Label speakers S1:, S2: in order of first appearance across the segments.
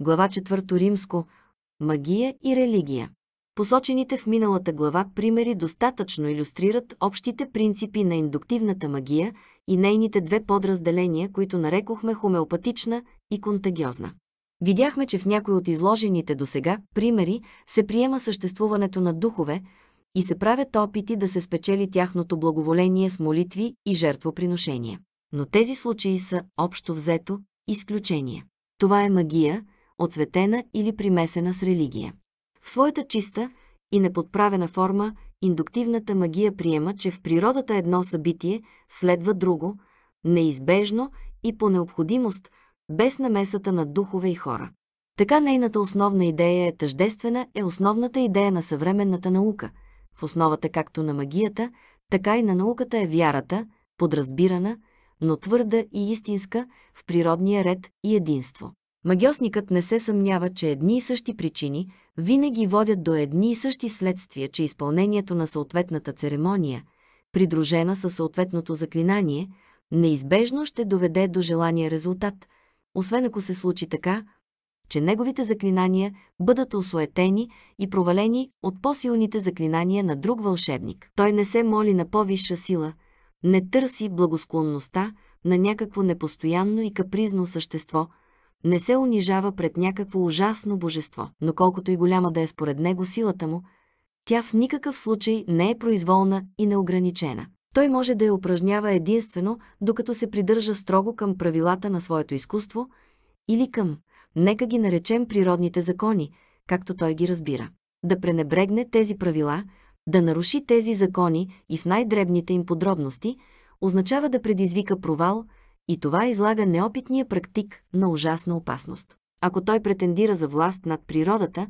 S1: Глава 4 Римско Магия и религия. Посочените в миналата глава примери достатъчно иллюстрират общите принципи на индуктивната магия и нейните две подразделения, които нарекохме хомеопатична и контагиозна. Видяхме, че в някои от изложените до сега примери се приема съществуването на духове и се правят опити да се спечели тяхното благоволение с молитви и жертвоприношения. Но тези случаи са общо взето изключение. Това е магия – оцветена или примесена с религия. В своята чиста и неподправена форма индуктивната магия приема, че в природата едно събитие следва друго, неизбежно и по необходимост, без намесата на духове и хора. Така нейната основна идея е тъждествена, е основната идея на съвременната наука. В основата както на магията, така и на науката е вярата, подразбирана, но твърда и истинска в природния ред и единство. Магиосникът не се съмнява, че едни и същи причини винаги водят до едни и същи следствия, че изпълнението на съответната церемония, придружена със съответното заклинание, неизбежно ще доведе до желания резултат, освен ако се случи така, че неговите заклинания бъдат осуетени и провалени от по-силните заклинания на друг вълшебник. Той не се моли на по-висша сила, не търси благосклонността на някакво непостоянно и капризно същество – не се унижава пред някакво ужасно божество, но колкото и голяма да е според него силата му, тя в никакъв случай не е произволна и неограничена. Той може да я упражнява единствено, докато се придържа строго към правилата на своето изкуство или към, нека ги наречем природните закони, както той ги разбира. Да пренебрегне тези правила, да наруши тези закони и в най-дребните им подробности, означава да предизвика провал – и това излага неопитния практик на ужасна опасност. Ако той претендира за власт над природата,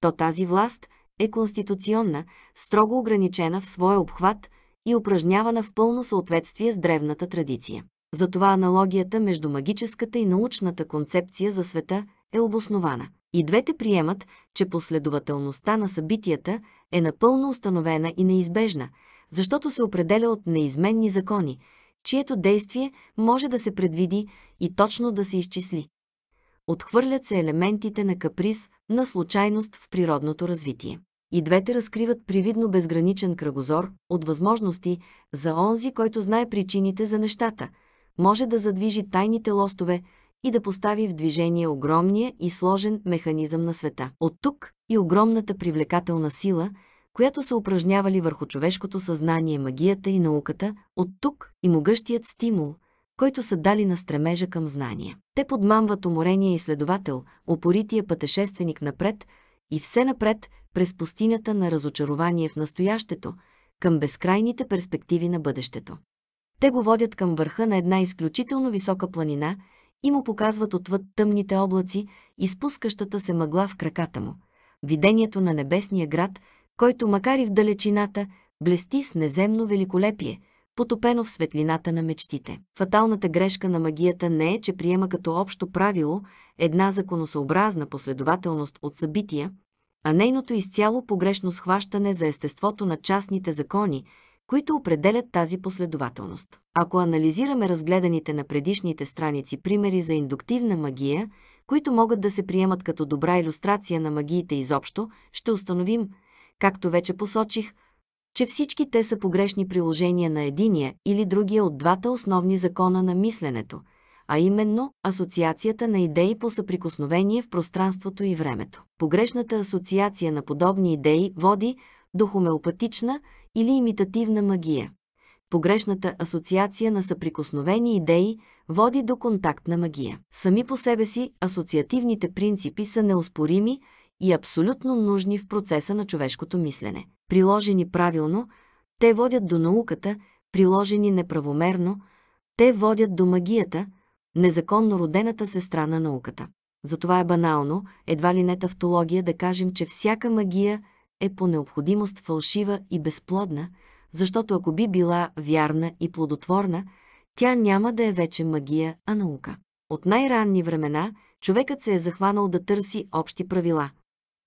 S1: то тази власт е конституционна, строго ограничена в своя обхват и упражнявана в пълно съответствие с древната традиция. Затова аналогията между магическата и научната концепция за света е обоснована. И двете приемат, че последователността на събитията е напълно установена и неизбежна, защото се определя от неизменни закони – чието действие може да се предвиди и точно да се изчисли. Отхвърлят се елементите на каприз, на случайност в природното развитие. И двете разкриват привидно безграничен кръгозор от възможности за онзи, който знае причините за нещата, може да задвижи тайните лостове и да постави в движение огромния и сложен механизъм на света. От тук и огромната привлекателна сила – която са упражнявали върху човешкото съзнание, магията и науката, от тук и могъщият стимул, който са дали на стремежа към знания. Те подмамват уморения изследовател, опорития пътешественик напред и все напред през пустинята на разочарование в настоящето, към безкрайните перспективи на бъдещето. Те го водят към върха на една изключително висока планина и му показват отвъд тъмните облаци и спускащата се мъгла в краката му, видението на небесния град – който макар и в далечината, блести с неземно великолепие, потопено в светлината на мечтите. Фаталната грешка на магията не е, че приема като общо правило една законосъобразна последователност от събития, а нейното изцяло погрешно схващане за естеството на частните закони, които определят тази последователност. Ако анализираме разгледаните на предишните страници примери за индуктивна магия, които могат да се приемат като добра иллюстрация на магиите изобщо, ще установим, както вече посочих, че всички те са погрешни приложения на единия или другия от двата основни закона на мисленето, а именно асоциацията на идеи по съприкосновение в пространството и времето. Погрешната асоциация на подобни идеи води до хомеопатична или имитативна магия. Погрешната асоциация на съприкосновени идеи води до контактна магия. Сами по себе си асоциативните принципи са неоспорими – и абсолютно нужни в процеса на човешкото мислене. Приложени правилно, те водят до науката, приложени неправомерно, те водят до магията, незаконно родената сестра на науката. Затова е банално, едва ли не тавтология да кажем, че всяка магия е по необходимост фалшива и безплодна, защото ако би била вярна и плодотворна, тя няма да е вече магия, а наука. От най-ранни времена човекът се е захванал да търси общи правила,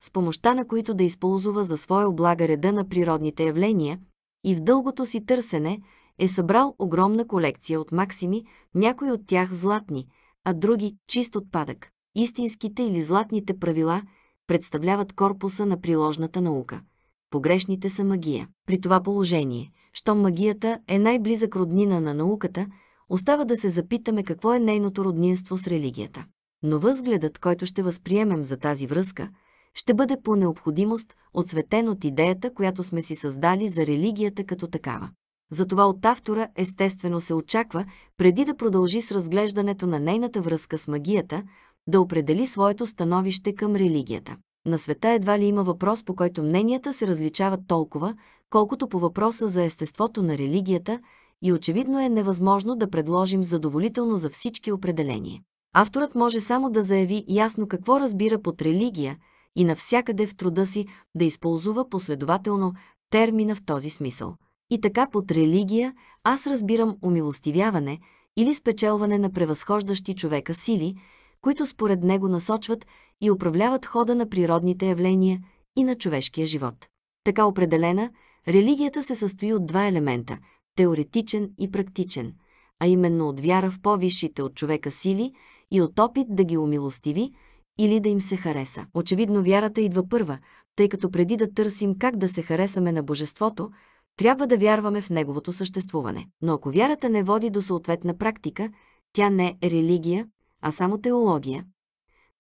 S1: с помощта на които да използва за своя облага реда на природните явления, и в дългото си търсене е събрал огромна колекция от максими, някои от тях златни, а други – чист отпадък. Истинските или златните правила представляват корпуса на приложната наука. Погрешните са магия. При това положение, щом магията е най-близък роднина на науката, остава да се запитаме какво е нейното роднинство с религията. Но възгледът, който ще възприемем за тази връзка – ще бъде по необходимост отсветен от идеята, която сме си създали за религията като такава. Затова от автора естествено се очаква, преди да продължи с разглеждането на нейната връзка с магията, да определи своето становище към религията. На света едва ли има въпрос, по който мненията се различават толкова, колкото по въпроса за естеството на религията и очевидно е невъзможно да предложим задоволително за всички определения. Авторът може само да заяви ясно какво разбира под религия – и навсякъде в труда си да използва последователно термина в този смисъл. И така под религия аз разбирам умилостивяване или спечелване на превъзхождащи човека сили, които според него насочват и управляват хода на природните явления и на човешкия живот. Така определена, религията се състои от два елемента – теоретичен и практичен, а именно от вяра в по-висшите от човека сили и от опит да ги умилостиви – или да им се хареса. Очевидно вярата идва първа, тъй като преди да търсим как да се харесаме на Божеството, трябва да вярваме в Неговото съществуване. Но ако вярата не води до съответна практика, тя не е религия, а само теология.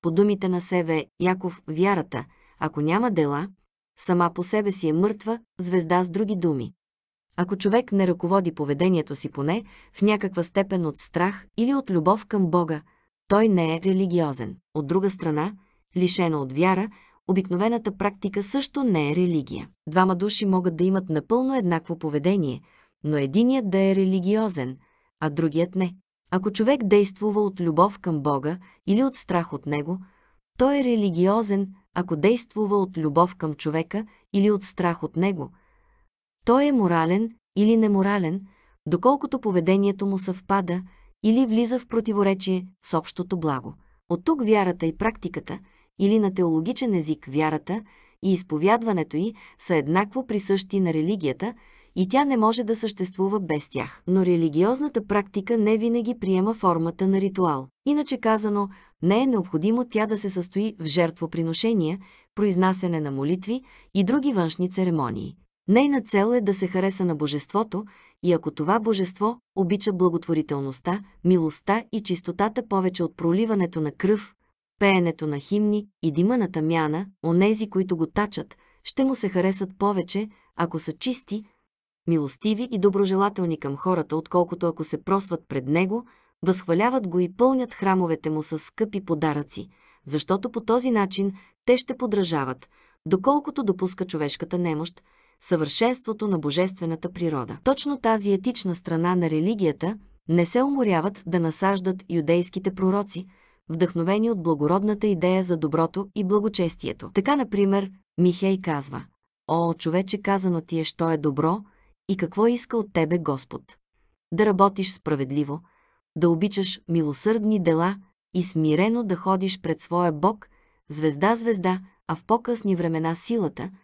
S1: По думите на Севе Яков, вярата, ако няма дела, сама по себе си е мъртва звезда с други думи. Ако човек не ръководи поведението си поне в някаква степен от страх или от любов към Бога, той не е религиозен. От друга страна, лишена от вяра, обикновената практика също не е религия. Двама души могат да имат напълно еднакво поведение, но единият да е религиозен, а другият не. Ако човек действува от любов към Бога или от страх от Него, той е религиозен, ако действува от любов към човека или от страх от Него. Той е морален или неморален, доколкото поведението му съвпада – или влиза в противоречие с общото благо. От тук вярата и практиката, или на теологичен език вярата и изповядването й са еднакво присъщи на религията и тя не може да съществува без тях. Но религиозната практика не винаги приема формата на ритуал. Иначе казано, не е необходимо тя да се състои в жертвоприношения, произнасяне на молитви и други външни церемонии. Нейна цел е да се хареса на Божеството и ако това божество обича благотворителността, милостта и чистотата повече от проливането на кръв, пеенето на химни и дима на тъмяна, онези, които го тачат, ще му се харесат повече, ако са чисти, милостиви и доброжелателни към хората, отколкото ако се просват пред него, възхваляват го и пълнят храмовете му с скъпи подаръци, защото по този начин те ще подражават, доколкото допуска човешката немощ, съвършенството на божествената природа. Точно тази етична страна на религията не се уморяват да насаждат юдейските пророци, вдъхновени от благородната идея за доброто и благочестието. Така, например, Михей казва «О, човече, казано ти е, що е добро и какво иска от тебе Господ. Да работиш справедливо, да обичаш милосърдни дела и смирено да ходиш пред своя Бог, звезда-звезда, а в по-късни времена силата –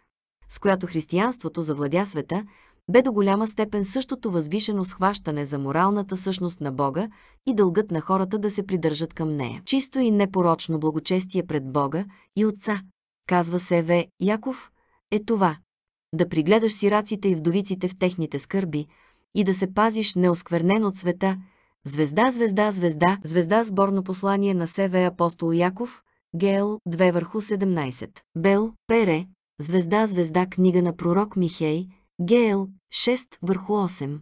S1: с която християнството завладя света, бе до голяма степен същото възвишено схващане за моралната същност на Бога и дългът на хората да се придържат към нея. Чисто и непорочно благочестие пред Бога и Отца, казва се В. Яков, е това – да пригледаш сираците и вдовиците в техните скърби и да се пазиш неосквернен от света – Звезда, звезда, звезда, звезда, сборно послание на СВ Апостол Яков, Гел 2 върху 17, Бел, Пере, Звезда, звезда, книга на пророк Михей, Гейл, 6 върху 8.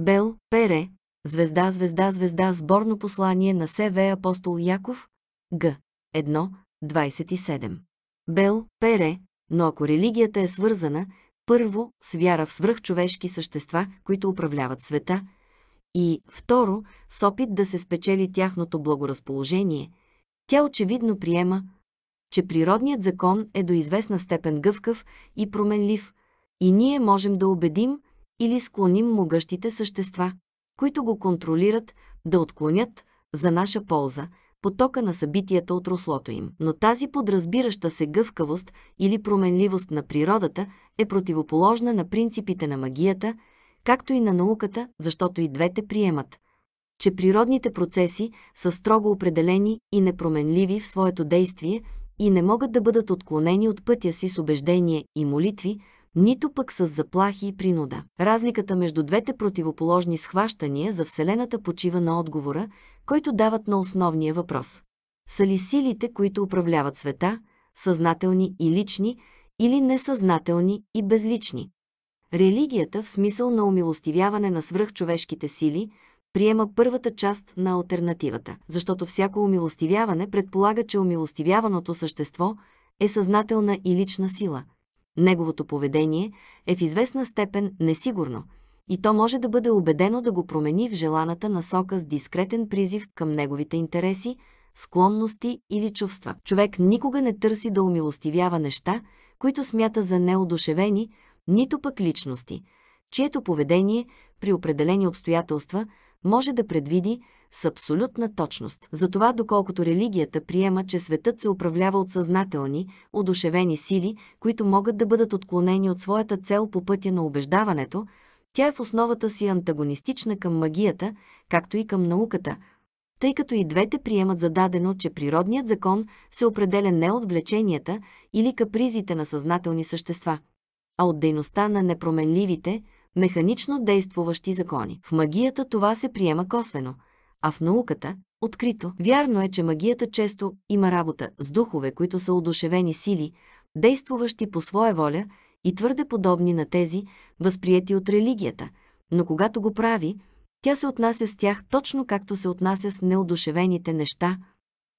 S1: Бел, Пере, звезда, звезда, звезда, сборно послание на СВ апостол Яков, Г. 1, 27. Бел, Пере, но ако религията е свързана, първо, с вяра в свръхчовешки същества, които управляват света, и, второ, с опит да се спечели тяхното благоразположение, тя очевидно приема, че природният закон е до известна степен гъвкав и променлив, и ние можем да убедим или склоним могъщите същества, които го контролират, да отклонят за наша полза потока на събитията от рослото им. Но тази подразбираща се гъвкавост или променливост на природата е противоположна на принципите на магията, както и на науката, защото и двете приемат – че природните процеси са строго определени и непроменливи в своето действие и не могат да бъдат отклонени от пътя си с убеждение и молитви, нито пък с заплахи и принуда. Разликата между двете противоположни схващания за Вселената почива на отговора, който дават на основния въпрос. Са ли силите, които управляват света, съзнателни и лични, или несъзнателни и безлични? Религията в смисъл на умилостивяване на свръхчовешките сили – приема първата част на альтернативата, защото всяко умилостивяване предполага, че умилостивяваното същество е съзнателна и лична сила. Неговото поведение е в известна степен несигурно и то може да бъде убедено да го промени в желаната насока с дискретен призив към неговите интереси, склонности или чувства. Човек никога не търси да умилостивява неща, които смята за неодушевени, нито пък личности, чието поведение при определени обстоятелства – може да предвиди с абсолютна точност. Затова, доколкото религията приема, че светът се управлява от съзнателни, одушевени сили, които могат да бъдат отклонени от своята цел по пътя на убеждаването, тя е в основата си антагонистична към магията, както и към науката, тъй като и двете приемат зададено, че природният закон се определя не от влеченията или капризите на съзнателни същества, а от дейността на непроменливите – механично действуващи закони. В магията това се приема косвено, а в науката – открито. Вярно е, че магията често има работа с духове, които са удушевени сили, действуващи по своя воля и твърде подобни на тези, възприяти от религията, но когато го прави, тя се отнася с тях точно както се отнася с неодушевените неща,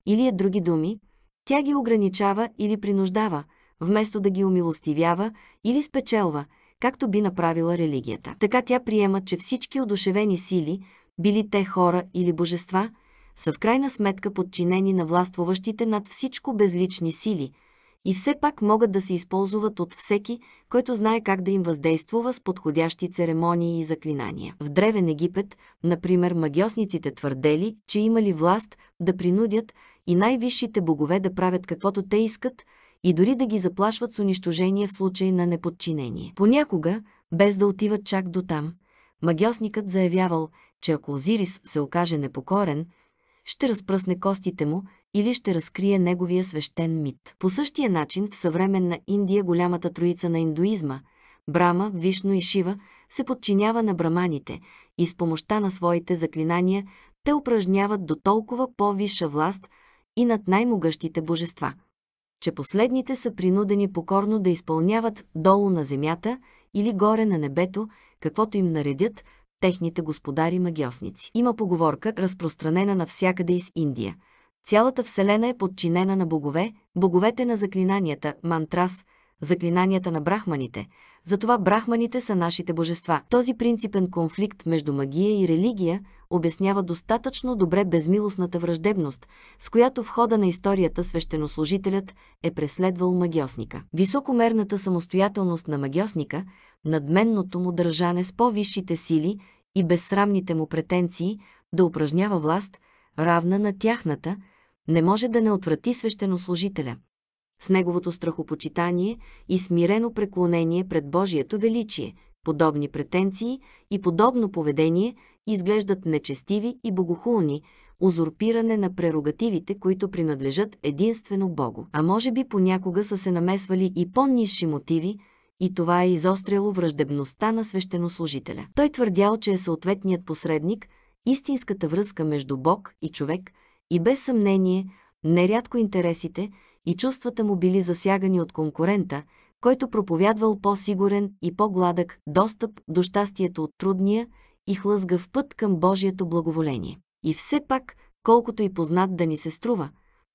S1: или е други думи, тя ги ограничава или принуждава, вместо да ги умилостивява или спечелва – както би направила религията. Така тя приема, че всички одушевени сили, били те хора или божества, са в крайна сметка подчинени на властвуващите над всичко безлични сили и все пак могат да се използват от всеки, който знае как да им въздействува с подходящи церемонии и заклинания. В Древен Египет, например, магиосниците твърдели, че имали власт да принудят и най-висшите богове да правят каквото те искат – и дори да ги заплашват с унищожение в случай на неподчинение. Понякога, без да отиват чак до там, магиосникът заявявал, че ако Озирис се окаже непокорен, ще разпръсне костите му или ще разкрие неговия свещен мит. По същия начин в съвременна Индия голямата троица на индуизма – Брама, Вишно и Шива се подчинява на браманите и с помощта на своите заклинания те упражняват до толкова по-висша власт и над най-могъщите божества – че последните са принудени покорно да изпълняват долу на земята или горе на небето, каквото им наредят техните господари магиосници. Има поговорка, разпространена навсякъде из Индия. Цялата Вселена е подчинена на богове, боговете на заклинанията, мантрас – заклинанията на брахманите. Затова брахманите са нашите божества. Този принципен конфликт между магия и религия обяснява достатъчно добре безмилостната враждебност, с която в хода на историята свещенослужителят е преследвал магиосника. Високомерната самостоятелност на магиосника, надменното му държане с по-висшите сили и безсрамните му претенции да упражнява власт, равна на тяхната, не може да не отврати свещенослужителя с неговото страхопочитание и смирено преклонение пред Божието величие, подобни претенции и подобно поведение изглеждат нечестиви и богохулни, узурпиране на прерогативите, които принадлежат единствено Богу. А може би понякога са се намесвали и по-низши мотиви, и това е изостряло враждебността на свещенослужителя. Той твърдял, че е съответният посредник, истинската връзка между Бог и човек, и без съмнение, нерядко интересите, и чувствата му били засягани от конкурента, който проповядвал по-сигурен и по-гладък достъп до щастието от трудния и хлъзгав път към Божието благоволение. И все пак, колкото и познат да ни се струва,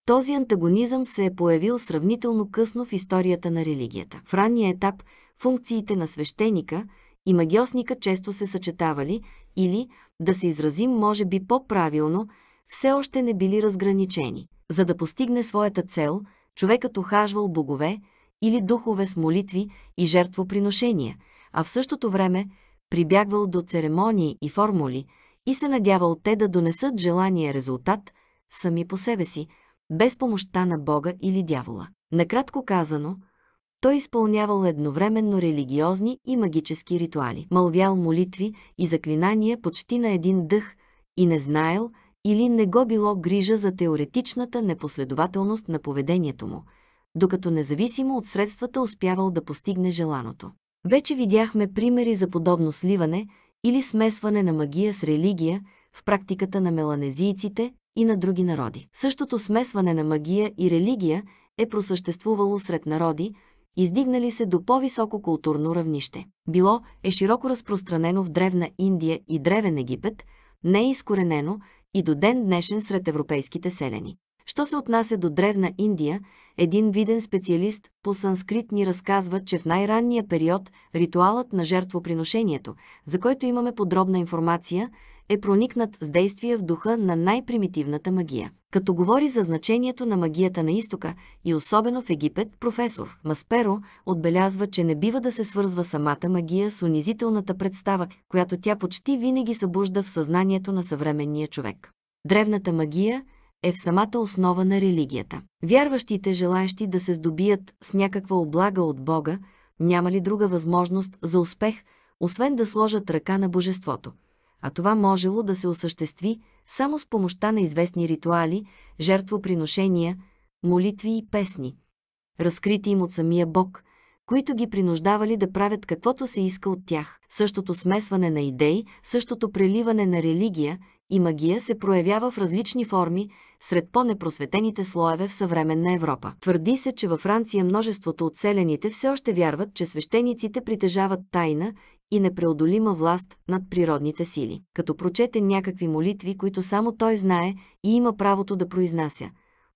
S1: този антагонизъм се е появил сравнително късно в историята на религията. В ранния етап функциите на свещеника и магиосника често се съчетавали или, да се изразим може би по-правилно, все още не били разграничени. За да постигне своята цел – човекът охажвал богове или духове с молитви и жертвоприношения, а в същото време прибягвал до церемонии и формули и се надявал те да донесат желания резултат сами по себе си, без помощта на Бога или дявола. Накратко казано, той изпълнявал едновременно религиозни и магически ритуали, мълвял молитви и заклинания почти на един дъх и не знаел, или не го било грижа за теоретичната непоследователност на поведението му, докато независимо от средствата успявал да постигне желаното. Вече видяхме примери за подобно сливане или смесване на магия с религия в практиката на меланезийците и на други народи. Същото смесване на магия и религия е просъществувало сред народи, издигнали се до по-високо културно равнище. Било е широко разпространено в Древна Индия и Древен Египет, не е изкоренено, и до ден днешен сред европейските селени. Що се отнася до Древна Индия, един виден специалист по санскрит ни разказва, че в най-ранния период ритуалът на жертвоприношението, за който имаме подробна информация, е проникнат с действия в духа на най-примитивната магия. Като говори за значението на магията на изтока и особено в Египет, професор Масперо отбелязва, че не бива да се свързва самата магия с унизителната представа, която тя почти винаги събужда в съзнанието на съвременния човек. Древната магия – е в самата основа на религията. Вярващите, желаящи да се здобият с някаква облага от Бога, няма ли друга възможност за успех, освен да сложат ръка на Божеството – а това можело да се осъществи само с помощта на известни ритуали, жертвоприношения, молитви и песни, разкрити им от самия Бог, които ги принуждавали да правят каквото се иска от тях. Същото смесване на идеи, същото преливане на религия и магия се проявява в различни форми сред по-непросветените слоеве в съвременна Европа. Твърди се, че във Франция множеството от селените все още вярват, че свещениците притежават тайна и непреодолима власт над природните сили. Като прочете някакви молитви, които само той знае и има правото да произнася.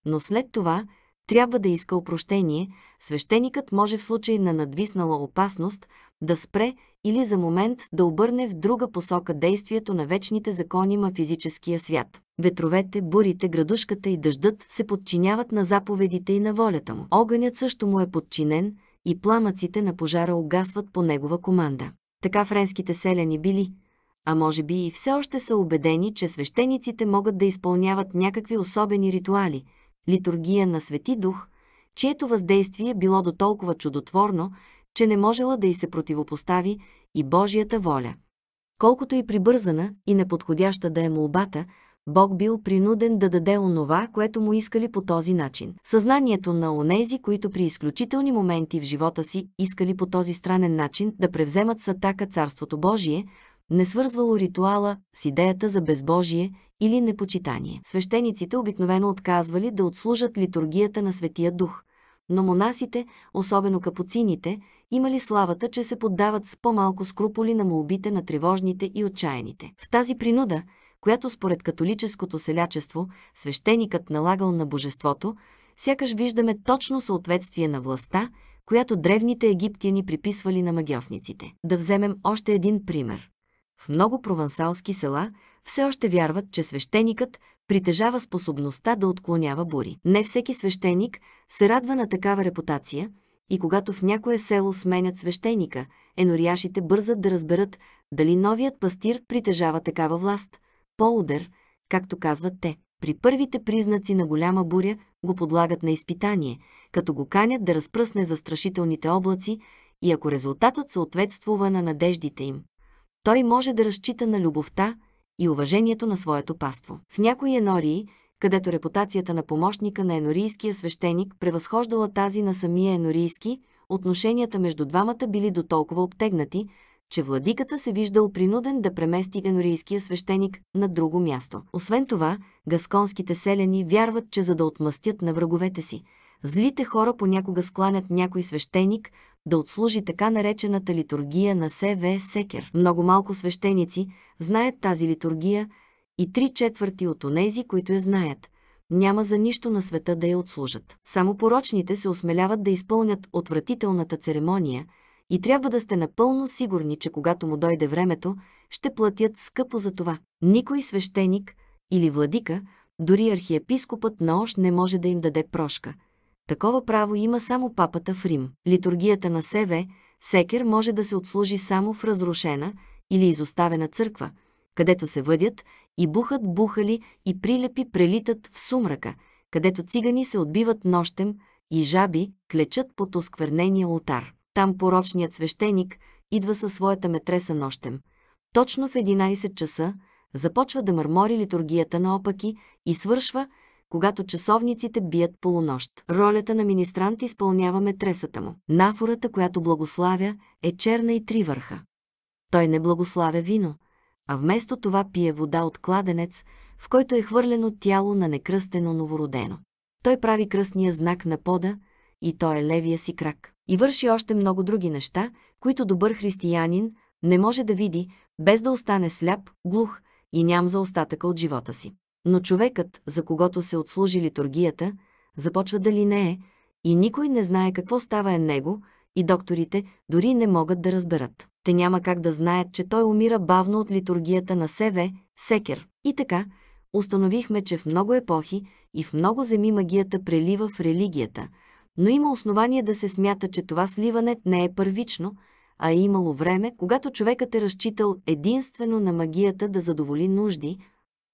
S1: Но след това трябва да иска опрощение, свещеникът може в случай на надвиснала опасност да спре или за момент да обърне в друга посока действието на вечните закони на физическия свят. Ветровете, бурите, градушката и дъждът се подчиняват на заповедите и на волята му. Огънят също му е подчинен и пламъците на пожара угасват по негова команда. Така френските селяни били, а може би и все още са убедени, че свещениците могат да изпълняват някакви особени ритуали, литургия на Свети Дух, чието въздействие било до толкова чудотворно, че не можела да й се противопостави и Божията воля. Колкото и прибързана и неподходяща да е молбата, Бог бил принуден да даде онова, което му искали по този начин. Съзнанието на онези, които при изключителни моменти в живота си искали по този странен начин да превземат сатака Царството Божие, не свързвало ритуала с идеята за безбожие или непочитание. Свещениците обикновено отказвали да отслужат литургията на Светия Дух, но монасите, особено капуцините, имали славата, че се поддават с по-малко скруполи на молбите на тревожните и отчаяните. В тази принуда – която според католическото селячество свещеникът налагал на божеството, сякаш виждаме точно съответствие на властта, която древните египтяни приписвали на магиосниците. Да вземем още един пример. В много провансалски села все още вярват, че свещеникът притежава способността да отклонява бури. Не всеки свещеник се радва на такава репутация и когато в някое село сменят свещеника, енорияшите бързат да разберат дали новият пастир притежава такава власт – полудър, както казват те. При първите признаци на голяма буря го подлагат на изпитание, като го канят да разпръсне застрашителните облаци и ако резултатът съответствува на надеждите им, той може да разчита на любовта и уважението на своето паство. В някои енории, където репутацията на помощника на енорийския свещеник превъзхождала тази на самия енорийски, отношенията между двамата били до толкова обтегнати, че владиката се виждал принуден да премести енорийския свещеник на друго място. Освен това, гасконските селени вярват, че за да отмъстят на враговете си, злите хора понякога скланят някой свещеник да отслужи така наречената литургия на СВ Секер. Много малко свещеници знаят тази литургия и три четвърти от онези, които я знаят. Няма за нищо на света да я отслужат. Само порочните се осмеляват да изпълнят отвратителната церемония – и трябва да сте напълно сигурни, че когато му дойде времето, ще платят скъпо за това. Никой свещеник или владика, дори архиепископът на Ош не може да им даде прошка. Такова право има само папата в Рим. Литургията на Севе, секер може да се отслужи само в разрушена или изоставена църква, където се въдят и бухат бухали и прилепи прелитат в сумрака, където цигани се отбиват нощем и жаби клечат под осквернения ултар. Там порочният свещеник идва със своята метреса нощем. Точно в 11 часа започва да мърмори литургията наопаки и свършва, когато часовниците бият полунощ. Ролята на министрант изпълнява метресата му. Нафората, която благославя, е черна и три върха. Той не благославя вино, а вместо това пие вода от кладенец, в който е хвърлено тяло на некръстено новородено. Той прави кръстния знак на пода – и той е левия си крак. И върши още много други неща, които добър християнин не може да види, без да остане сляп, глух и ням за остатъка от живота си. Но човекът, за когото се отслужи литургията, започва да ли не е. и никой не знае какво става е него и докторите дори не могат да разберат. Те няма как да знаят, че той умира бавно от литургията на Севе, Секер. И така, установихме, че в много епохи и в много земи магията прелива в религията – но има основание да се смята, че това сливане не е първично, а е имало време, когато човекът е разчитал единствено на магията да задоволи нужди,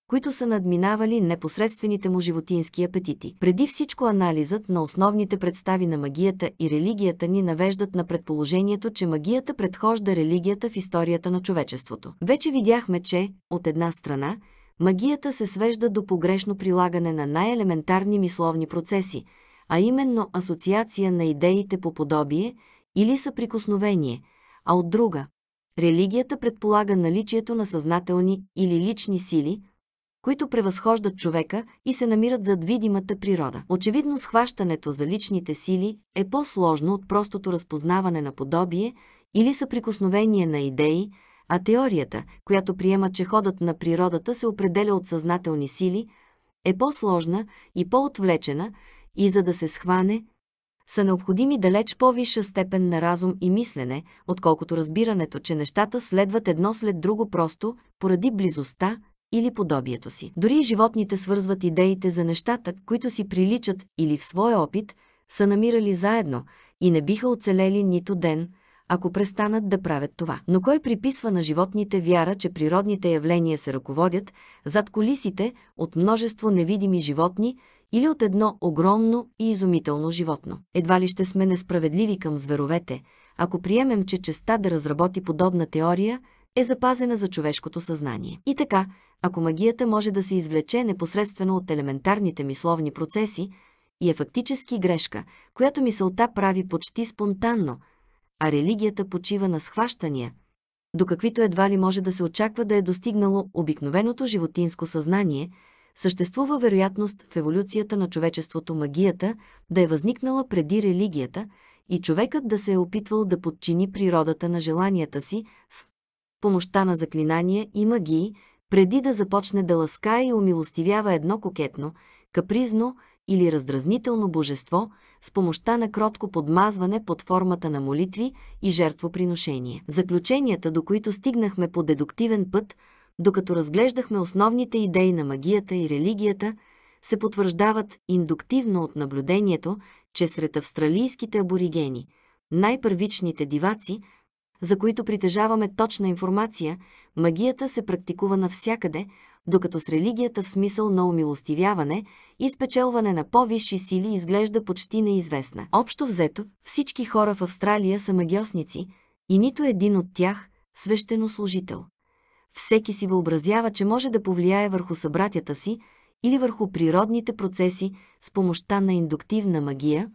S1: които са надминавали непосредствените му животински апетити. Преди всичко анализът на основните представи на магията и религията ни навеждат на предположението, че магията предхожда религията в историята на човечеството. Вече видяхме, че, от една страна, магията се свежда до погрешно прилагане на най-елементарни мисловни процеси – а именно асоциация на идеите по подобие или съприкосновение, а от друга – религията предполага наличието на съзнателни или лични сили, които превъзхождат човека и се намират зад видимата природа. Очевидно схващането за личните сили е по-сложно от простото разпознаване на подобие или съприкосновение на идеи, а теорията, която приема, че ходът на природата се определя от съзнателни сили, е по-сложна и по-отвлечена и за да се схване, са необходими далеч по-висша степен на разум и мислене, отколкото разбирането, че нещата следват едно след друго просто поради близостта или подобието си. Дори животните свързват идеите за нещата, които си приличат или в своя опит са намирали заедно и не биха оцелели нито ден, ако престанат да правят това. Но кой приписва на животните вяра, че природните явления се ръководят зад колисите от множество невидими животни, или от едно огромно и изумително животно. Едва ли ще сме несправедливи към зверовете, ако приемем, че честа да разработи подобна теория е запазена за човешкото съзнание. И така, ако магията може да се извлече непосредствено от елементарните мисловни процеси и е фактически грешка, която мисълта прави почти спонтанно, а религията почива на схващания – до каквито едва ли може да се очаква да е достигнало обикновеното животинско съзнание, съществува вероятност в еволюцията на човечеството магията да е възникнала преди религията и човекът да се е опитвал да подчини природата на желанията си с помощта на заклинания и магии, преди да започне да ласка и умилостивява едно кокетно, капризно или раздразнително божество с помощта на кротко подмазване под формата на молитви и жертвоприношение. Заключенията, до които стигнахме по дедуктивен път, докато разглеждахме основните идеи на магията и религията, се потвърждават индуктивно от наблюдението, че сред австралийските аборигени, най-първичните диваци, за които притежаваме точна информация, магията се практикува навсякъде, докато с религията в смисъл на умилостивяване и спечелване на по-висши сили изглежда почти неизвестна. Общо взето, всички хора в Австралия са магиосници и нито един от тях – свещенослужител всеки си въобразява, че може да повлияе върху събратята си или върху природните процеси с помощта на индуктивна магия,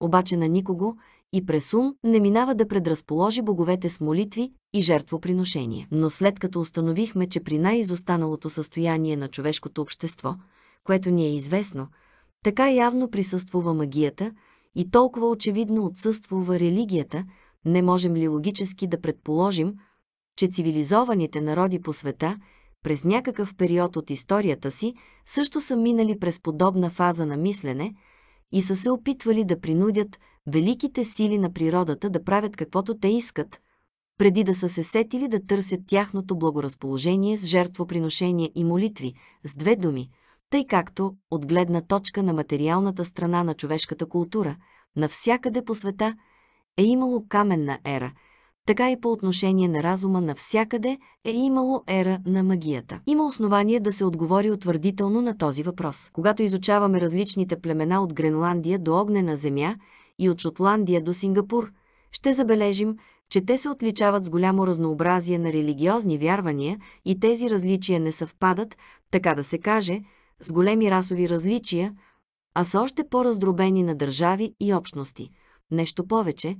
S1: обаче на никого и през ум не минава да предразположи боговете с молитви и жертвоприношения. Но след като установихме, че при най-изостаналото състояние на човешкото общество, което ни е известно, така явно присъствува магията и толкова очевидно отсъствува религията, не можем ли логически да предположим, че цивилизованите народи по света през някакъв период от историята си също са минали през подобна фаза на мислене и са се опитвали да принудят великите сили на природата да правят каквото те искат, преди да са се сетили да търсят тяхното благоразположение с жертвоприношения и молитви, с две думи, тъй както, от гледна точка на материалната страна на човешката култура, навсякъде по света е имало каменна ера – така и по отношение на разума навсякъде е имало ера на магията. Има основание да се отговори утвърдително на този въпрос. Когато изучаваме различните племена от Гренландия до Огнена земя и от Шотландия до Сингапур, ще забележим, че те се отличават с голямо разнообразие на религиозни вярвания и тези различия не съвпадат, така да се каже, с големи расови различия, а са още по-раздробени на държави и общности. Нещо повече,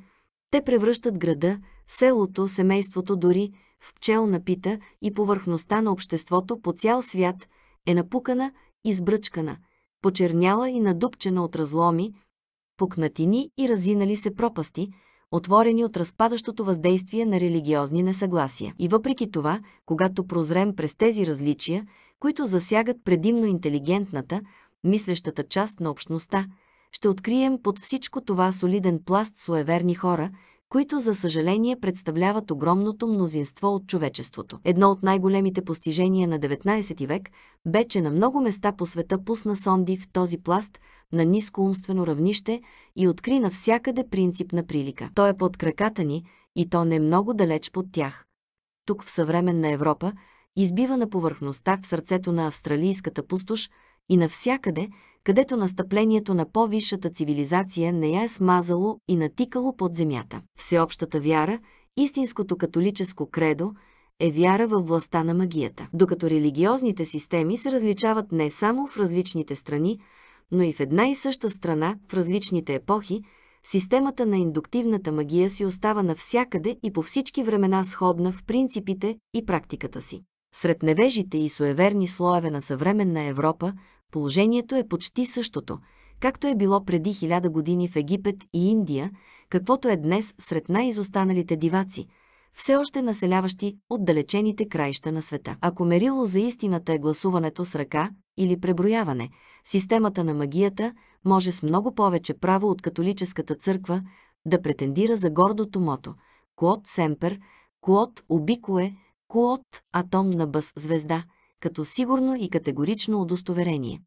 S1: те превръщат града селото, семейството дори, в пчел напита и повърхността на обществото по цял свят е напукана, избръчкана, почерняла и надупчена от разломи, пукнатини и разинали се пропасти, отворени от разпадащото въздействие на религиозни несъгласия. И въпреки това, когато прозрем през тези различия, които засягат предимно интелигентната, мислещата част на общността, ще открием под всичко това солиден пласт суеверни хора, които за съжаление представляват огромното мнозинство от човечеството. Едно от най-големите постижения на 19 век бе, че на много места по света пусна сонди в този пласт на ниско умствено равнище и откри навсякъде принцип на прилика. Той е под краката ни и то не е много далеч под тях. Тук в съвременна Европа избива на повърхността в сърцето на австралийската пустош и навсякъде където настъплението на по-висшата цивилизация не я е смазало и натикало под земята. Всеобщата вяра, истинското католическо кредо, е вяра във властта на магията. Докато религиозните системи се различават не само в различните страни, но и в една и съща страна, в различните епохи, системата на индуктивната магия си остава навсякъде и по всички времена сходна в принципите и практиката си. Сред невежите и суеверни слоеве на съвременна Европа – Положението е почти същото, както е било преди хиляда години в Египет и Индия, каквото е днес сред най-изостаналите диваци, все още населяващи отдалечените краища на света. Ако мерило за истината е гласуването с ръка или преброяване, системата на магията може с много повече право от католическата църква да претендира за гордото мото – Куот Семпер, Куот Убикуе, Куот Атомна бъс звезда – като сигурно и категорично удостоверение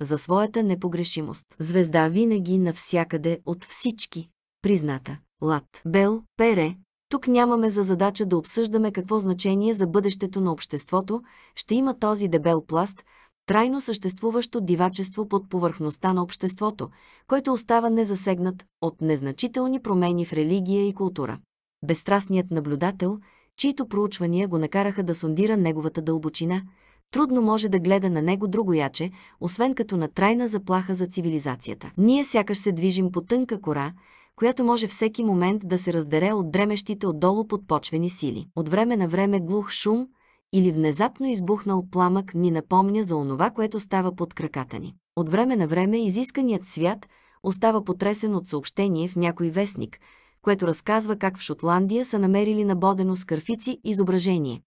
S1: за своята непогрешимост. Звезда винаги навсякъде от всички, призната. Лат, Бел, Пере, тук нямаме за задача да обсъждаме какво значение за бъдещето на обществото ще има този дебел пласт, трайно съществуващо дивачество под повърхността на обществото, който остава незасегнат от незначителни промени в религия и култура. Безстрастният наблюдател, чието проучвания го накараха да сондира неговата дълбочина – трудно може да гледа на него другояче, освен като на трайна заплаха за цивилизацията. Ние сякаш се движим по тънка кора, която може всеки момент да се раздере от дремещите отдолу подпочвени сили. От време на време глух шум или внезапно избухнал пламък ни напомня за онова, което става под краката ни. От време на време изисканият свят остава потресен от съобщение в някой вестник, което разказва как в Шотландия са намерили набодено с кърфици изображение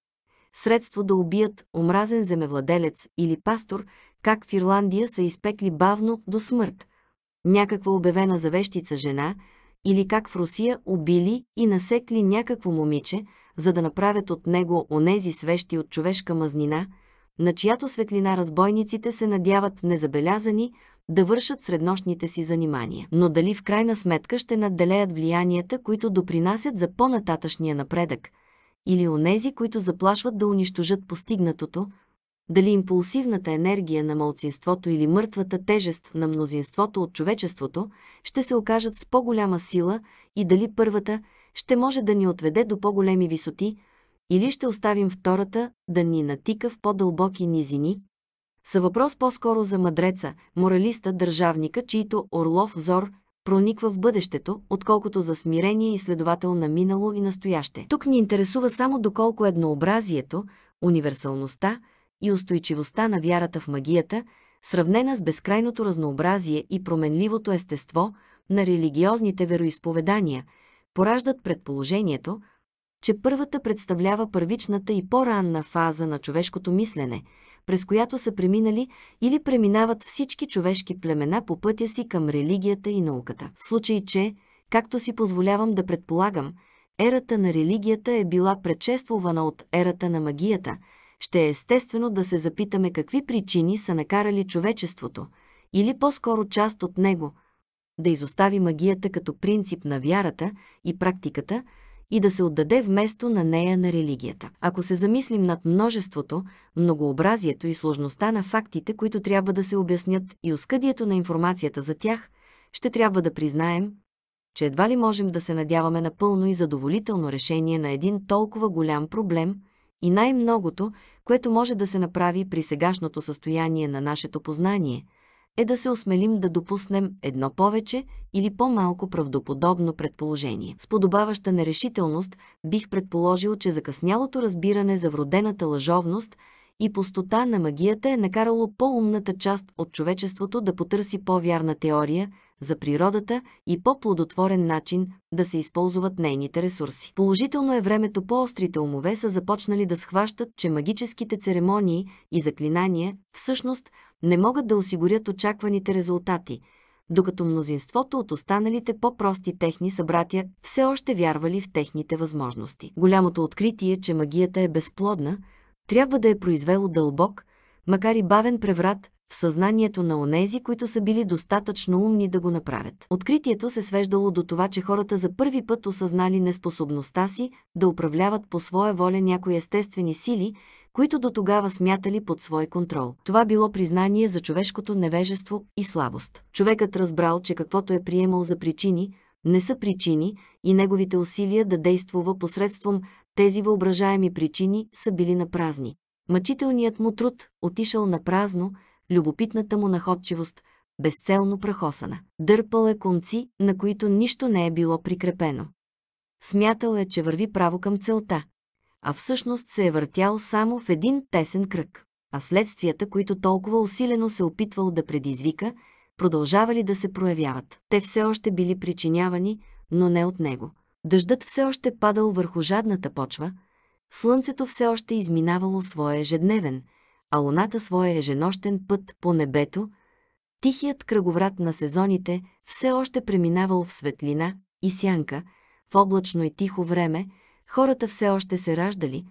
S1: средство да убият омразен земевладелец или пастор, как в Ирландия са изпекли бавно до смърт, някаква обявена завещица жена, или как в Русия убили и насекли някакво момиче, за да направят от него онези свещи от човешка мазнина, на чиято светлина разбойниците се надяват незабелязани да вършат среднощните си занимания. Но дали в крайна сметка ще надделеят влиянията, които допринасят за по-нататъчния напредък – или онези, които заплашват да унищожат постигнатото, дали импулсивната енергия на малцинството или мъртвата тежест на мнозинството от човечеството ще се окажат с по-голяма сила и дали първата ще може да ни отведе до по-големи висоти, или ще оставим втората да ни натика в по-дълбоки низини, са въпрос по-скоро за мъдреца, моралиста, държавника, чийто орлов взор прониква в бъдещето, отколкото за смирение и следовател на минало и настояще. Тук ни интересува само доколко еднообразието, универсалността и устойчивостта на вярата в магията, сравнена с безкрайното разнообразие и променливото естество на религиозните вероисповедания, пораждат предположението, че първата представлява първичната и по-ранна фаза на човешкото мислене – през която са преминали или преминават всички човешки племена по пътя си към религията и науката. В случай, че, както си позволявам да предполагам, ерата на религията е била предшествувана от ерата на магията, ще е естествено да се запитаме какви причини са накарали човечеството, или по-скоро част от него, да изостави магията като принцип на вярата и практиката – и да се отдаде вместо на нея на религията. Ако се замислим над множеството, многообразието и сложността на фактите, които трябва да се обяснят и оскъдието на информацията за тях, ще трябва да признаем, че едва ли можем да се надяваме на пълно и задоволително решение на един толкова голям проблем и най-многото, което може да се направи при сегашното състояние на нашето познание – е да се осмелим да допуснем едно повече или по-малко правдоподобно предположение. С подобаваща нерешителност бих предположил, че закъснялото разбиране за вродената лъжовност и пустота на магията е накарало по-умната част от човечеството да потърси по-вярна теория за природата и по-плодотворен начин да се използват нейните ресурси. Положително е времето по-острите умове са започнали да схващат, че магическите церемонии и заклинания всъщност не могат да осигурят очакваните резултати, докато мнозинството от останалите по-прости техни събратия все още вярвали в техните възможности. Голямото откритие, че магията е безплодна, трябва да е произвело дълбок, макар и бавен преврат в съзнанието на онези, които са били достатъчно умни да го направят. Откритието се свеждало до това, че хората за първи път осъзнали неспособността си да управляват по своя воля някои естествени сили които до тогава смятали под свой контрол. Това било признание за човешкото невежество и слабост. Човекът разбрал, че каквото е приемал за причини, не са причини и неговите усилия да действува посредством тези въображаеми причини са били на празни. Мъчителният му труд отишъл на празно, любопитната му находчивост безцелно прахосана. Дърпал е конци, на които нищо не е било прикрепено. Смятал е, че върви право към целта а всъщност се е въртял само в един тесен кръг. А следствията, които толкова усилено се опитвал да предизвика, продължавали да се проявяват. Те все още били причинявани, но не от него. Дъждът все още падал върху жадната почва, слънцето все още изминавало своя ежедневен, а луната своя еженощен път по небето, тихият кръговрат на сезоните все още преминавал в светлина и сянка, в облачно и тихо време, Хората все още се раждали,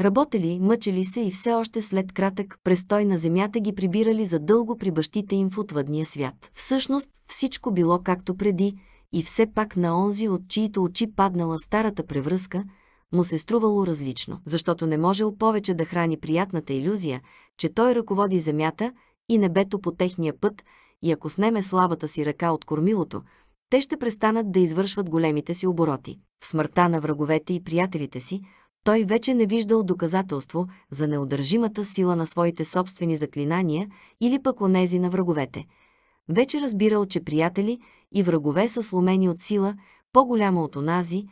S1: работели, мъчели се и все още след кратък престой на земята ги прибирали за дълго при бащите им в отвъдния свят. Всъщност всичко било както преди и все пак на онзи, от чието очи паднала старата превръзка, му се струвало различно, защото не можел повече да храни приятната иллюзия, че той ръководи земята и небето по техния път и ако снеме слабата си ръка от кормилото – те ще престанат да извършват големите си обороти. В смъртта на враговете и приятелите си, той вече не виждал доказателство за неудържимата сила на своите собствени заклинания или пък онези на враговете. Вече разбирал, че приятели и врагове са сломени от сила, по-голяма от онази,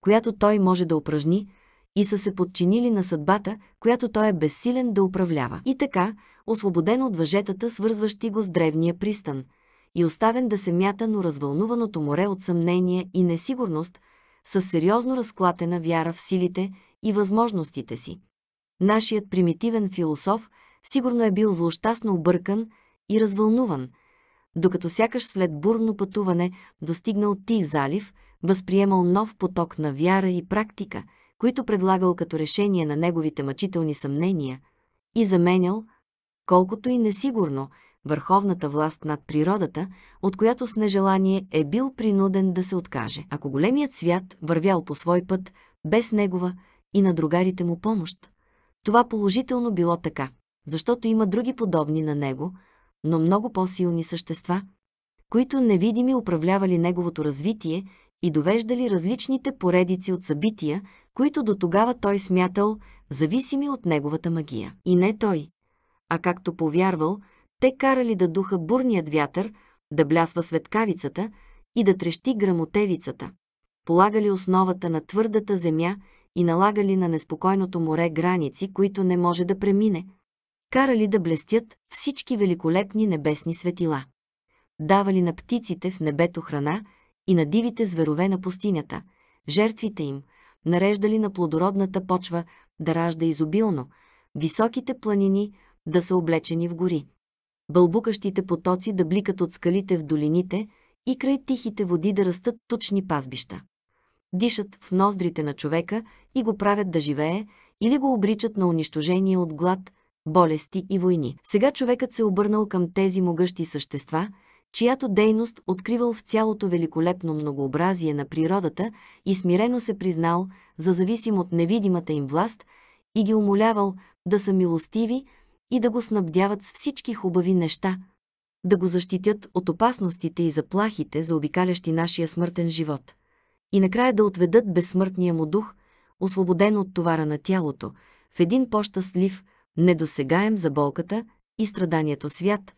S1: която той може да упражни, и са се подчинили на съдбата, която той е безсилен да управлява. И така, освободен от въжетата, свързващи го с древния пристан – и оставен да се мята, но развълнуваното море от съмнение и несигурност, с сериозно разклатена вяра в силите и възможностите си. Нашият примитивен философ сигурно е бил злощастно объркан и развълнуван, докато сякаш след бурно пътуване достигнал тих залив, възприемал нов поток на вяра и практика, които предлагал като решение на неговите мъчителни съмнения и заменял, колкото и несигурно – върховната власт над природата, от която с нежелание е бил принуден да се откаже. Ако големият свят вървял по свой път, без негова и на другарите му помощ, това положително било така, защото има други подобни на него, но много по-силни същества, които невидими управлявали неговото развитие и довеждали различните поредици от събития, които до тогава той смятал зависими от неговата магия. И не той, а както повярвал – те карали да духа бурният вятър, да блясва светкавицата и да трещи грамотевицата. Полагали основата на твърдата земя и налагали на неспокойното море граници, които не може да премине. Карали да блестят всички великолепни небесни светила. Давали на птиците в небето храна и на дивите зверове на пустинята, жертвите им, нареждали на плодородната почва да ражда изобилно, високите планини да са облечени в гори бълбукащите потоци да бликат от скалите в долините и край тихите води да растат тучни пазбища. Дишат в ноздрите на човека и го правят да живее или го обричат на унищожение от глад, болести и войни. Сега човекът се е обърнал към тези могъщи същества, чиято дейност откривал в цялото великолепно многообразие на природата и смирено се признал за зависим от невидимата им власт и ги умолявал да са милостиви, и да го снабдяват с всички хубави неща, да го защитят от опасностите и заплахите, за обикалящи нашия смъртен живот, и накрая да отведат безсмъртния му дух, освободен от товара на тялото, в един по-щастлив, недосегаем за болката и страданието свят,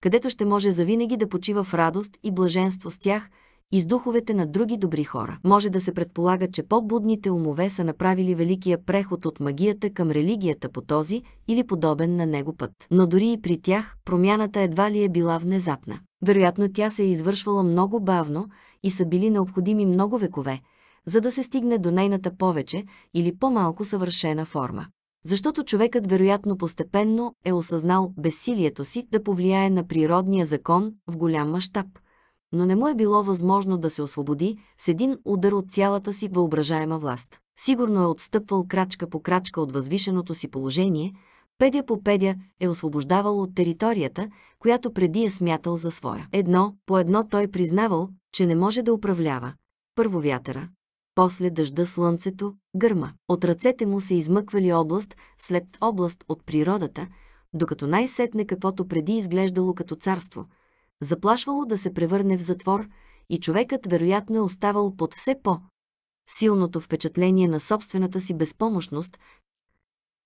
S1: където ще може завинаги да почива в радост и блаженство с тях – и с духовете на други добри хора. Може да се предполага, че по-будните умове са направили великия преход от магията към религията по този или подобен на него път. Но дори и при тях промяната едва ли е била внезапна. Вероятно тя се е извършвала много бавно и са били необходими много векове, за да се стигне до нейната повече или по-малко съвършена форма. Защото човекът вероятно постепенно е осъзнал безсилието си да повлияе на природния закон в голям мащаб но не му е било възможно да се освободи с един удар от цялата си въображаема власт. Сигурно е отстъпвал крачка по крачка от възвишеното си положение, педя по педя е освобождавал от територията, която преди е смятал за своя. Едно по едно той признавал, че не може да управлява. Първо вятъра, после дъжда слънцето, гърма. От ръцете му се измъквали област след област от природата, докато най-сетне каквото преди изглеждало като царство – заплашвало да се превърне в затвор и човекът вероятно е оставал под все по силното впечатление на собствената си безпомощност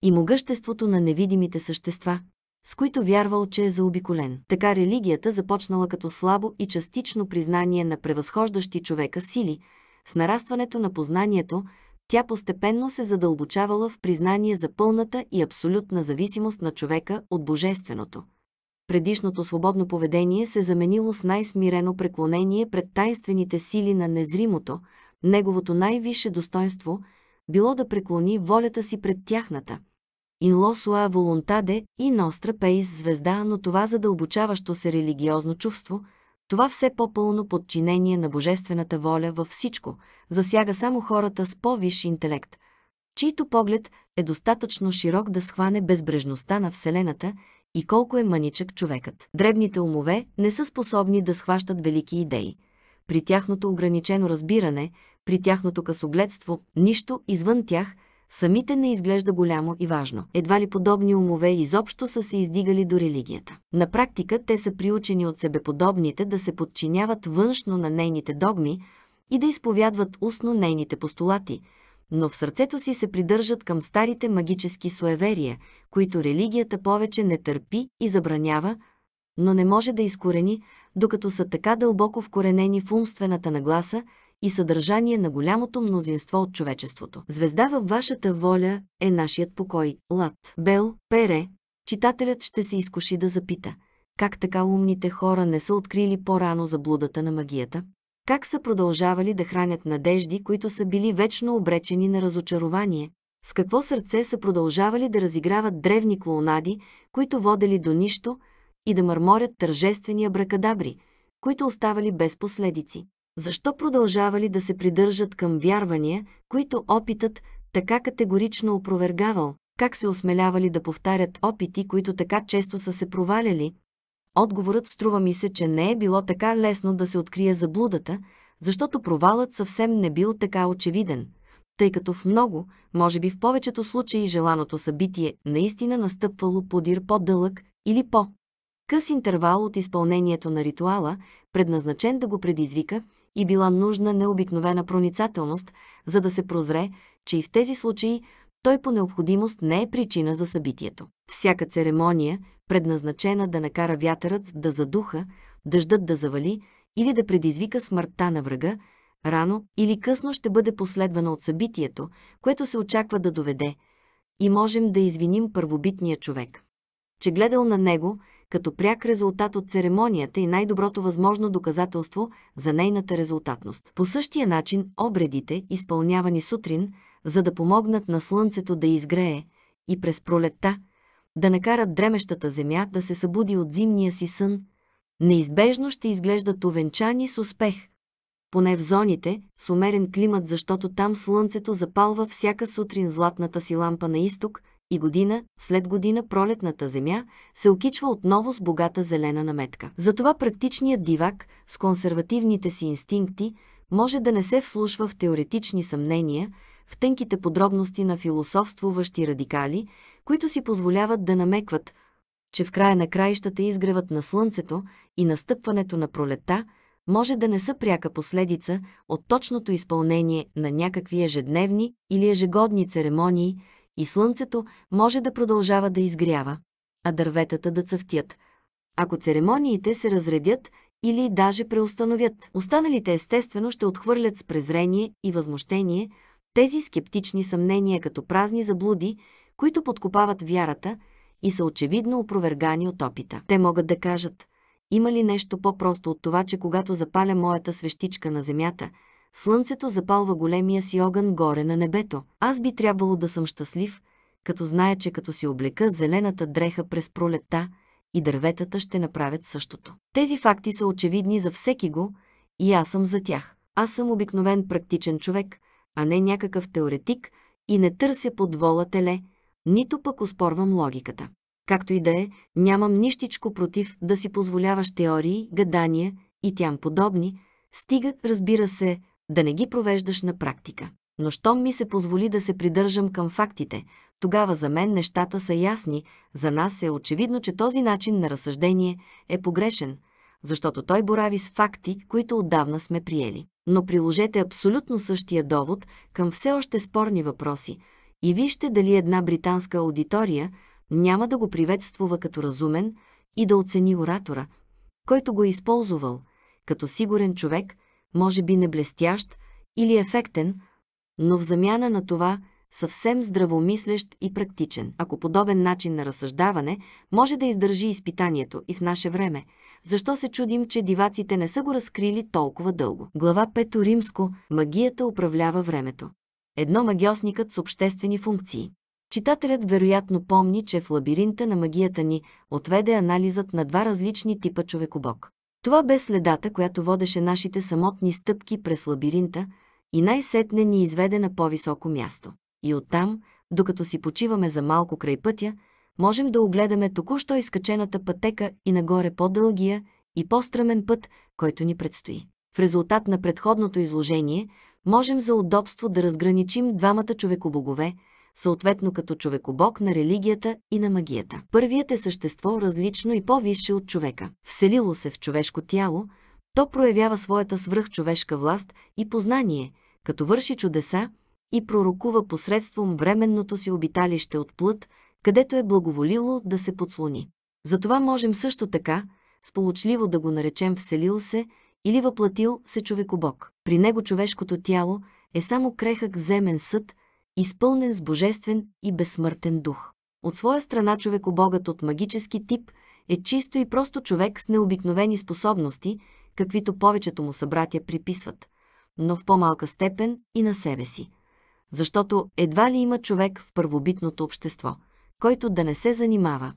S1: и могъществото на невидимите същества, с които вярвал, че е заобиколен. Така религията започнала като слабо и частично признание на превъзхождащи човека сили, с нарастването на познанието, тя постепенно се задълбочавала в признание за пълната и абсолютна зависимост на човека от божественото предишното свободно поведение се заменило с най-смирено преклонение пред тайнствените сили на незримото, неговото най-висше достоинство било да преклони волята си пред тяхната. И лосуа волонтаде и ностра пейс звезда, но това задълбочаващо се религиозно чувство, това все по-пълно подчинение на божествената воля във всичко, засяга само хората с по-висш интелект – чийто поглед е достатъчно широк да схване безбрежността на Вселената и колко е мъничък човекът. Дребните умове не са способни да схващат велики идеи. При тяхното ограничено разбиране, при тяхното късогледство, нищо извън тях самите не изглежда голямо и важно. Едва ли подобни умове изобщо са се издигали до религията. На практика те са приучени от себеподобните да се подчиняват външно на нейните догми и да изповядват устно нейните постулати – но в сърцето си се придържат към старите магически суеверия, които религията повече не търпи и забранява, но не може да изкорени, докато са така дълбоко вкоренени в умствената нагласа и съдържание на голямото мнозинство от човечеството. Звезда във вашата воля е нашият покой. Лад. Бел. Пере. Читателят ще се изкуши да запита. Как така умните хора не са открили по-рано заблудата на магията? как са продължавали да хранят надежди, които са били вечно обречени на разочарование, с какво сърце са продължавали да разиграват древни клоунади, които водели до нищо, и да мърморят тържествени абракадабри, които оставали без последици. Защо продължавали да се придържат към вярвания, които опитът така категорично опровергавал? Как се осмелявали да повтарят опити, които така често са се проваляли, Отговорът струва ми се, че не е било така лесно да се открие заблудата, защото провалът съвсем не бил така очевиден, тъй като в много, може би в повечето случаи желаното събитие наистина настъпвало подир по-дълъг или по къс интервал от изпълнението на ритуала, предназначен да го предизвика, и била нужна необикновена проницателност, за да се прозре, че и в тези случаи той по необходимост не е причина за събитието. Всяка церемония, предназначена да накара вятърът да задуха, дъждът да завали или да предизвика смъртта на врага, рано или късно ще бъде последвана от събитието, което се очаква да доведе, и можем да извиним първобитния човек, че гледал на него като пряк резултат от церемонията и е най-доброто възможно доказателство за нейната резултатност. По същия начин обредите, изпълнявани сутрин, за да помогнат на слънцето да изгрее и през пролетта, да накарат дремещата земя да се събуди от зимния си сън, неизбежно ще изглеждат увенчани с успех. Поне в зоните, с умерен климат, защото там слънцето запалва всяка сутрин златната си лампа на изток и година след година пролетната земя се окичва отново с богата зелена наметка. Затова практичният дивак с консервативните си инстинкти може да не се вслушва в теоретични съмнения – в тънките подробности на философствуващи радикали, които си позволяват да намекват, че в края на краищата изгревът на слънцето и настъпването на пролета може да не са пряка последица от точното изпълнение на някакви ежедневни или ежегодни церемонии и слънцето може да продължава да изгрява, а дърветата да цъфтят, ако церемониите се разредят или даже преустановят. Останалите естествено ще отхвърлят с презрение и възмущение – тези скептични съмнения като празни заблуди, които подкопават вярата и са очевидно опровергани от опита. Те могат да кажат, има ли нещо по-просто от това, че когато запаля моята свещичка на земята, слънцето запалва големия си огън горе на небето. Аз би трябвало да съм щастлив, като зная, че като си облека зелената дреха през пролетта и дърветата ще направят същото. Тези факти са очевидни за всеки го и аз съм за тях. Аз съм обикновен практичен човек, а не някакъв теоретик и не търся под вола теле, нито пък оспорвам логиката. Както и да е, нямам нищичко против да си позволяваш теории, гадания и тям подобни, стига, разбира се, да не ги провеждаш на практика. Но щом ми се позволи да се придържам към фактите, тогава за мен нещата са ясни, за нас е очевидно, че този начин на разсъждение е погрешен – защото той борави с факти, които отдавна сме приели. Но приложете абсолютно същия довод към все още спорни въпроси и вижте дали една британска аудитория няма да го приветствува като разумен и да оцени оратора, който го е използвал, като сигурен човек, може би не блестящ или ефектен, но в замяна на това – съвсем здравомислещ и практичен. Ако подобен начин на разсъждаване може да издържи изпитанието и в наше време, защо се чудим, че диваците не са го разкрили толкова дълго? Глава 5 Римско Магията управлява времето. Едно магиосникът с обществени функции. Читателят вероятно помни, че в лабиринта на магията ни отведе анализът на два различни типа човекобог. Това бе следата, която водеше нашите самотни стъпки през лабиринта и най-сетне ни изведе на по-високо място. И оттам, докато си почиваме за малко край пътя, можем да огледаме току-що изкачената пътека и нагоре по-дългия и по-стръмен път, който ни предстои. В резултат на предходното изложение можем за удобство да разграничим двамата човекобогове, съответно като човекобог на религията и на магията. Първият е същество различно и по-висше от човека. Вселило се в човешко тяло, то проявява своята свръхчовешка власт и познание, като върши чудеса и пророкува посредством временното си обиталище от плът, където е благоволило да се подслони. Затова можем също така, сполучливо да го наречем вселил се или въплатил се човекобог. При него човешкото тяло е само крехък земен съд, изпълнен с божествен и безсмъртен дух. От своя страна човекобогът от магически тип е чисто и просто човек с необикновени способности, каквито повечето му събратя приписват, но в по-малка степен и на себе си. Защото едва ли има човек в първобитното общество – който да не се занимава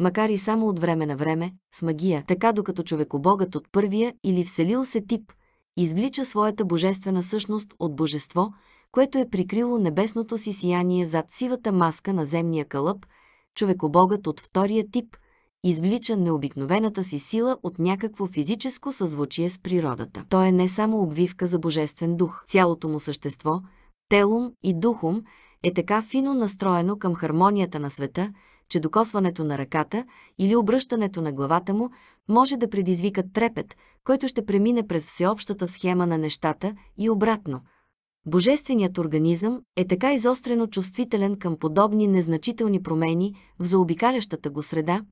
S1: макар и само от време на време, с магия, така докато човекобогът от първия или вселил се тип, извлича своята божествена същност от божество, което е прикрило небесното си сияние зад сивата маска на земния кълъп, човекобогът от втория тип извлича необикновената си сила от някакво физическо съзвучие с природата. Той е не само обвивка за божествен дух, цялото му същество, телум и духом, е така фино настроено към хармонията на света, че докосването на ръката или обръщането на главата му може да предизвика трепет, който ще премине през всеобщата схема на нещата и обратно. Божественият организъм е така изострено чувствителен към подобни незначителни промени в заобикалящата го среда,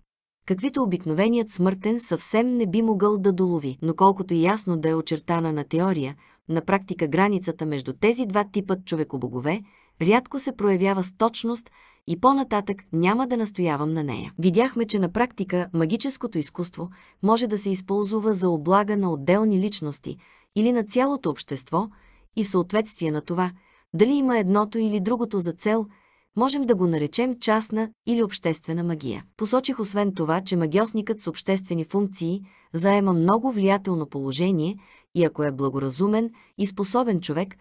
S1: каквито обикновеният смъртен съвсем не би могъл да долови. Но колкото и ясно да е очертана на теория, на практика границата между тези два типа човекобогове – рядко се проявява с точност и по-нататък няма да настоявам на нея. Видяхме, че на практика магическото изкуство може да се използва за облага на отделни личности или на цялото общество и в съответствие на това, дали има едното или другото за цел – можем да го наречем частна или обществена магия. Посочих освен това, че магиосникът с обществени функции заема много влиятелно положение и ако е благоразумен и способен човек,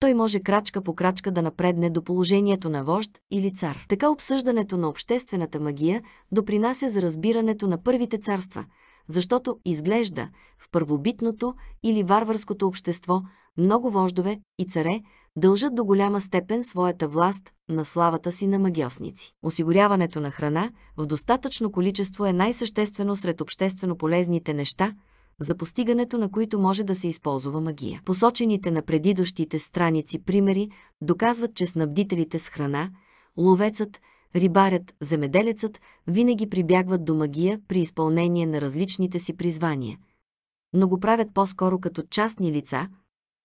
S1: той може крачка по крачка да напредне до положението на вожд или цар. Така обсъждането на обществената магия допринася за разбирането на първите царства, защото изглежда в първобитното или варварското общество много вождове и царе дължат до голяма степен своята власт на славата си на магиосници. Осигуряването на храна в достатъчно количество е най-съществено сред обществено полезните неща – за постигането на които може да се използва магия. Посочените на предидощите страници примери доказват, че снабдителите с храна, ловецът, рибарят, земеделецът винаги прибягват до магия при изпълнение на различните си призвания, но го правят по-скоро като частни лица,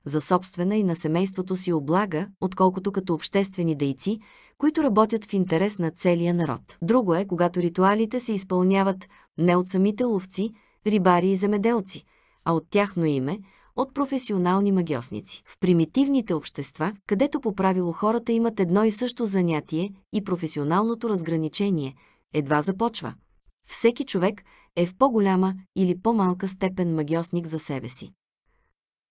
S1: за собствена и на семейството си облага, отколкото като обществени дейци, които работят в интерес на целия народ. Друго е, когато ритуалите се изпълняват не от самите ловци, рибари и земеделци, а от тяхно име – от професионални магиосници. В примитивните общества, където по правило хората имат едно и също занятие и професионалното разграничение, едва започва. Всеки човек е в по-голяма или по-малка степен магиосник за себе си.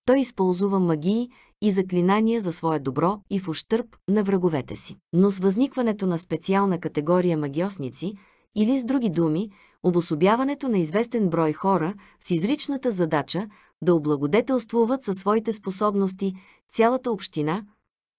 S1: Той използва магии и заклинания за свое добро и в ущърп на враговете си. Но с възникването на специална категория магиосници, или с други думи, обособяването на известен брой хора с изричната задача да облагодетелствуват със своите способности цялата община,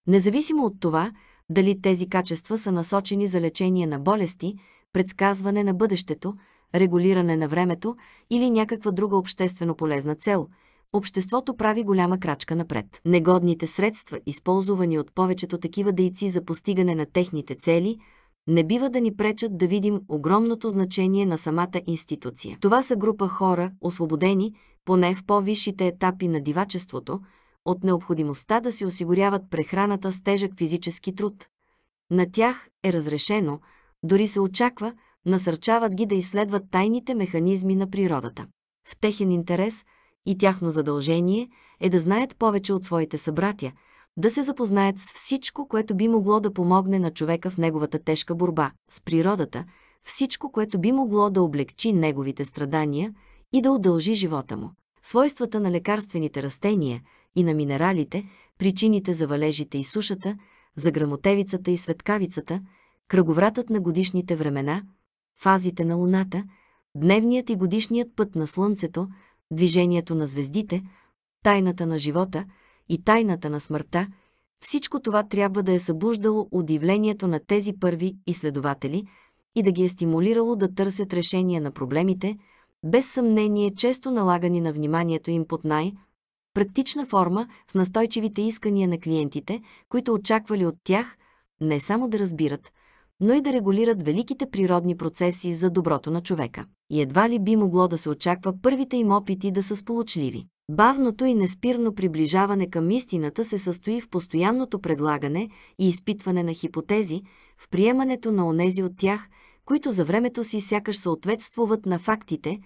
S1: независимо от това дали тези качества са насочени за лечение на болести, предсказване на бъдещето, регулиране на времето или някаква друга обществено полезна цел – обществото прави голяма крачка напред. Негодните средства, използвани от повечето такива дейци за постигане на техните цели – не бива да ни пречат да видим огромното значение на самата институция. Това са група хора, освободени, поне в по-висшите етапи на дивачеството, от необходимостта да си осигуряват прехраната с тежък физически труд. На тях е разрешено, дори се очаква, насърчават ги да изследват тайните механизми на природата. В техен интерес и тяхно задължение е да знаят повече от своите събратя – да се запознаят с всичко, което би могло да помогне на човека в неговата тежка борба с природата, всичко, което би могло да облегчи неговите страдания и да удължи живота му. Свойствата на лекарствените растения и на минералите, причините за валежите и сушата, за грамотевицата и светкавицата, кръговратът на годишните времена, фазите на луната, дневният и годишният път на слънцето, движението на звездите, тайната на живота – и тайната на смъртта, всичко това трябва да е събуждало удивлението на тези първи изследователи и да ги е стимулирало да търсят решение на проблемите, без съмнение често налагани на вниманието им под най- практична форма с настойчивите искания на клиентите, които очаквали от тях не само да разбират, но и да регулират великите природни процеси за доброто на човека. И едва ли би могло да се очаква първите им опити да са сполучливи. Бавното и неспирно приближаване към истината се състои в постоянното предлагане и изпитване на хипотези, в приемането на онези от тях, които за времето си сякаш съответствуват на фактите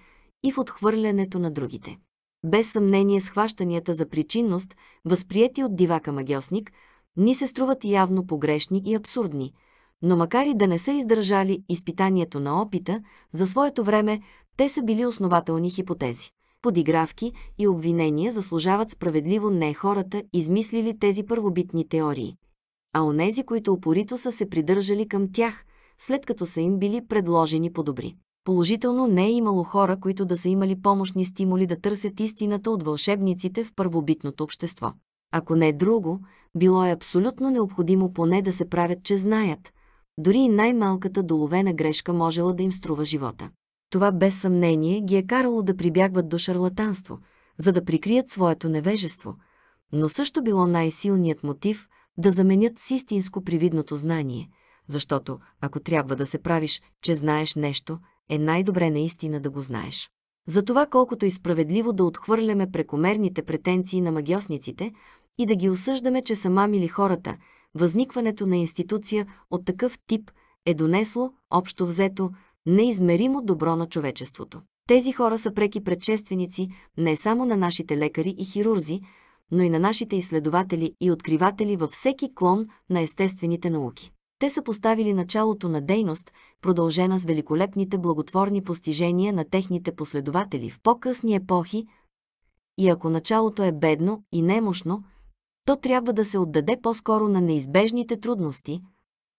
S1: и в отхвърлянето на другите. Без съмнение схващанията за причинност, възприяти от дивака магиосник, ни се струват явно погрешни и абсурдни, но макар и да не са издържали изпитанието на опита, за своето време те са били основателни хипотези подигравки и обвинения заслужават справедливо не хората, измислили тези първобитни теории, а онези, които упорито са се придържали към тях, след като са им били предложени по-добри. Положително не е имало хора, които да са имали помощни стимули да търсят истината от вълшебниците в първобитното общество. Ако не е друго, било е абсолютно необходимо поне да се правят, че знаят. Дори и най-малката доловена грешка можела да им струва живота. Това без съмнение ги е карало да прибягват до шарлатанство, за да прикрият своето невежество, но също било най-силният мотив да заменят с истинско привидното знание, защото ако трябва да се правиш, че знаеш нещо, е най-добре наистина да го знаеш. Затова колкото и справедливо да отхвърляме прекомерните претенции на магиосниците и да ги осъждаме, че са мамили хората, възникването на институция от такъв тип е донесло, общо взето, неизмеримо добро на човечеството. Тези хора са преки предшественици не само на нашите лекари и хирурзи, но и на нашите изследователи и откриватели във всеки клон на естествените науки. Те са поставили началото на дейност, продължена с великолепните благотворни постижения на техните последователи в по-късни епохи, и ако началото е бедно и немощно, то трябва да се отдаде по-скоро на неизбежните трудности –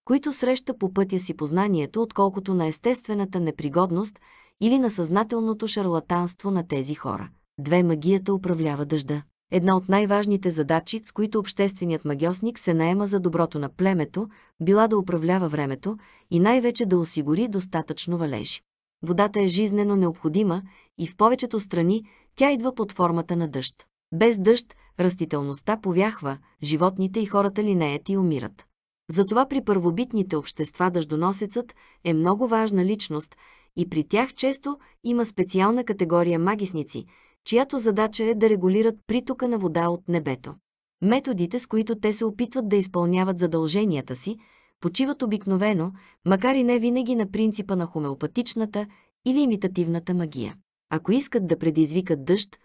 S1: които среща по пътя си познанието, отколкото на естествената непригодност или на съзнателното шарлатанство на тези хора. Две магията управлява дъжда. Една от най-важните задачи, с които общественият магиосник се наема за доброто на племето, била да управлява времето и най-вече да осигури достатъчно валежи. Водата е жизнено необходима и в повечето страни тя идва под формата на дъжд. Без дъжд растителността повяхва, животните и хората линеят и умират. Затова при първобитните общества дъждоносецът е много важна личност и при тях често има специална категория магисници, чиято задача е да регулират притока на вода от небето. Методите, с които те се опитват да изпълняват задълженията си, почиват обикновено, макар и не винаги на принципа на хомеопатичната или имитативната магия. Ако искат да предизвикат дъжд,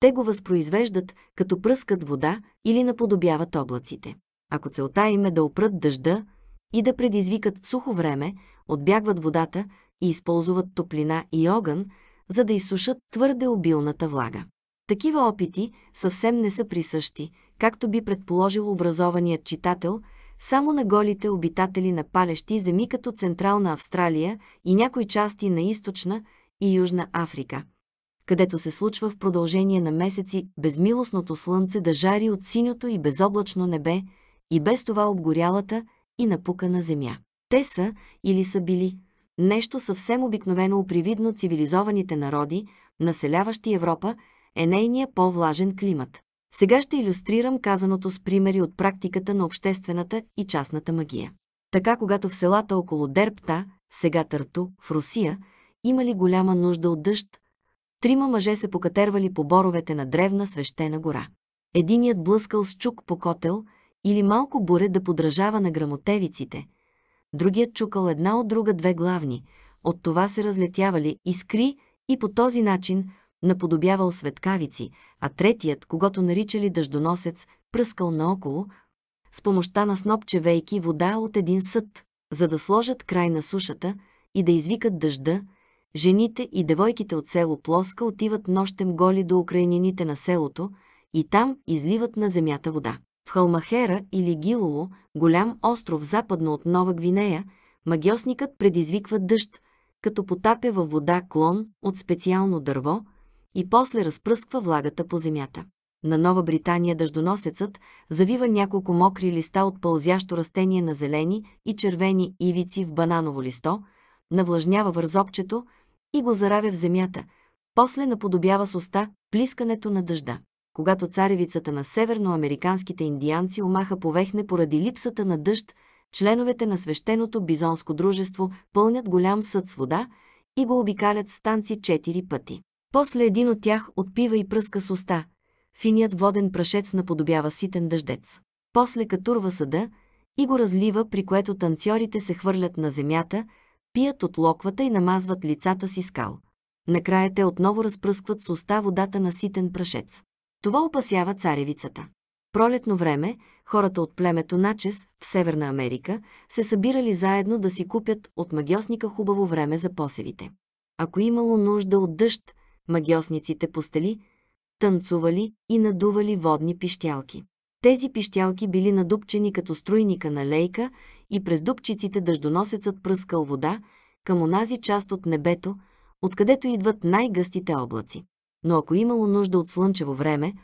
S1: те го възпроизвеждат, като пръскат вода или наподобяват облаците. Ако целта им е да опрат дъжда и да предизвикат сухо време, отбягват водата и използват топлина и огън, за да изсушат твърде обилната влага. Такива опити съвсем не са присъщи, както би предположил образованият читател, само на голите обитатели на палещи земи като Централна Австралия и някои части на Източна и Южна Африка, където се случва в продължение на месеци безмилостното слънце да жари от синьото и безоблачно небе, и без това обгорялата и напукана земя. Те са или са били нещо съвсем обикновено опривидно цивилизованите народи, населяващи Европа, е нейния по-влажен климат. Сега ще иллюстрирам казаното с примери от практиката на обществената и частната магия. Така, когато в селата около Дерпта, сега Търту, в Русия, имали голяма нужда от дъжд, трима мъже се покатервали по боровете на древна свещена гора. Единият блъскал с чук по котел – или малко буре да подражава на грамотевиците. Другият чукал една от друга две главни, от това се разлетявали искри и по този начин наподобявал светкавици, а третият, когато наричали дъждоносец, пръскал наоколо, с помощта на снопче вейки вода от един съд, за да сложат край на сушата и да извикат дъжда, жените и девойките от село Плоска отиват нощем голи до украинините на селото и там изливат на земята вода. В Халмахера или Гилоло, голям остров западно от Нова Гвинея, магиосникът предизвиква дъжд, като потапя във вода клон от специално дърво и после разпръсква влагата по земята. На Нова Британия дъждоносецът завива няколко мокри листа от пълзящо растение на зелени и червени ивици в бананово листо, навлажнява вързопчето и го заравя в земята, после наподобява с уста плискането на дъжда когато царевицата на северноамериканските индианци омаха повехне поради липсата на дъжд, членовете на свещеното бизонско дружество пълнят голям съд с вода и го обикалят станци четири пъти. После един от тях отпива и пръска с уста. Финият воден прашец наподобява ситен дъждец. После катурва съда и го разлива, при което танцорите се хвърлят на земята, пият от локвата и намазват лицата си скал. Накрая те отново разпръскват с уста водата на ситен прашец. Това опасява царевицата. Пролетно време хората от племето Начес в Северна Америка се събирали заедно да си купят от магиосника хубаво време за посевите. Ако имало нужда от дъжд, магиосниците постели, танцували и надували водни пищялки. Тези пищялки били надупчени като струйника на лейка и през дупчиците дъждоносецът пръскал вода към онази част от небето, откъдето идват най-гъстите облаци но ако имало нужда от слънчево време,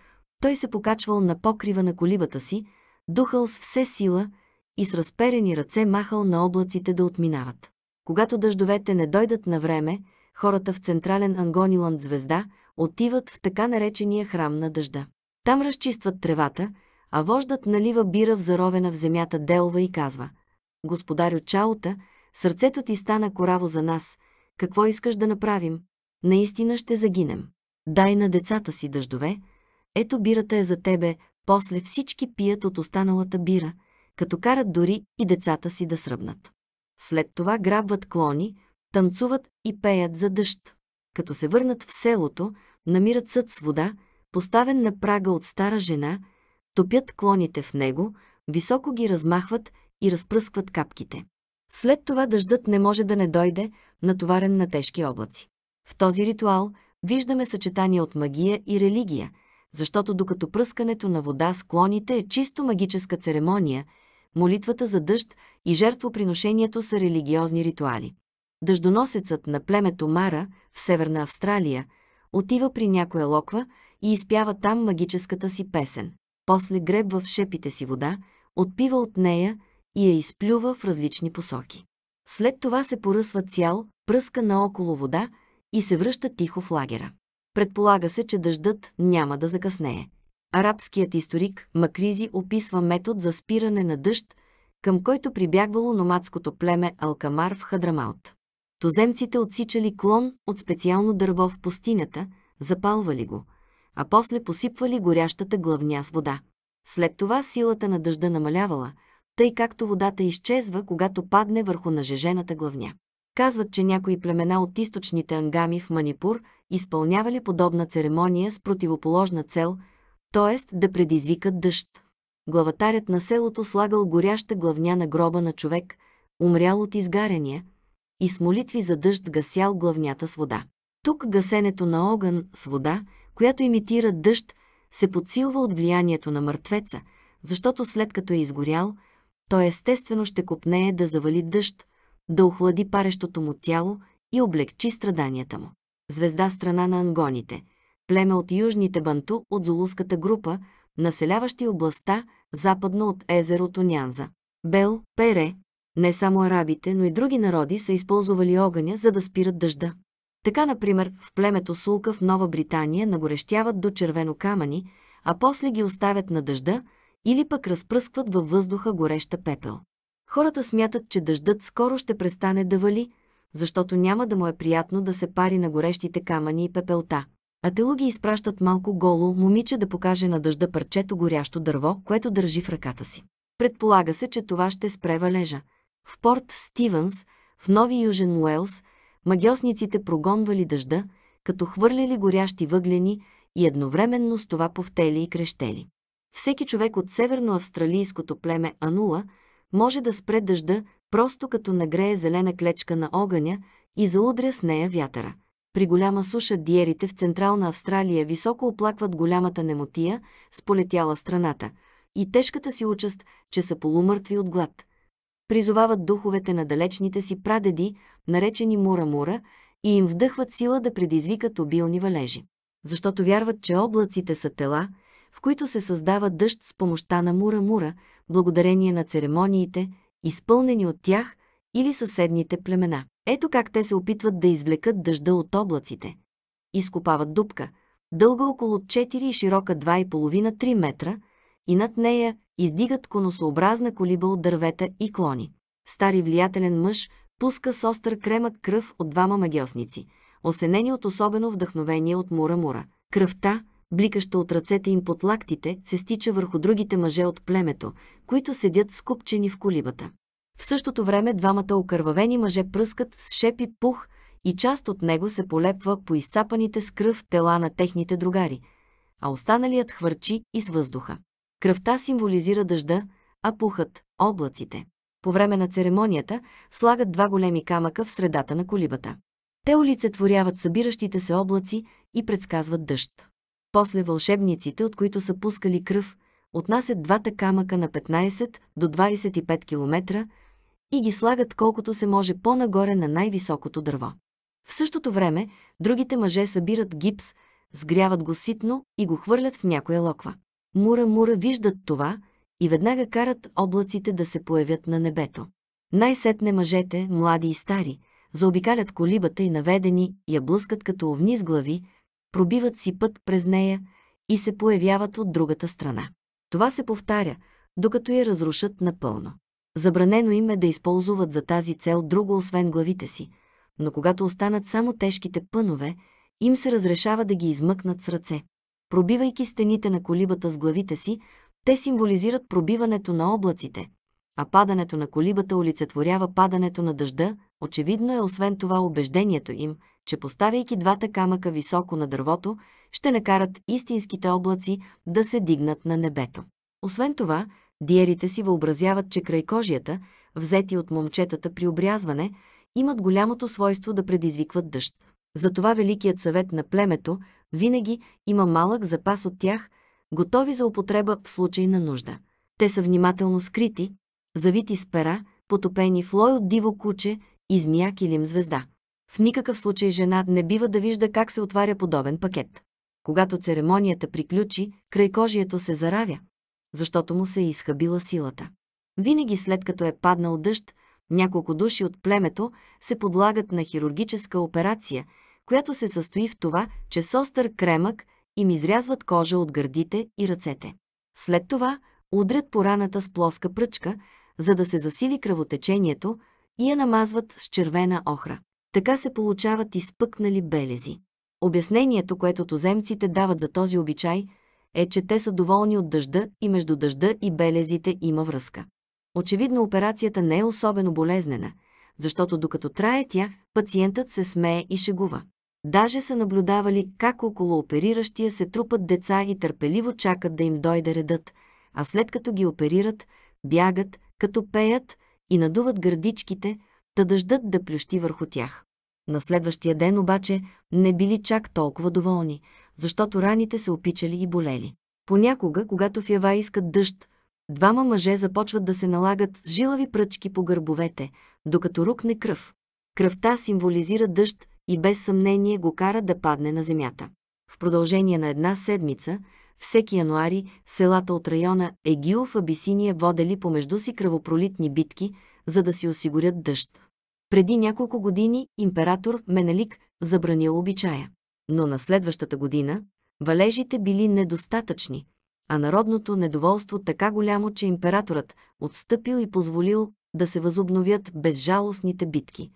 S1: той се покачвал на покрива на колибата си, духал с все сила и с разперени ръце махал на облаците да отминават. Когато дъждовете не дойдат на време, хората в централен Ангониланд звезда отиват в така наречения храм на дъжда. Там разчистват тревата, а вождат налива бира в заровена в земята делва и казва «Господарю Чаута, сърцето ти стана кораво за нас, какво искаш да направим? Наистина ще загинем». Дай на децата си дъждове, ето бирата е за тебе, после всички пият от останалата бира, като карат дори и децата си да сръбнат. След това грабват клони, танцуват и пеят за дъжд. Като се върнат в селото, намират съд с вода, поставен на прага от стара жена, топят клоните в него, високо ги размахват и разпръскват капките. След това дъждът не може да не дойде, натоварен на тежки облаци. В този ритуал виждаме съчетание от магия и религия, защото докато пръскането на вода с клоните е чисто магическа церемония, молитвата за дъжд и жертвоприношението са религиозни ритуали. Дъждоносецът на племето Мара в Северна Австралия отива при някоя локва и изпява там магическата си песен. После гребва в шепите си вода, отпива от нея и я изплюва в различни посоки. След това се поръсва цял, пръска наоколо вода – и се връща тихо в лагера. Предполага се, че дъждът няма да закъснее. Арабският историк Макризи описва метод за спиране на дъжд, към който прибягвало номадското племе Алкамар в Хадрамаут. Тоземците отсичали клон от специално дърво в пустинята, запалвали го, а после посипвали горящата главня с вода. След това силата на дъжда намалявала, тъй както водата изчезва, когато падне върху нажежената главня. Казват, че някои племена от източните ангами в Манипур изпълнявали подобна церемония с противоположна цел, т.е. да предизвикат дъжд. Главатарят на селото слагал горяща главня на гроба на човек, умрял от изгаряния, и с молитви за дъжд гасял главнята с вода. Тук гасенето на огън с вода, която имитира дъжд, се подсилва от влиянието на мъртвеца, защото след като е изгорял, той естествено ще копнее да завали дъжд, да охлади парещото му тяло и облегчи страданията му. Звезда страна на ангоните, племе от южните банту от золуската група, населяващи областта западно от езерото Нянза. Бел, Пере, не само арабите, но и други народи са използвали огъня, за да спират дъжда. Така, например, в племето Сулка в Нова Британия нагорещяват до червено камъни, а после ги оставят на дъжда или пък разпръскват във въздуха гореща пепел. Хората смятат, че дъждът скоро ще престане да вали, защото няма да му е приятно да се пари на горещите камъни и пепелта. А ги изпращат малко голо момиче да покаже на дъжда парчето горящо дърво, което държи в ръката си. Предполага се, че това ще спре валежа. В порт Стивенс, в Нови Южен Уелс, магиосниците прогонвали дъжда, като хвърляли горящи въглени и едновременно с това повтели и крещели. Всеки човек от северно-австралийското племе Анула – може да спре дъжда, просто като нагрее зелена клечка на огъня и заудря с нея вятъра. При голяма суша диерите в Централна Австралия високо оплакват голямата немотия, сполетяла страната, и тежката си участ, че са полумъртви от глад. Призовават духовете на далечните си прадеди, наречени мура-мура, и им вдъхват сила да предизвикат обилни валежи. Защото вярват, че облаците са тела, в които се създава дъжд с помощта на мура-мура, благодарение на церемониите, изпълнени от тях или съседните племена. Ето как те се опитват да извлекат дъжда от облаците. Изкопават дупка, дълга около 4 и широка 2,5-3 метра, и над нея издигат коносообразна колиба от дървета и клони. Стари влиятелен мъж пуска с остър кремък кръв от двама магиосници, осенени от особено вдъхновение от Мура-Мура. Кръвта, бликаща от ръцете им под лактите, се стича върху другите мъже от племето, които седят скупчени в колибата. В същото време двамата окървавени мъже пръскат с шепи пух и част от него се полепва по изцапаните с кръв тела на техните другари, а останалият хвърчи и с въздуха. Кръвта символизира дъжда, а пухът – облаците. По време на церемонията слагат два големи камъка в средата на колибата. Те олицетворяват събиращите се облаци и предсказват дъжд. После вълшебниците, от които са пускали кръв, отнасят двата камъка на 15 до 25 км и ги слагат колкото се може по-нагоре на най-високото дърво. В същото време, другите мъже събират гипс, сгряват го ситно и го хвърлят в някоя локва. Мура-мура виждат това и веднага карат облаците да се появят на небето. Най-сетне мъжете, млади и стари, заобикалят колибата и наведени я блъскат като овни с глави, пробиват си път през нея и се появяват от другата страна. Това се повтаря, докато я разрушат напълно. Забранено им е да използват за тази цел друго освен главите си, но когато останат само тежките пънове, им се разрешава да ги измъкнат с ръце. Пробивайки стените на колибата с главите си, те символизират пробиването на облаците, а падането на колибата олицетворява падането на дъжда, очевидно е освен това убеждението им – че поставяйки двата камъка високо на дървото, ще накарат истинските облаци да се дигнат на небето. Освен това, диерите си въобразяват, че крайкожията, взети от момчетата при обрязване, имат голямото свойство да предизвикват дъжд. Затова Великият съвет на племето винаги има малък запас от тях, готови за употреба в случай на нужда. Те са внимателно скрити, завити с пера, потопени в лой от диво куче и змия килим звезда. В никакъв случай жена не бива да вижда как се отваря подобен пакет. Когато церемонията приключи, крайкожието се заравя, защото му се е изхъбила силата. Винаги след като е паднал дъжд, няколко души от племето се подлагат на хирургическа операция, която се състои в това, че с остър кремък им изрязват кожа от гърдите и ръцете. След това удрят по раната с плоска пръчка, за да се засили кръвотечението и я намазват с червена охра. Така се получават изпъкнали белези. Обяснението, което туземците дават за този обичай, е, че те са доволни от дъжда и между дъжда и белезите има връзка. Очевидно операцията не е особено болезнена, защото докато трае тя, пациентът се смее и шегува. Даже са наблюдавали как около опериращия се трупат деца и търпеливо чакат да им дойде редът, а след като ги оперират, бягат, като пеят и надуват гърдичките, та дъждът да плющи върху тях. На следващия ден обаче не били чак толкова доволни, защото раните се опичали и болели. Понякога, когато в ява искат дъжд, двама мъже започват да се налагат с жилави пръчки по гърбовете, докато рукне кръв. Кръвта символизира дъжд и без съмнение го кара да падне на земята. В продължение на една седмица, всеки януари, селата от района Егиов Абисиния водели помежду си кръвопролитни битки, за да си осигурят дъжд. Преди няколко години император Менелик забранил обичая, но на следващата година валежите били недостатъчни, а народното недоволство така голямо, че императорът отстъпил и позволил да се възобновят безжалостните битки,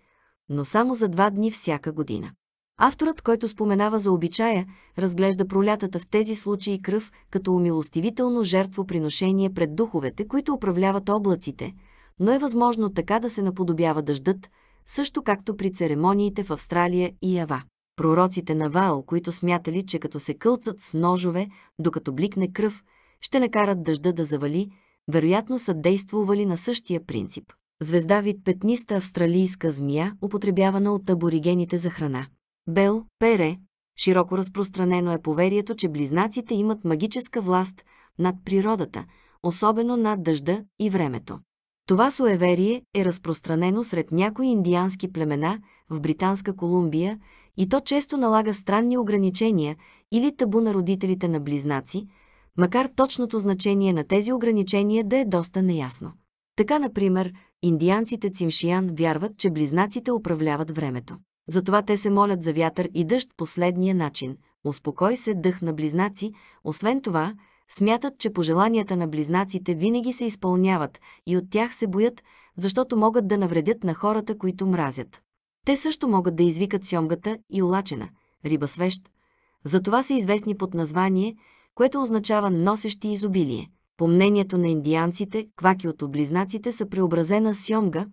S1: но само за два дни всяка година. Авторът, който споменава за обичая, разглежда пролятата в тези случаи кръв като умилостивително жертвоприношение пред духовете, които управляват облаците, но е възможно така да се наподобява дъждът, също както при церемониите в Австралия и Ява. Пророците на Ваал, които смятали, че като се кълцат с ножове, докато бликне кръв, ще накарат дъжда да завали, вероятно са действували на същия принцип. Звезда вид петниста австралийска змия, употребявана от аборигените за храна. Бел, пере, широко разпространено е поверието, че близнаците имат магическа власт над природата, особено над дъжда и времето. Това суеверие е разпространено сред някои индиански племена в Британска Колумбия и то често налага странни ограничения или табу на родителите на близнаци, макар точното значение на тези ограничения да е доста неясно. Така, например, индианците Цимшиян вярват, че близнаците управляват времето. Затова те се молят за вятър и дъжд последния начин. Успокой се, дъх на близнаци. Освен това, Смятат, че пожеланията на близнаците винаги се изпълняват и от тях се боят, защото могат да навредят на хората, които мразят. Те също могат да извикат сьомгата и олачена, риба свещ. Затова са известни под название, което означава носещи изобилие. По мнението на индианците, кваки от близнаците са преобразена сьомга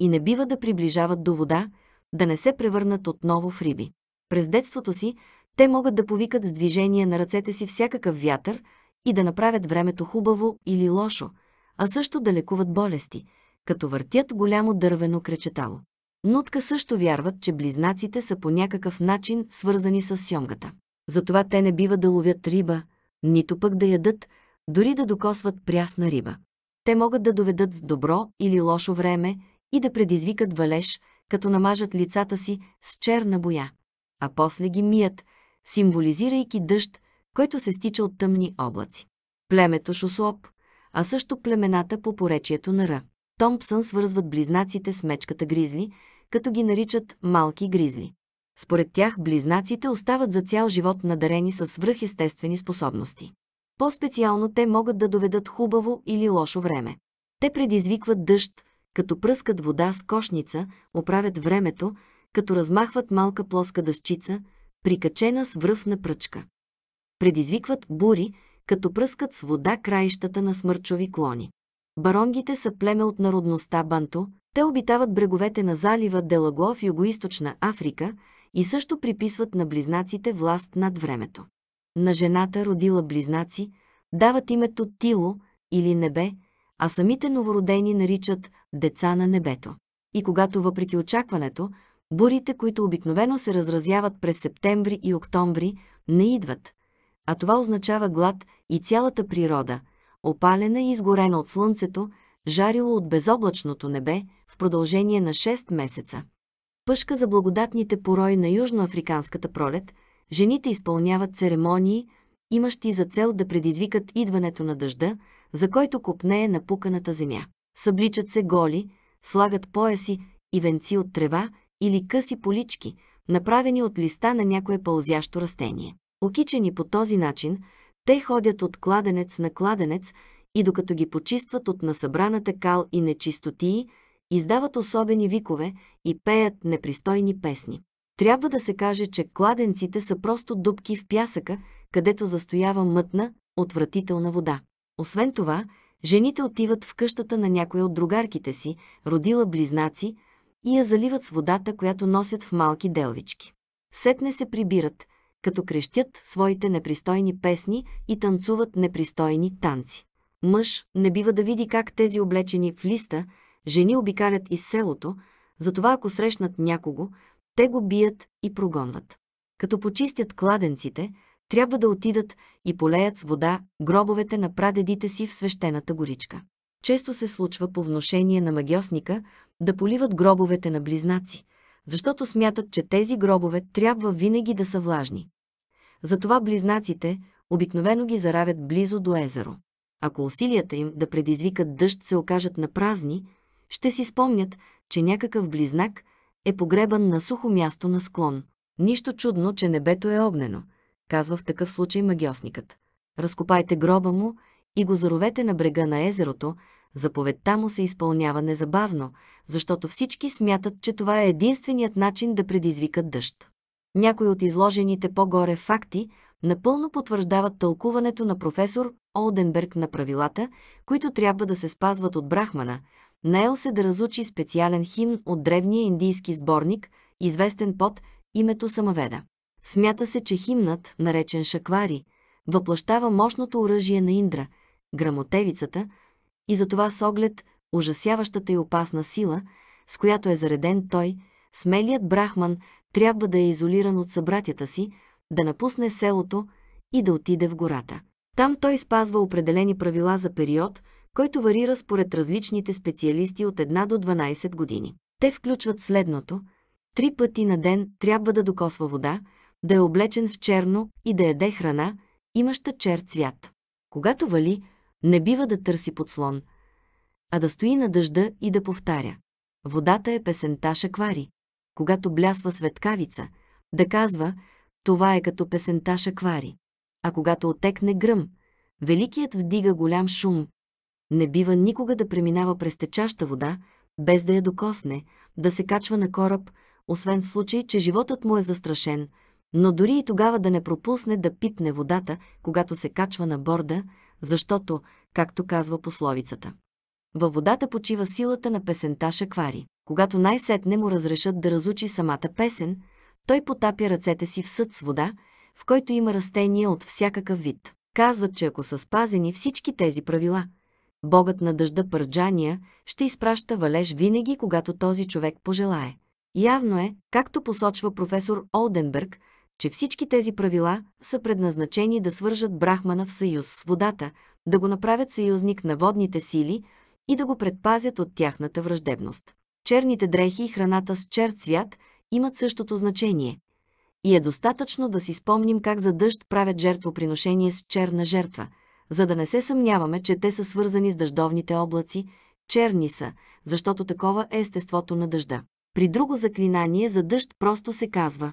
S1: и не бива да приближават до вода, да не се превърнат отново в риби. През детството си те могат да повикат с движение на ръцете си всякакъв вятър, и да направят времето хубаво или лошо, а също да лекуват болести, като въртят голямо дървено кречетало. Нутка също вярват, че близнаците са по някакъв начин свързани с сьомгата. Затова те не бива да ловят риба, нито пък да ядат, дори да докосват прясна риба. Те могат да доведат в добро или лошо време и да предизвикат валеж, като намажат лицата си с черна боя, а после ги мият, символизирайки дъжд който се стича от тъмни облаци. Племето Шосуоп, а също племената по поречието на Ра. Томпсън свързват близнаците с мечката гризли, като ги наричат малки гризли. Според тях близнаците остават за цял живот надарени с свръхестествени способности. По-специално те могат да доведат хубаво или лошо време. Те предизвикват дъжд, като пръскат вода с кошница, оправят времето, като размахват малка плоска дъщица, прикачена с връв на пръчка. Предизвикват бури, като пръскат с вода краищата на смърчови клони. Баронгите са племе от народността Банто, те обитават бреговете на залива Делаго в югоисточна Африка и също приписват на близнаците власт над времето. На жената, родила близнаци, дават името Тило или Небе, а самите новородени наричат деца на небето. И когато въпреки очакването, бурите, които обикновено се разразяват през септември и октомври, не идват, а това означава глад и цялата природа, опалена и изгорена от слънцето, жарило от безоблачното небе в продължение на 6 месеца. Пъшка за благодатните порои на южноафриканската пролет, жените изпълняват церемонии, имащи за цел да предизвикат идването на дъжда, за който е напуканата земя. Събличат се голи, слагат пояси и венци от трева или къси полички, направени от листа на някое пълзящо растение. Окичени по този начин, те ходят от кладенец на кладенец и докато ги почистват от насъбраната кал и нечистотии, издават особени викове и пеят непристойни песни. Трябва да се каже, че кладенците са просто дубки в пясъка, където застоява мътна, отвратителна вода. Освен това, жените отиват в къщата на някоя от другарките си, родила близнаци, и я заливат с водата, която носят в малки делвички. Сетне се прибират – като крещят своите непристойни песни и танцуват непристойни танци. Мъж не бива да види как тези облечени в листа жени обикалят из селото, затова ако срещнат някого, те го бият и прогонват. Като почистят кладенците, трябва да отидат и полеят с вода гробовете на прадедите си в свещената горичка. Често се случва по вношение на магиосника да поливат гробовете на близнаци, защото смятат, че тези гробове трябва винаги да са влажни. Затова близнаците обикновено ги заравят близо до езеро. Ако усилията им да предизвикат дъжд се окажат на празни, ще си спомнят, че някакъв близнак е погребан на сухо място на склон. Нищо чудно, че небето е огнено, казва в такъв случай магиосникът. Разкопайте гроба му и го заровете на брега на езерото, заповедта му се изпълнява незабавно, защото всички смятат, че това е единственият начин да предизвикат дъжд. Някои от изложените по-горе факти напълно потвърждават тълкуването на професор Олденберг на правилата, които трябва да се спазват от брахмана, наел се да разучи специален химн от древния индийски сборник, известен под името Самаведа. Смята се, че химнат, наречен Шаквари, въплащава мощното оръжие на Индра, грамотевицата, и затова с оглед ужасяващата и опасна сила, с която е зареден той, смелият брахман трябва да е изолиран от събратята си, да напусне селото и да отиде в гората. Там той спазва определени правила за период, който варира според различните специалисти от 1 до 12 години. Те включват следното – три пъти на ден трябва да докосва вода, да е облечен в черно и да яде храна, имаща чер цвят. Когато вали, не бива да търси подслон, а да стои на дъжда и да повтаря. Водата е песента Шаквари когато блясва светкавица, да казва «Това е като песента шаквари». А когато отекне гръм, великият вдига голям шум. Не бива никога да преминава през течаща вода, без да я докосне, да се качва на кораб, освен в случай, че животът му е застрашен, но дори и тогава да не пропусне да пипне водата, когато се качва на борда, защото, както казва пословицата, във водата почива силата на песента Шаквари. Когато най-сетне му разрешат да разучи самата песен, той потапя ръцете си в съд с вода, в който има растения от всякакъв вид. Казват, че ако са спазени всички тези правила, богът на дъжда Пърджания ще изпраща валеж винаги, когато този човек пожелае. Явно е, както посочва професор Олденберг, че всички тези правила са предназначени да свържат Брахмана в съюз с водата, да го направят съюзник на водните сили и да го предпазят от тяхната враждебност черните дрехи и храната с черт цвят имат същото значение. И е достатъчно да си спомним как за дъжд правят жертвоприношение с черна жертва, за да не се съмняваме, че те са свързани с дъждовните облаци, черни са, защото такова е естеството на дъжда. При друго заклинание за дъжд просто се казва.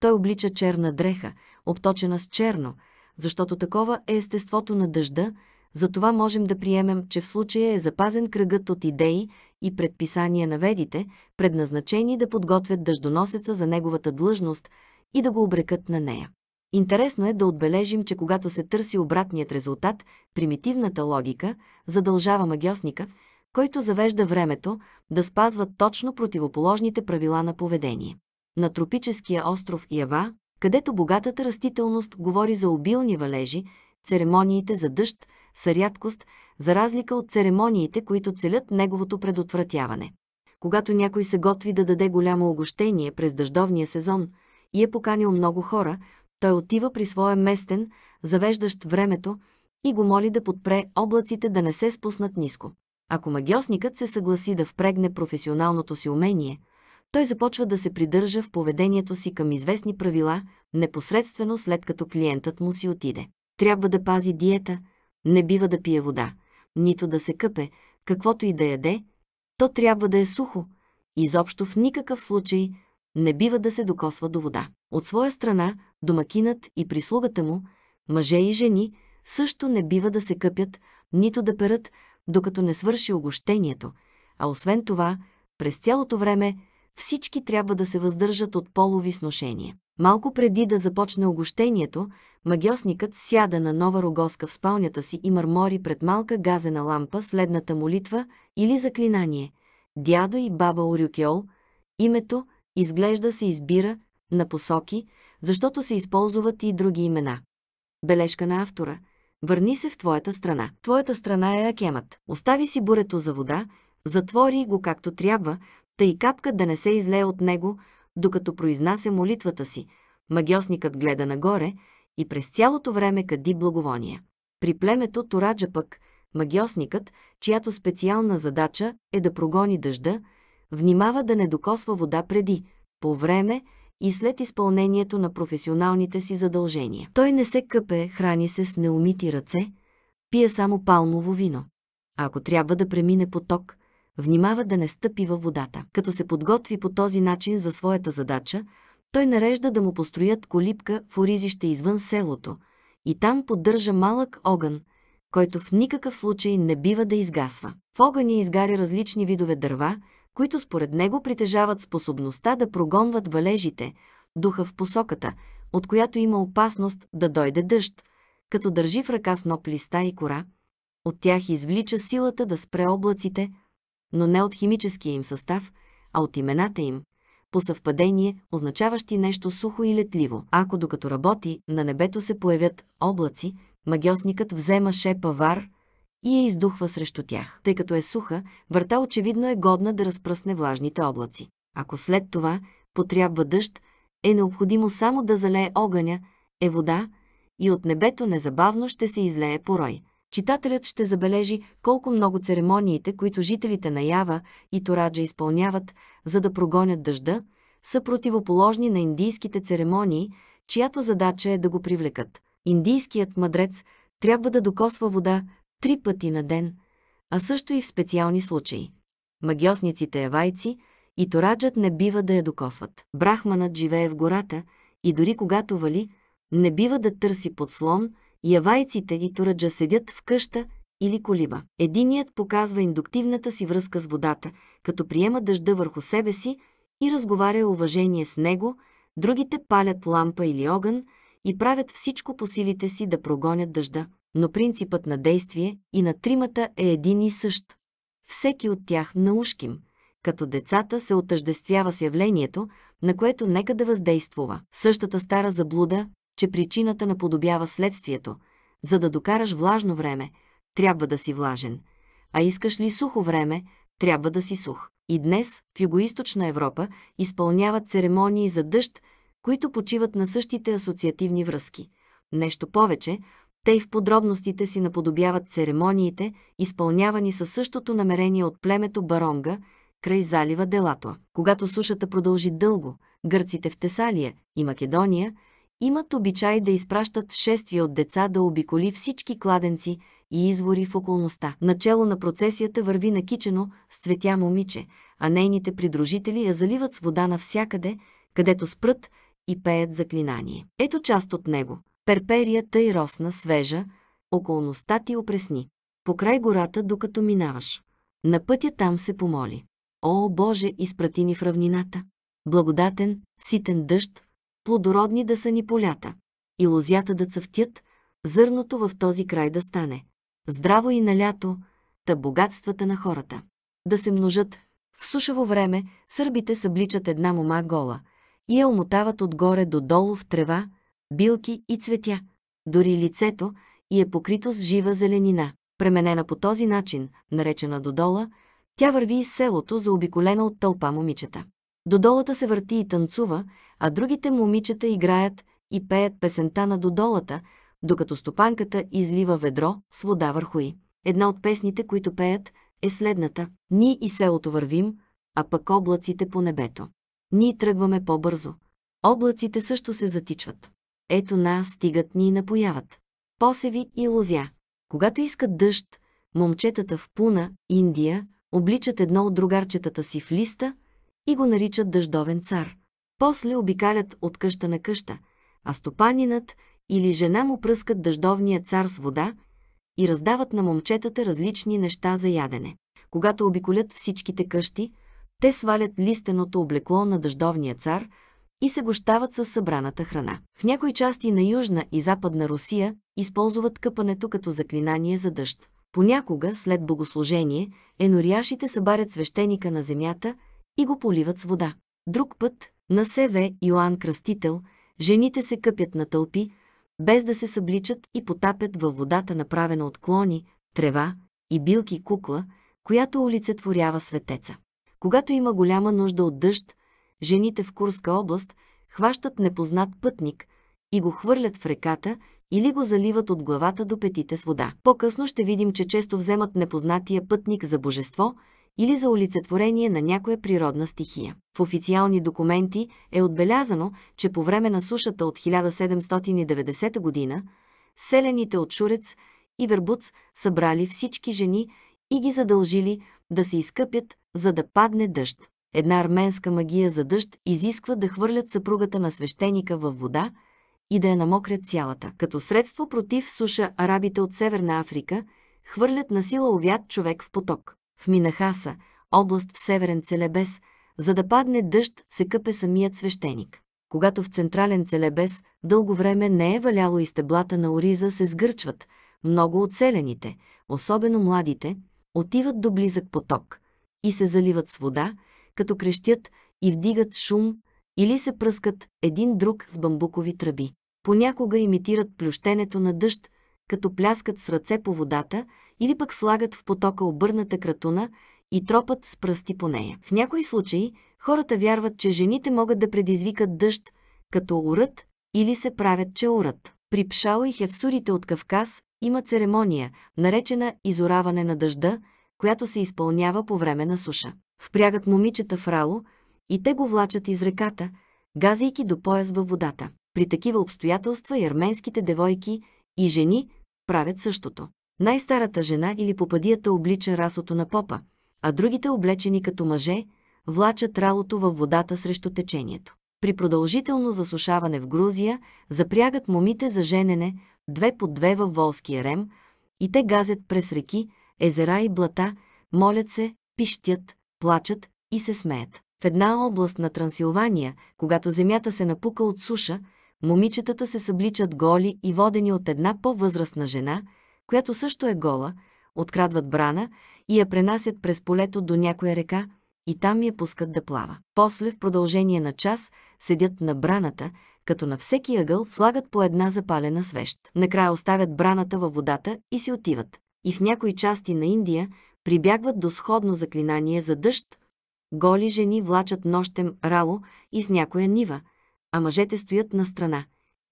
S1: Той облича черна дреха, обточена с черно, защото такова е естеството на дъжда, затова можем да приемем, че в случая е запазен кръгът от идеи, и предписания на ведите, предназначени да подготвят дъждоносеца за неговата длъжност и да го обрекат на нея. Интересно е да отбележим, че когато се търси обратният резултат, примитивната логика задължава магиосника, който завежда времето, да спазва точно противоположните правила на поведение. На тропическия остров Ява, където богатата растителност говори за обилни валежи, церемониите за дъжд са рядкост, за разлика от церемониите, които целят неговото предотвратяване. Когато някой се готви да даде голямо огощение през дъждовния сезон и е поканил много хора, той отива при своя местен, завеждащ времето, и го моли да подпре облаците да не се спуснат ниско. Ако магиосникът се съгласи да впрегне професионалното си умение, той започва да се придържа в поведението си към известни правила, непосредствено след като клиентът му си отиде. Трябва да пази диета, не бива да пие вода, нито да се къпе, каквото и да яде, то трябва да е сухо. Изобщо в никакъв случай не бива да се докосва до вода. От своя страна, домакинът и прислугата му, мъже и жени, също не бива да се къпят, нито да перат, докато не свърши огощението, а освен това, през цялото време всички трябва да се въздържат от полови сношения. Малко преди да започне огощението, магиосникът сяда на нова рогоска в спалнята си и мърмори пред малка газена лампа следната молитва или заклинание. Дядо и баба Орюкеол, името, изглежда се избира на посоки, защото се използват и други имена. Бележка на автора. Върни се в твоята страна. Твоята страна е акемът. Остави си бурето за вода, затвори го както трябва, тъй капка да не се излее от него, докато произнася молитвата си. Магиосникът гледа нагоре и през цялото време кади благовония. При племето Тораджа пък, магиосникът, чиято специална задача е да прогони дъжда, внимава да не докосва вода преди, по време и след изпълнението на професионалните си задължения. Той не се къпе, храни се с неумити ръце, пие само палмово вино. А ако трябва да премине поток, внимава да не стъпи във водата. Като се подготви по този начин за своята задача, той нарежда да му построят колипка в оризище извън селото и там поддържа малък огън, който в никакъв случай не бива да изгасва. В огъня изгаря различни видове дърва, които според него притежават способността да прогонват валежите, духа в посоката, от която има опасност да дойде дъжд, като държи в ръка сноп листа и кора. От тях извлича силата да спре облаците, но не от химическия им състав, а от имената им, по съвпадение, означаващи нещо сухо и летливо. Ако докато работи, на небето се появят облаци, магиосникът взема шепа вар и я издухва срещу тях. Тъй като е суха, врата очевидно е годна да разпръсне влажните облаци. Ако след това потрябва дъжд, е необходимо само да залее огъня, е вода и от небето незабавно ще се излее порой читателят ще забележи колко много церемониите, които жителите на Ява и Тораджа изпълняват, за да прогонят дъжда, са противоположни на индийските церемонии, чиято задача е да го привлекат. Индийският мъдрец трябва да докосва вода три пъти на ден, а също и в специални случаи. Магиосниците евайци и тораджът не бива да я докосват. Брахманът живее в гората и дори когато вали, не бива да търси подслон – явайците и тураджа седят в къща или колиба. Единият показва индуктивната си връзка с водата, като приема дъжда върху себе си и разговаря уважение с него, другите палят лампа или огън и правят всичко по силите си да прогонят дъжда. Но принципът на действие и на тримата е един и същ. Всеки от тях наушким, като децата се отъждествява с явлението, на което нека да въздействува. Същата стара заблуда че причината наподобява следствието. За да докараш влажно време, трябва да си влажен. А искаш ли сухо време, трябва да си сух. И днес в Югоизточна Европа изпълняват церемонии за дъжд, които почиват на същите асоциативни връзки. Нещо повече, те и в подробностите си наподобяват церемониите, изпълнявани със същото намерение от племето Баронга, край залива Делато. Когато сушата продължи дълго, гърците в Тесалия и Македония имат обичай да изпращат шествия от деца да обиколи всички кладенци и извори в околността. Начело на процесията върви накичено с цветя момиче, а нейните придружители я заливат с вода навсякъде, където спрат и пеят заклинание. Ето част от него. Перперията и росна свежа, околността ти опресни. Покрай гората, докато минаваш. На пътя там се помоли. О, Боже, изпрати ни в равнината. Благодатен, ситен дъжд, плодородни да са ни полята, и лозята да цъфтят, зърното в този край да стане. Здраво и на лято, та богатствата на хората. Да се множат. В сушево време сърбите събличат една мома гола и я омотават отгоре до долу в трева, билки и цветя. Дори лицето и е покрито с жива зеленина. Пременена по този начин, наречена додола, тя върви из селото, заобиколена от тълпа момичета. Додолата се върти и танцува, а другите момичета играят и пеят песента на Додолата, докато стопанката излива ведро с вода върху и. Една от песните, които пеят, е следната. Ние и селото вървим, а пък облаците по небето. Ние тръгваме по-бързо. Облаците също се затичват. Ето на стигат ни и напояват. Посеви и лузя. Когато искат дъжд, момчетата в Пуна, Индия, обличат едно от другарчетата си в листа – и го наричат дъждовен цар. После обикалят от къща на къща, а стопанинът или жена му пръскат дъждовния цар с вода и раздават на момчетата различни неща за ядене. Когато обиколят всичките къщи, те свалят листеното облекло на дъждовния цар и се гощават с събраната храна. В някои части на Южна и Западна Русия използват къпането като заклинание за дъжд. Понякога, след богослужение, енорияшите събарят свещеника на земята и го поливат с вода. Друг път, на Севе Йоанн Кръстител, жените се къпят на тълпи, без да се събличат и потапят във водата, направена от клони, трева и билки кукла, която олицетворява светеца. Когато има голяма нужда от дъжд, жените в Курска област хващат непознат пътник и го хвърлят в реката или го заливат от главата до петите с вода. По-късно ще видим, че често вземат непознатия пътник за божество – или за олицетворение на някоя природна стихия. В официални документи е отбелязано, че по време на сушата от 1790 г. селените от Шурец и Вербуц събрали всички жени и ги задължили да се изкъпят, за да падне дъжд. Една арменска магия за дъжд изисква да хвърлят съпругата на свещеника във вода и да я намокрят цялата. Като средство против суша арабите от Северна Африка хвърлят на сила овят човек в поток. В Минахаса, област в Северен Целебес, за да падне дъжд, се къпе самият свещеник. Когато в Централен Целебес дълго време не е валяло и стеблата на ориза се сгърчват, много оцелените, особено младите, отиват до близък поток и се заливат с вода, като крещят и вдигат шум или се пръскат един друг с бамбукови тръби. Понякога имитират плющенето на дъжд, като пляскат с ръце по водата или пък слагат в потока обърната кратуна и тропат с пръсти по нея. В някои случаи хората вярват, че жените могат да предизвикат дъжд, като урът или се правят, че урът. При Пшао и Хевсурите от Кавказ има церемония, наречена изораване на дъжда, която се изпълнява по време на суша. Впрягат момичета в рало и те го влачат из реката, газейки до пояс във водата. При такива обстоятелства и арменските девойки и жени правят същото. Най-старата жена или попадията облича расото на попа, а другите облечени като мъже влачат ралото във водата срещу течението. При продължително засушаване в Грузия запрягат момите за женене две по две във волския рем и те газят през реки, езера и блата, молят се, пищят, плачат и се смеят. В една област на Трансилвания, когато земята се напука от суша, Момичетата се събличат голи и водени от една по-възрастна жена, която също е гола, открадват брана и я пренасят през полето до някоя река и там я пускат да плава. После, в продължение на час, седят на браната, като на всеки ъгъл слагат по една запалена свещ. Накрая оставят браната във водата и си отиват. И в някои части на Индия прибягват до сходно заклинание за дъжд. Голи жени влачат нощем рало и с някоя нива – а мъжете стоят на страна,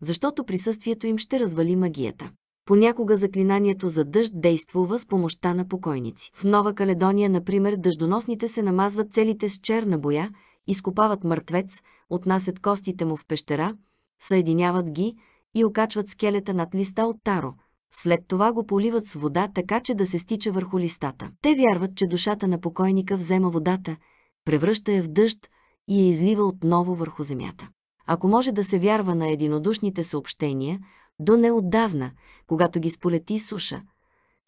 S1: защото присъствието им ще развали магията. Понякога заклинанието за дъжд действува с помощта на покойници. В Нова Каледония, например, дъждоносните се намазват целите с черна боя, изкопават мъртвец, отнасят костите му в пещера, съединяват ги и окачват скелета над листа от таро. След това го поливат с вода, така че да се стича върху листата. Те вярват, че душата на покойника взема водата, превръща я в дъжд и я излива отново върху земята ако може да се вярва на единодушните съобщения, до неотдавна, когато ги сполети суша.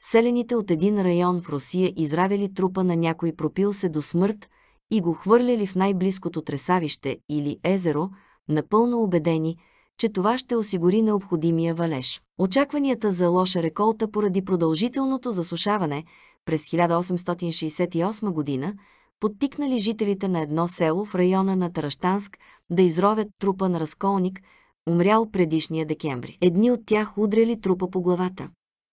S1: Селените от един район в Русия изравяли трупа на някой пропил се до смърт и го хвърляли в най-близкото тресавище или езеро, напълно убедени, че това ще осигури необходимия валеж. Очакванията за лоша реколта поради продължителното засушаване през 1868 година подтикнали жителите на едно село в района на Таращанск да изровят трупа на разколник, умрял предишния декември. Едни от тях удряли трупа по главата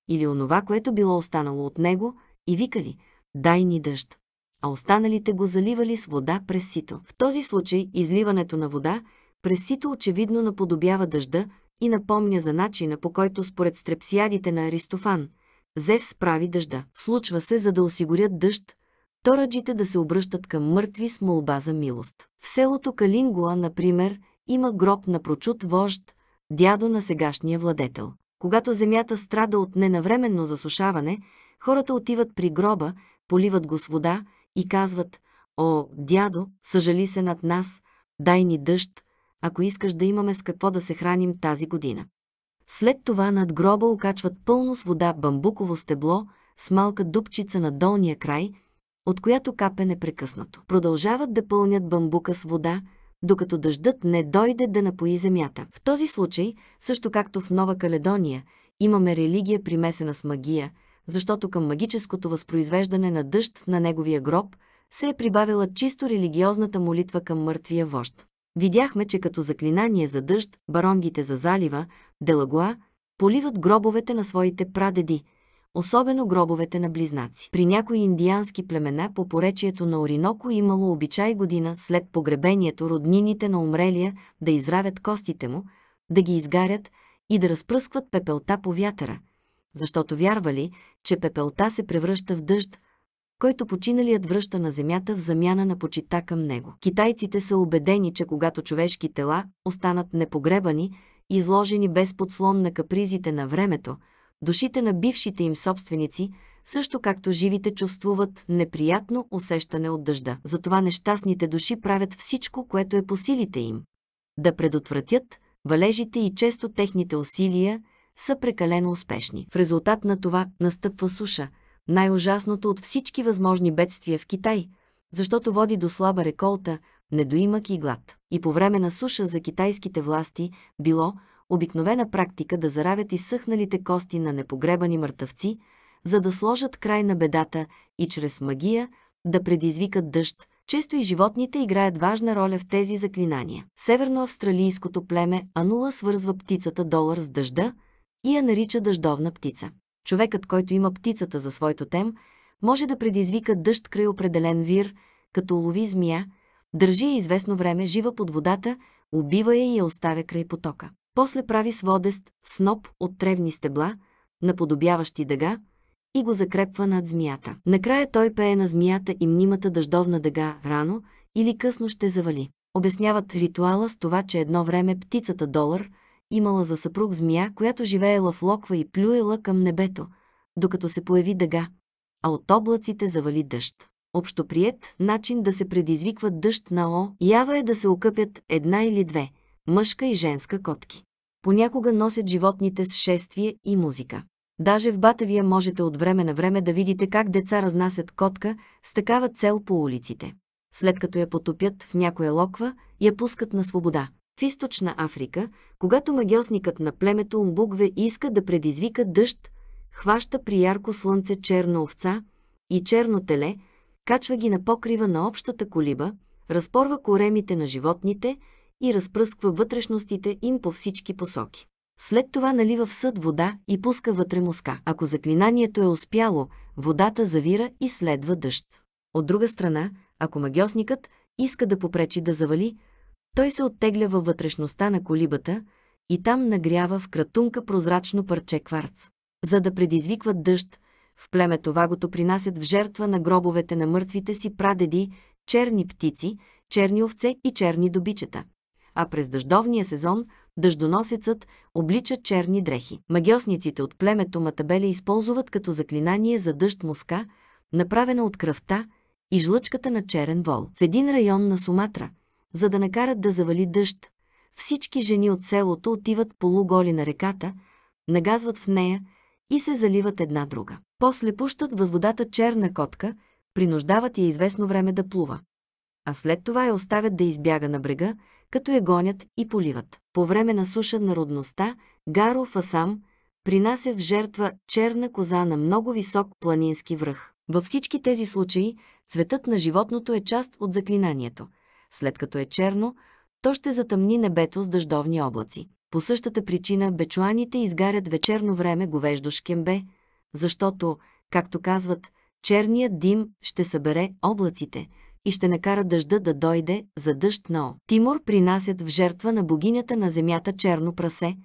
S1: или онова, което било останало от него и викали «Дай ни дъжд», а останалите го заливали с вода през сито. В този случай изливането на вода през сито очевидно наподобява дъжда и напомня за начина, по който според стрепсиадите на Аристофан, Зев справи дъжда. Случва се, за да осигурят дъжд, тораджите да се обръщат към мъртви с молба за милост. В селото Калингуа, например, има гроб на прочут вожд, дядо на сегашния владетел. Когато земята страда от ненавременно засушаване, хората отиват при гроба, поливат го с вода и казват «О, дядо, съжали се над нас, дай ни дъжд, ако искаш да имаме с какво да се храним тази година». След това над гроба окачват пълно с вода бамбуково стебло с малка дупчица на долния край – от която капе непрекъснато. Продължават да пълнят бамбука с вода, докато дъждът не дойде да напои земята. В този случай, също както в Нова Каледония, имаме религия примесена с магия, защото към магическото възпроизвеждане на дъжд на неговия гроб се е прибавила чисто религиозната молитва към мъртвия вожд. Видяхме, че като заклинание за дъжд, баронгите за залива, Делагуа, поливат гробовете на своите прадеди, особено гробовете на близнаци. При някои индиански племена по поречието на Ориноко имало обичай година след погребението роднините на умрелия да изравят костите му, да ги изгарят и да разпръскват пепелта по вятъра, защото вярвали, че пепелта се превръща в дъжд, който починалият връща на земята в замяна на почита към него. Китайците са убедени, че когато човешки тела останат непогребани, изложени без подслон на капризите на времето – душите на бившите им собственици, също както живите чувствуват неприятно усещане от дъжда. Затова нещастните души правят всичко, което е по силите им. Да предотвратят валежите и често техните усилия са прекалено успешни. В резултат на това настъпва суша, най-ужасното от всички възможни бедствия в Китай, защото води до слаба реколта, недоимък и глад. И по време на суша за китайските власти било – обикновена практика да заравят изсъхналите кости на непогребани мъртъвци, за да сложат край на бедата и чрез магия да предизвикат дъжд. Често и животните играят важна роля в тези заклинания. Северноавстралийското племе Анула свързва птицата долар с дъжда и я нарича дъждовна птица. Човекът, който има птицата за своето тем, може да предизвика дъжд край определен вир, като лови змия, държи я известно време жива под водата, убива я и я оставя край потока. После прави сводест сноп от тревни стебла, наподобяващи дъга, и го закрепва над змията. Накрая той пее на змията и мнимата дъждовна дъга рано или късно ще завали. Обясняват ритуала с това, че едно време птицата Долар имала за съпруг змия, която живеела в локва и плюела към небето, докато се появи дъга, а от облаците завали дъжд. Общоприет начин да се предизвиква дъжд на О, ява е да се окъпят една или две – мъжка и женска котки. Понякога носят животните с шествие и музика. Даже в Батавия можете от време на време да видите как деца разнасят котка с такава цел по улиците. След като я потопят в някоя локва, я пускат на свобода. В източна Африка, когато магиосникът на племето Умбугве иска да предизвика дъжд, хваща при ярко слънце черна овца и черно теле, качва ги на покрива на общата колиба, разпорва коремите на животните – и разпръсква вътрешностите им по всички посоки. След това налива в съд вода и пуска вътре муска. Ако заклинанието е успяло, водата завира и следва дъжд. От друга страна, ако магиосникът иска да попречи да завали, той се оттегля във вътрешността на колибата и там нагрява в кратунка прозрачно парче кварц. За да предизвикват дъжд, в племето вагото принасят в жертва на гробовете на мъртвите си прадеди черни птици, черни овце и черни добичета а през дъждовния сезон дъждоносецът облича черни дрехи. Магиосниците от племето Матабели използват като заклинание за дъжд муска, направена от кръвта и жлъчката на черен вол. В един район на Суматра, за да накарат да завали дъжд, всички жени от селото отиват полуголи на реката, нагазват в нея и се заливат една друга. После пущат възводата черна котка, принуждават я известно време да плува а след това я оставят да избяга на брега, като я гонят и поливат. По време на суша народността, Гаро Фасам принася в жертва черна коза на много висок планински връх. Във всички тези случаи цветът на животното е част от заклинанието. След като е черно, то ще затъмни небето с дъждовни облаци. По същата причина бечуаните изгарят вечерно време говеждо шкембе, защото, както казват, черният дим ще събере облаците – и ще накара дъжда да дойде за дъжд Ноа. Тимур принасят в жертва на богинята на земята черно прасе,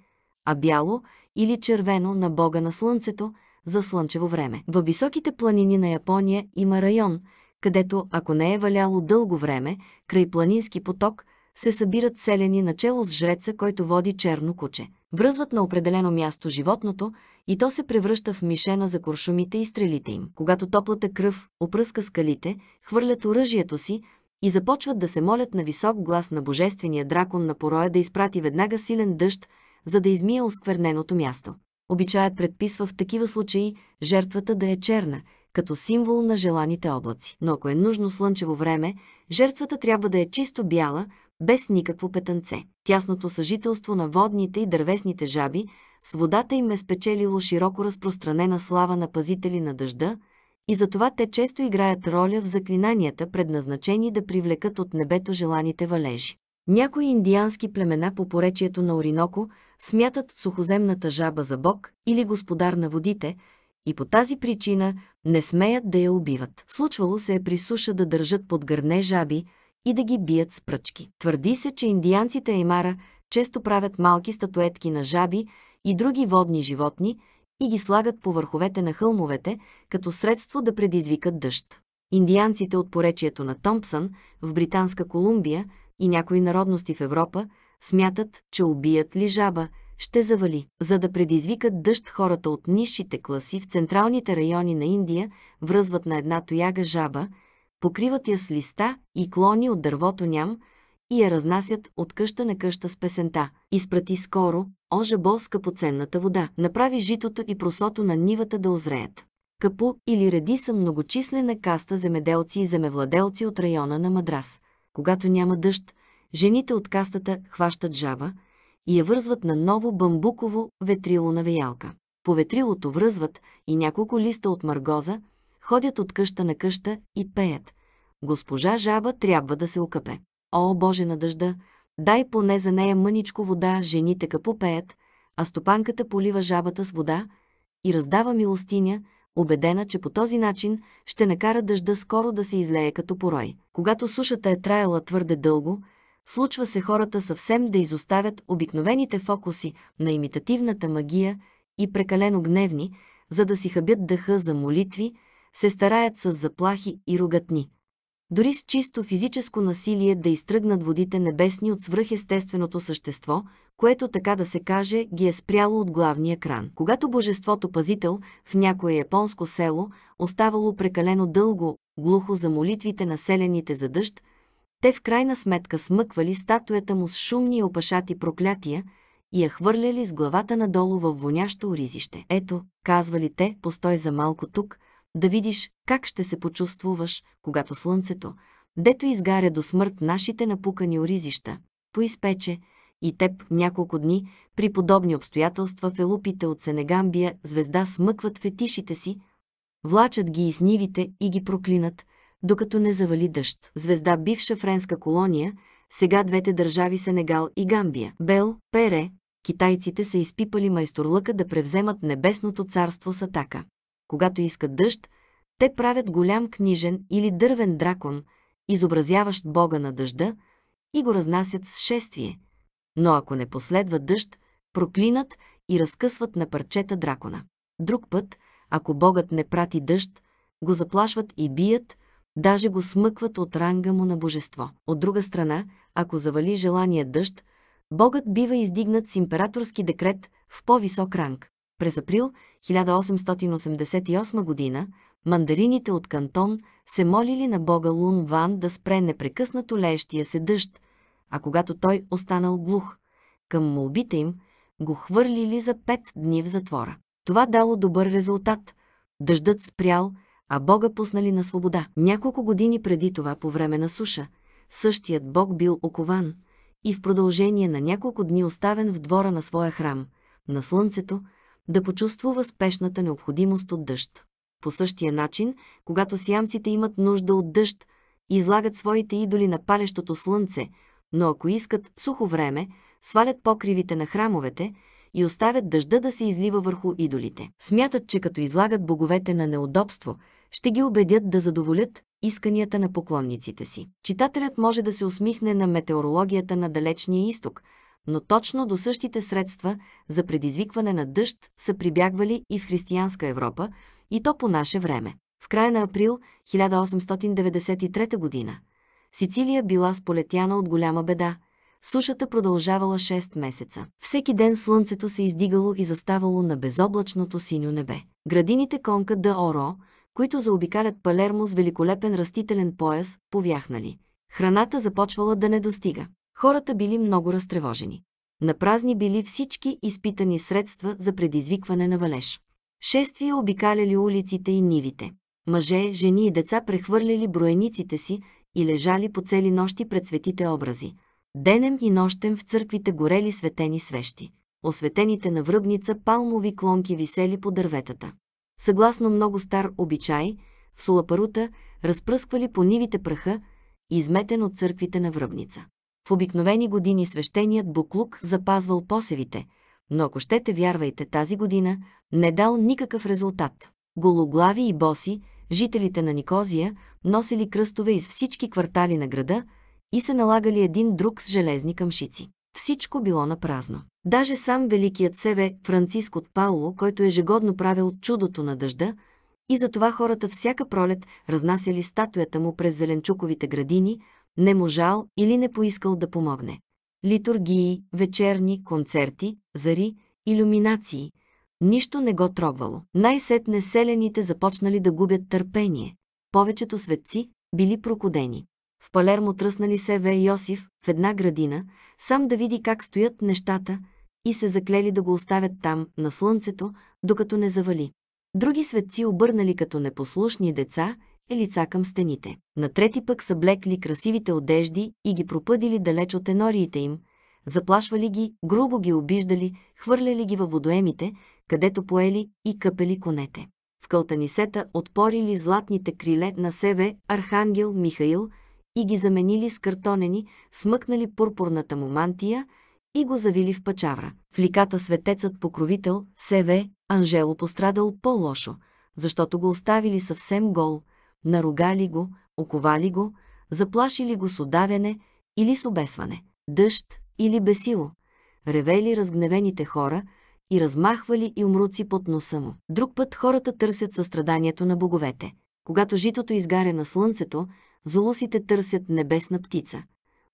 S1: а бяло или червено на бога на слънцето за слънчево време. Във високите планини на Япония има район, където, ако не е валяло дълго време, край планински поток, се събират селени начело с жреца, който води черно куче. Връзват на определено място животното и то се превръща в мишена за куршумите и стрелите им. Когато топлата кръв опръска скалите, хвърлят оръжието си и започват да се молят на висок глас на божествения дракон на пороя да изпрати веднага силен дъжд, за да измие оскверненото място. Обичаят предписва в такива случаи жертвата да е черна, като символ на желаните облаци. Но ако е нужно слънчево време, жертвата трябва да е чисто бяла, без никакво петънце. Тясното съжителство на водните и дървесните жаби с водата им е спечелило широко разпространена слава на пазители на дъжда и затова те често играят роля в заклинанията, предназначени да привлекат от небето желаните валежи. Някои индиански племена по поречието на Ориноко смятат сухоземната жаба за бог или господар на водите и по тази причина не смеят да я убиват. Случвало се е при суша да държат под гърне жаби, и да ги бият с пръчки. Твърди се, че индианците Аймара често правят малки статуетки на жаби и други водни животни и ги слагат по върховете на хълмовете, като средство да предизвикат дъжд. Индианците от поречието на Томпсън в Британска Колумбия и някои народности в Европа смятат, че убият ли жаба, ще завали. За да предизвикат дъжд хората от нишите класи в централните райони на Индия връзват на една тояга жаба – покриват я с листа и клони от дървото ням и я разнасят от къща на къща с песента. Изпрати скоро, оже бо скъпоценната вода, направи житото и просото на нивата да озреят. Капу или реди са многочислена каста земеделци и земевладелци от района на Мадрас. Когато няма дъжд, жените от кастата хващат жаба и я вързват на ново бамбуково ветрило на веялка. По ветрилото връзват и няколко листа от маргоза, ходят от къща на къща и пеят. Госпожа жаба трябва да се окъпе. О, Боже на дъжда, дай поне за нея мъничко вода, жените капо пеят, а стопанката полива жабата с вода и раздава милостиня, убедена, че по този начин ще накара дъжда скоро да се излее като порой. Когато сушата е траяла твърде дълго, случва се хората съвсем да изоставят обикновените фокуси на имитативната магия и прекалено гневни, за да си хабят дъха за молитви, се стараят с заплахи и ругатни. Дори с чисто физическо насилие да изтръгнат водите небесни от свръхестественото същество, което така да се каже ги е спряло от главния кран. Когато божеството-пазител в някое японско село оставало прекалено дълго, глухо за молитвите на селените за дъжд, те в крайна сметка смъквали статуята му с шумни и опашати проклятия и я хвърляли с главата надолу във вонящо оризище. Ето, казвали те, постой за малко тук, да видиш как ще се почувствуваш, когато слънцето, дето изгаря до смърт нашите напукани оризища, поизпече и теб няколко дни при подобни обстоятелства фелупите от Сенегамбия звезда смъкват фетишите си, влачат ги из нивите и ги проклинат, докато не завали дъжд. Звезда бивша френска колония, сега двете държави Сенегал и Гамбия. Бел, Пере, китайците са изпипали майсторлъка да превземат небесното царство с атака. Когато искат дъжд, те правят голям книжен или дървен дракон, изобразяващ бога на дъжда, и го разнасят с шествие. Но ако не последва дъжд, проклинат и разкъсват на парчета дракона. Друг път, ако богът не прати дъжд, го заплашват и бият, даже го смъкват от ранга му на божество. От друга страна, ако завали желания дъжд, богът бива издигнат с императорски декрет в по-висок ранг. През април 1888 година мандарините от Кантон се молили на бога Лун Ван да спре непрекъснато леещия се дъжд, а когато той останал глух, към молбите им го хвърлили за пет дни в затвора. Това дало добър резултат. Дъждът спрял, а Бога пуснали на свобода. Няколко години преди това, по време на суша, същият Бог бил окован и в продължение на няколко дни оставен в двора на своя храм. На слънцето – да почувствува спешната необходимост от дъжд. По същия начин, когато сиамците имат нужда от дъжд, излагат своите идоли на палещото слънце, но ако искат сухо време, свалят покривите на храмовете и оставят дъжда да се излива върху идолите. Смятат, че като излагат боговете на неудобство, ще ги убедят да задоволят исканията на поклонниците си. Читателят може да се усмихне на метеорологията на далечния изток – но точно до същите средства за предизвикване на дъжд са прибягвали и в християнска Европа, и то по наше време. В края на април 1893 г. Сицилия била сполетяна от голяма беда. Сушата продължавала 6 месеца. Всеки ден слънцето се издигало и заставало на безоблачното синьо небе. Градините Конка да Оро, които заобикалят Палермо с великолепен растителен пояс, повяхнали. Храната започвала да не достига. Хората били много разтревожени. На празни били всички изпитани средства за предизвикване на валеж. Шествия обикаляли улиците и нивите. Мъже, жени и деца прехвърляли броениците си и лежали по цели нощи пред светите образи. Денем и нощем в църквите горели светени свещи. Осветените на връбница палмови клонки висели по дърветата. Съгласно много стар обичай, в Сулапарута разпръсквали по нивите праха, изметен от църквите на връбница. В обикновени години свещеният буклук запазвал посевите, но ако щете вярвайте тази година, не дал никакъв резултат. Гологлави и боси, жителите на Никозия, носили кръстове из всички квартали на града и се налагали един друг с железни къмшици. Всичко било на празно. Даже сам великият себе Франциск от Пауло, който ежегодно правил чудото на дъжда, и затова хората всяка пролет разнасяли статуята му през зеленчуковите градини, не можал или не поискал да помогне. Литургии, вечерни, концерти, зари, иллюминации – Нищо не го трогвало. Най-сетне селените започнали да губят търпение. Повечето светци били прокудени. В Палермо тръснали се Ве Йосиф в една градина, сам да види как стоят нещата и се заклели да го оставят там, на слънцето, докато не завали. Други светци обърнали като непослушни деца е лица към стените. На трети пък са блекли красивите одежди и ги пропъдили далеч от енориите им, заплашвали ги, грубо ги обиждали, хвърляли ги във водоемите, където поели и къпели конете. В кълтанисета отпорили златните криле на себе Архангел Михаил и ги заменили с картонени, смъкнали пурпурната му мантия и го завили в пачавра. В ликата светецът покровител, Севе, Анжело пострадал по-лошо, защото го оставили съвсем гол, наругали го, оковали го, заплашили го с удавяне или с обесване, дъжд или бесило, ревели разгневените хора и размахвали и умруци под носа му. Друг път хората търсят състраданието на боговете. Когато житото изгаря на слънцето, золусите търсят небесна птица.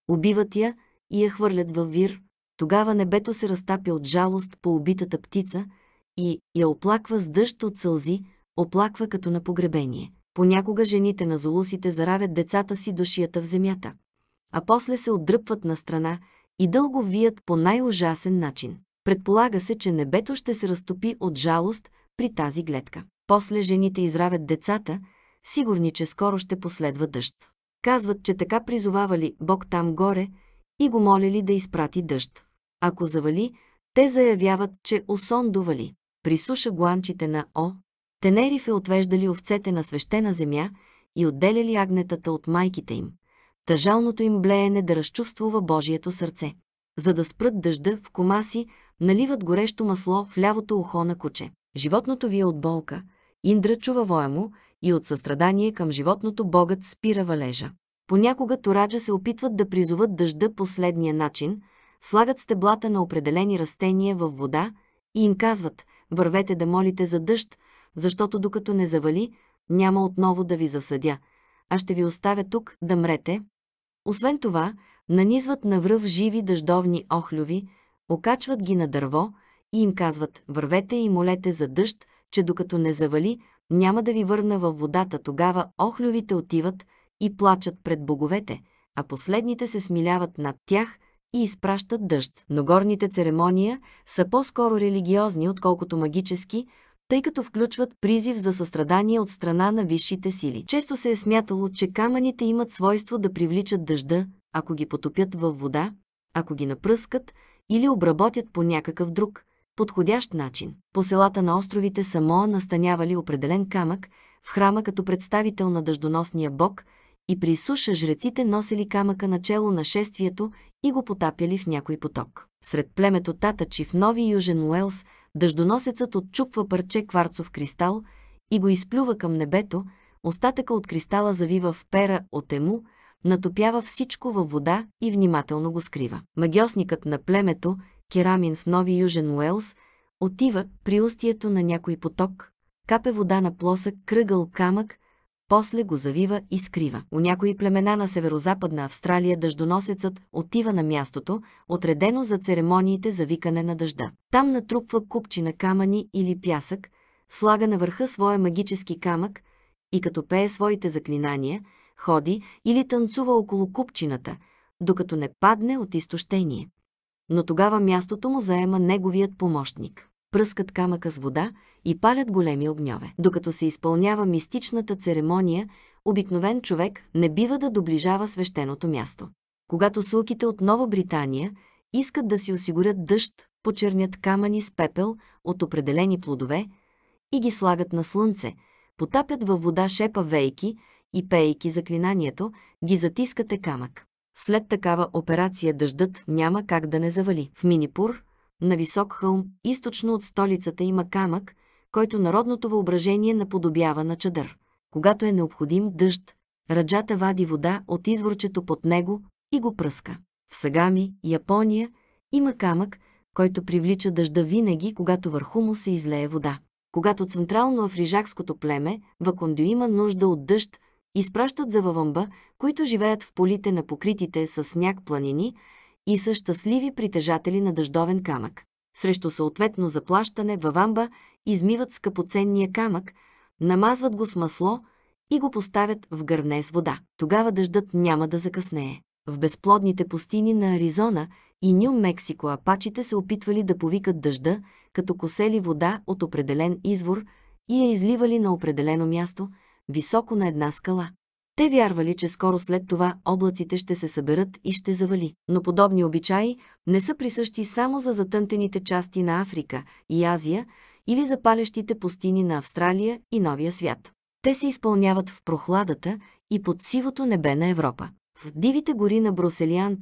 S1: Убиват я и я хвърлят във вир. Тогава небето се разтапя от жалост по убитата птица и я оплаква с дъжд от сълзи, оплаква като на погребение. Понякога жените на золусите заравят децата си до шията в земята, а после се отдръпват на страна и дълго вият по най-ужасен начин. Предполага се, че небето ще се разтопи от жалост при тази гледка. После жените изравят децата, сигурни, че скоро ще последва дъжд. Казват, че така призовавали Бог там горе и го молили да изпрати дъжд. Ако завали, те заявяват, че Осон довали. Присуша гланчите на О, е отвеждали овцете на свещена земя и отделяли агнетата от майките им. Тъжалното им блеене да разчувствува Божието сърце. За да спрат дъжда в комаси, наливат горещо масло в лявото ухо на куче. Животното ви е от болка. Индра чува воя му и от състрадание към животното богът спира валежа. Понякога тораджа се опитват да призоват дъжда последния начин, слагат стеблата на определени растения във вода и им казват «Вървете да молите за дъжд», защото докато не завали, няма отново да ви засъдя, а ще ви оставя тук да мрете. Освен това, нанизват на връв живи дъждовни охлюви, окачват ги на дърво и им казват «Вървете и молете за дъжд, че докато не завали, няма да ви върна във водата». Тогава охлювите отиват и плачат пред боговете, а последните се смиляват над тях и изпращат дъжд. Но горните церемония са по-скоро религиозни, отколкото магически – тъй като включват призив за състрадание от страна на висшите сили. Често се е смятало, че камъните имат свойство да привличат дъжда, ако ги потопят във вода, ако ги напръскат или обработят по някакъв друг, подходящ начин. По селата на островите Самоа настанявали определен камък в храма като представител на дъждоносния бог и при суша жреците носили камъка начело на шествието и го потапяли в някой поток. Сред племето Татачи в Нови Южен Уелс Дъждоносецът отчупва парче кварцов кристал и го изплюва към небето, остатъка от кристала завива в пера от ему, натопява всичко във вода и внимателно го скрива. Магиосникът на племето, керамин в Нови Южен Уелс, отива при устието на някой поток, капе вода на плосък кръгъл камък после го завива и скрива. У някои племена на северо-западна Австралия дъждоносецът отива на мястото, отредено за церемониите за викане на дъжда. Там натрупва купчина камъни или пясък, слага на върха своя магически камък и като пее своите заклинания, ходи или танцува около купчината, докато не падне от изтощение. Но тогава мястото му заема неговият помощник пръскат камъка с вода и палят големи огньове. Докато се изпълнява мистичната церемония, обикновен човек не бива да доближава свещеното място. Когато сулките от Нова Британия искат да си осигурят дъжд, почернят камъни с пепел от определени плодове и ги слагат на слънце, потапят във вода шепа вейки и пейки заклинанието, ги затискате камък. След такава операция дъждът няма как да не завали. В Минипур, на висок хълм, източно от столицата има камък, който народното въображение наподобява на чадър. Когато е необходим дъжд, раджата вади вода от изворчето под него и го пръска. В Сагами, Япония, има камък, който привлича дъжда винаги, когато върху му се излее вода. Когато централно-африжакското племе, Вакондю има нужда от дъжд, изпращат за въвъмба, които живеят в полите на покритите с сняг планини, и са щастливи притежатели на дъждовен камък. Срещу съответно заплащане във вамба измиват скъпоценния камък, намазват го с масло и го поставят в гърне с вода. Тогава дъждът няма да закъснее. В безплодните пустини на Аризона и Ню Мексико апачите се опитвали да повикат дъжда, като косели вода от определен извор и я изливали на определено място, високо на една скала. Те вярвали, че скоро след това облаците ще се съберат и ще завали. Но подобни обичаи не са присъщи само за затънтените части на Африка и Азия или за палещите пустини на Австралия и Новия свят. Те се изпълняват в прохладата и под сивото небе на Европа. В дивите гори на Бруселиант,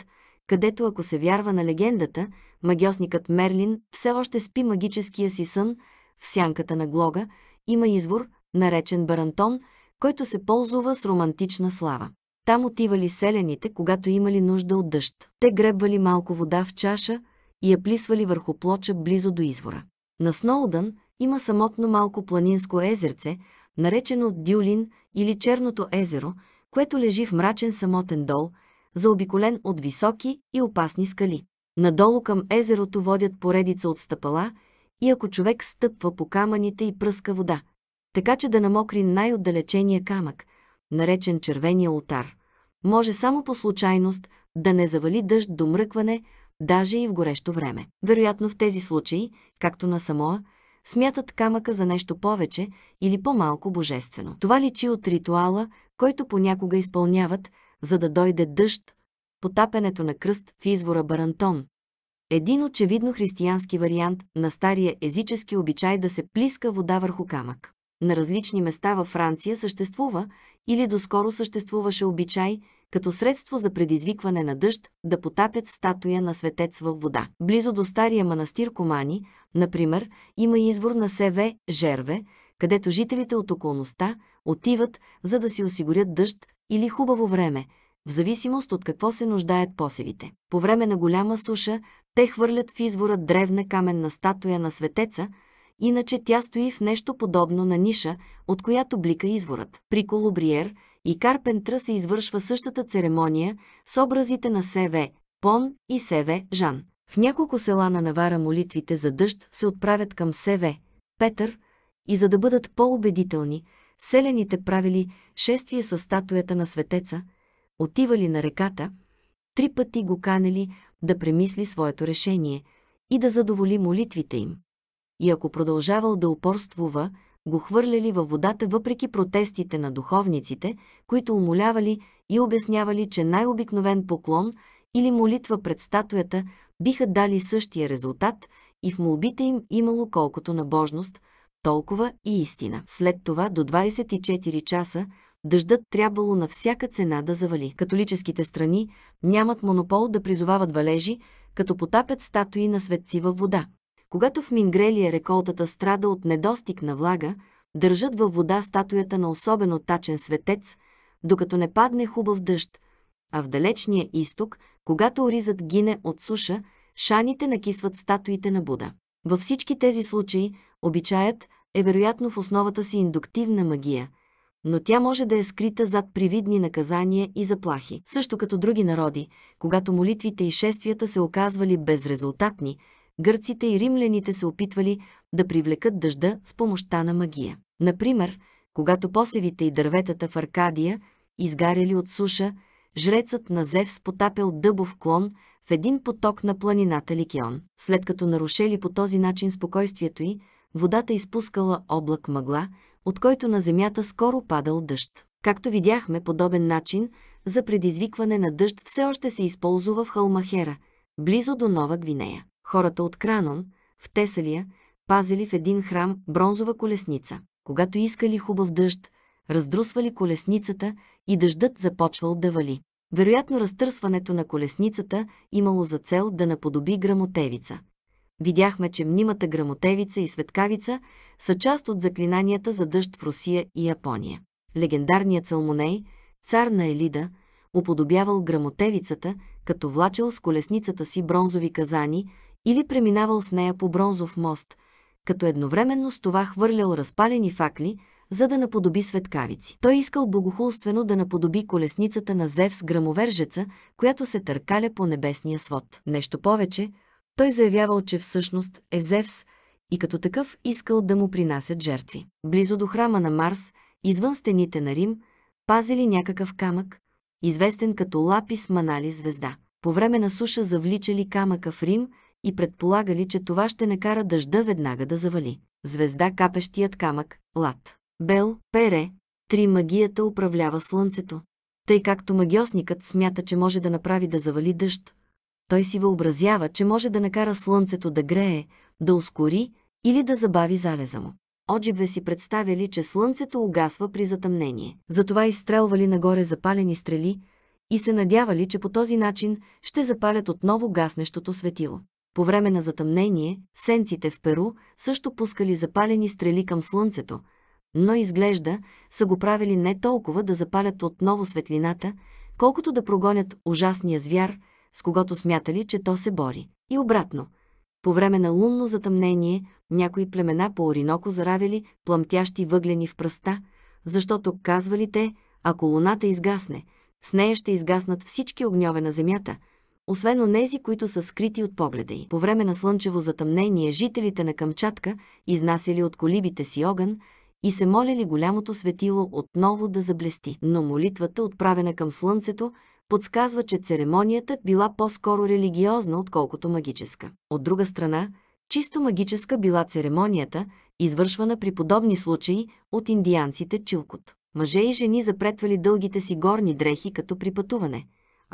S1: където ако се вярва на легендата, магиосникът Мерлин все още спи магическия си сън в сянката на Глога, има извор, наречен Барантон – който се ползва с романтична слава. Там отивали селяните, когато имали нужда от дъжд. Те гребвали малко вода в чаша и я плисвали върху плоча близо до извора. На Сноудън има самотно малко планинско езерце, наречено Дюлин или Черното езеро, което лежи в мрачен самотен дол, заобиколен от високи и опасни скали. Надолу към езерото водят поредица от стъпала и ако човек стъпва по камъните и пръска вода – така че да намокри най-отдалечения камък, наречен червения ултар. Може само по случайност да не завали дъжд до мръкване, даже и в горещо време. Вероятно в тези случаи, както на Самоа, смятат камъка за нещо повече или по-малко божествено. Това личи от ритуала, който понякога изпълняват, за да дойде дъжд, потапенето на кръст в извора Барантон. Един очевидно християнски вариант на стария езически обичай да се плиска вода върху камък на различни места във Франция съществува или доскоро съществуваше обичай, като средство за предизвикване на дъжд, да потапят статуя на светец във вода. Близо до стария манастир Комани, например, има извор на Севе, Жерве, където жителите от околността отиват, за да си осигурят дъжд или хубаво време, в зависимост от какво се нуждаят посевите. По време на голяма суша те хвърлят в извора древна каменна статуя на светеца, иначе тя стои в нещо подобно на ниша, от която блика изворът. При Колобриер и Карпентра се извършва същата церемония с образите на Севе, Пон и Севе, Жан. В няколко села на Навара молитвите за дъжд се отправят към Севе, Петър, и за да бъдат по-убедителни, селените правили шествие с статуята на светеца, отивали на реката, три пъти го канели да премисли своето решение и да задоволи молитвите им и ако продължавал да упорствува, го хвърляли във водата въпреки протестите на духовниците, които умолявали и обяснявали, че най-обикновен поклон или молитва пред статуята биха дали същия резултат и в молбите им имало колкото на божност, толкова и истина. След това до 24 часа дъждът трябвало на всяка цена да завали. Католическите страни нямат монопол да призовават валежи, като потапят статуи на светци във вода. Когато в Мингрелия реколтата страда от недостиг на влага, държат във вода статуята на особено тачен светец, докато не падне хубав дъжд, а в далечния изток, когато оризът гине от суша, шаните накисват статуите на Буда. Във всички тези случаи, обичаят е вероятно в основата си индуктивна магия, но тя може да е скрита зад привидни наказания и заплахи. Също като други народи, когато молитвите и шествията се оказвали безрезултатни – гърците и римляните се опитвали да привлекат дъжда с помощта на магия. Например, когато посевите и дърветата в Аркадия изгаряли от суша, жрецът на Зевс потапял дъбов клон в един поток на планината Ликион. След като нарушели по този начин спокойствието й, водата изпускала облак мъгла, от който на земята скоро падал дъжд. Както видяхме, подобен начин за предизвикване на дъжд все още се използва в Халмахера, близо до Нова Гвинея. Хората от Кранон, в Тесалия, пазили в един храм бронзова колесница. Когато искали хубав дъжд, раздрусвали колесницата и дъждът започвал да вали. Вероятно разтърсването на колесницата имало за цел да наподоби грамотевица. Видяхме, че мнимата грамотевица и светкавица са част от заклинанията за дъжд в Русия и Япония. Легендарният Салмоней, цар на Елида, уподобявал грамотевицата, като влачал с колесницата си бронзови казани или преминавал с нея по бронзов мост, като едновременно с това хвърлял разпалени факли, за да наподоби светкавици. Той искал богохулствено да наподоби колесницата на Зевс грамовержеца, която се търкаля по небесния свод. Нещо повече, той заявявал, че всъщност е Зевс и като такъв искал да му принасят жертви. Близо до храма на Марс, извън стените на Рим, пазили някакъв камък, известен като лапис манали звезда. По време на суша завличали камъка в Рим и предполагали, че това ще накара дъжда веднага да завали. Звезда капещият камък, лад. Бел, пере, три магията управлява слънцето. Тъй както магиосникът смята, че може да направи да завали дъжд, той си въобразява, че може да накара слънцето да грее, да ускори или да забави залеза му. Оджибве си представяли, че слънцето угасва при затъмнение. Затова изстрелвали нагоре запалени стрели и се надявали, че по този начин ще запалят отново гаснещото светило. По време на затъмнение, сенците в Перу също пускали запалени стрели към слънцето, но изглежда са го правили не толкова да запалят отново светлината, колкото да прогонят ужасния звяр, с когото смятали, че то се бори. И обратно. По време на лунно затъмнение някои племена по Ориноко заравили пламтящи въглени в пръста, защото, казвали те, ако луната изгасне, с нея ще изгаснат всички огньове на земята – освен онези, които са скрити от погледа й. По време на слънчево затъмнение жителите на Камчатка изнасяли от колибите си огън и се молили голямото светило отново да заблести. Но молитвата, отправена към слънцето, подсказва, че церемонията била по-скоро религиозна, отколкото магическа. От друга страна, чисто магическа била церемонията, извършвана при подобни случаи от индианците Чилкот. Мъже и жени запретвали дългите си горни дрехи като при пътуване,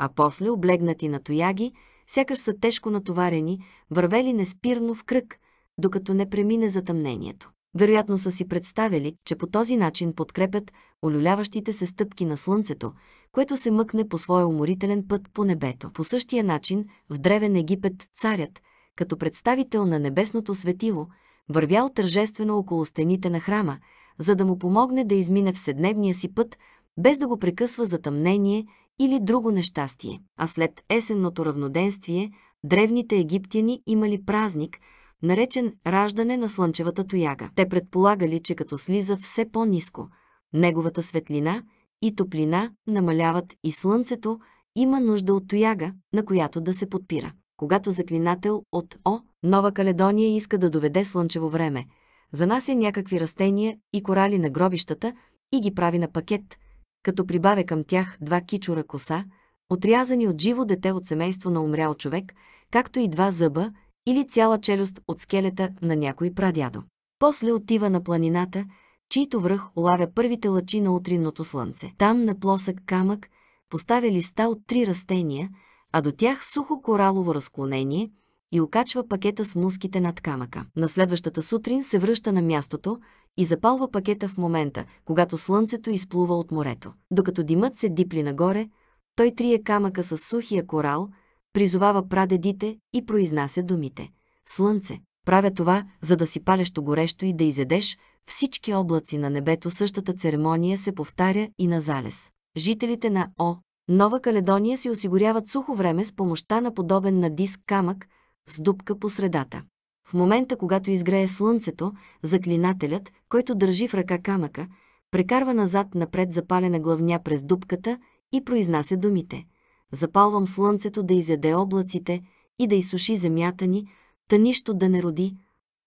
S1: а после, облегнати на тояги, сякаш са тежко натоварени, вървели неспирно в кръг, докато не премине затъмнението. Вероятно са си представили, че по този начин подкрепят олюляващите се стъпки на Слънцето, което се мъкне по своя уморителен път по небето. По същия начин в Древен Египет царят, като представител на небесното светило, вървял тържествено около стените на храма, за да му помогне да измине вседневния си път, без да го прекъсва затъмнение или друго нещастие. А след есенното равноденствие, древните египтяни имали празник, наречен раждане на слънчевата тояга. Те предполагали, че като слиза все по-ниско, неговата светлина и топлина намаляват и слънцето има нужда от тояга, на която да се подпира. Когато заклинател от О, Нова Каледония иска да доведе слънчево време, занася някакви растения и корали на гробищата и ги прави на пакет – като прибавя към тях два кичура коса, отрязани от живо дете от семейство на умрял човек, както и два зъба или цяла челюст от скелета на някой прадядо. После отива на планината, чийто връх улавя първите лъчи на утринното слънце. Там на плосък камък поставя листа от три растения, а до тях сухо коралово разклонение, и окачва пакета с муските над камъка. На следващата сутрин се връща на мястото и запалва пакета в момента, когато слънцето изплува от морето. Докато димът се дипли нагоре, той трие камъка с сухия корал, призовава прадедите и произнася думите. Слънце, правя това, за да си палещо горещо и да изедеш всички облаци на небето. Същата церемония се повтаря и на залез. Жителите на О. Нова Каледония си осигуряват сухо време с помощта на подобен на диск камък, с дупка по средата. В момента, когато изгрее слънцето, заклинателят, който държи в ръка камъка, прекарва назад-напред запалена главня през дупката и произнася думите. Запалвам слънцето да изяде облаците и да изсуши земята ни, та нищо да не роди.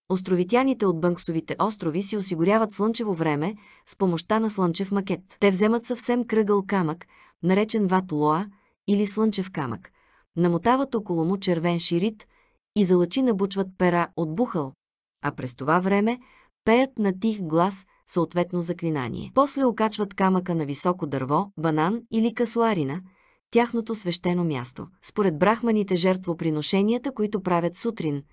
S1: Островитяните от Бънксовите острови си осигуряват слънчево време с помощта на слънчев макет. Те вземат съвсем кръгъл камък, наречен ват лоа или слънчев камък. Намотават около му червен ширит, и залъчи набучват пера от бухъл, а през това време пеят на тих глас съответно заклинание. После окачват камъка на високо дърво, банан или касуарина, тяхното свещено място. Според брахманите жертвоприношенията, които правят сутрин,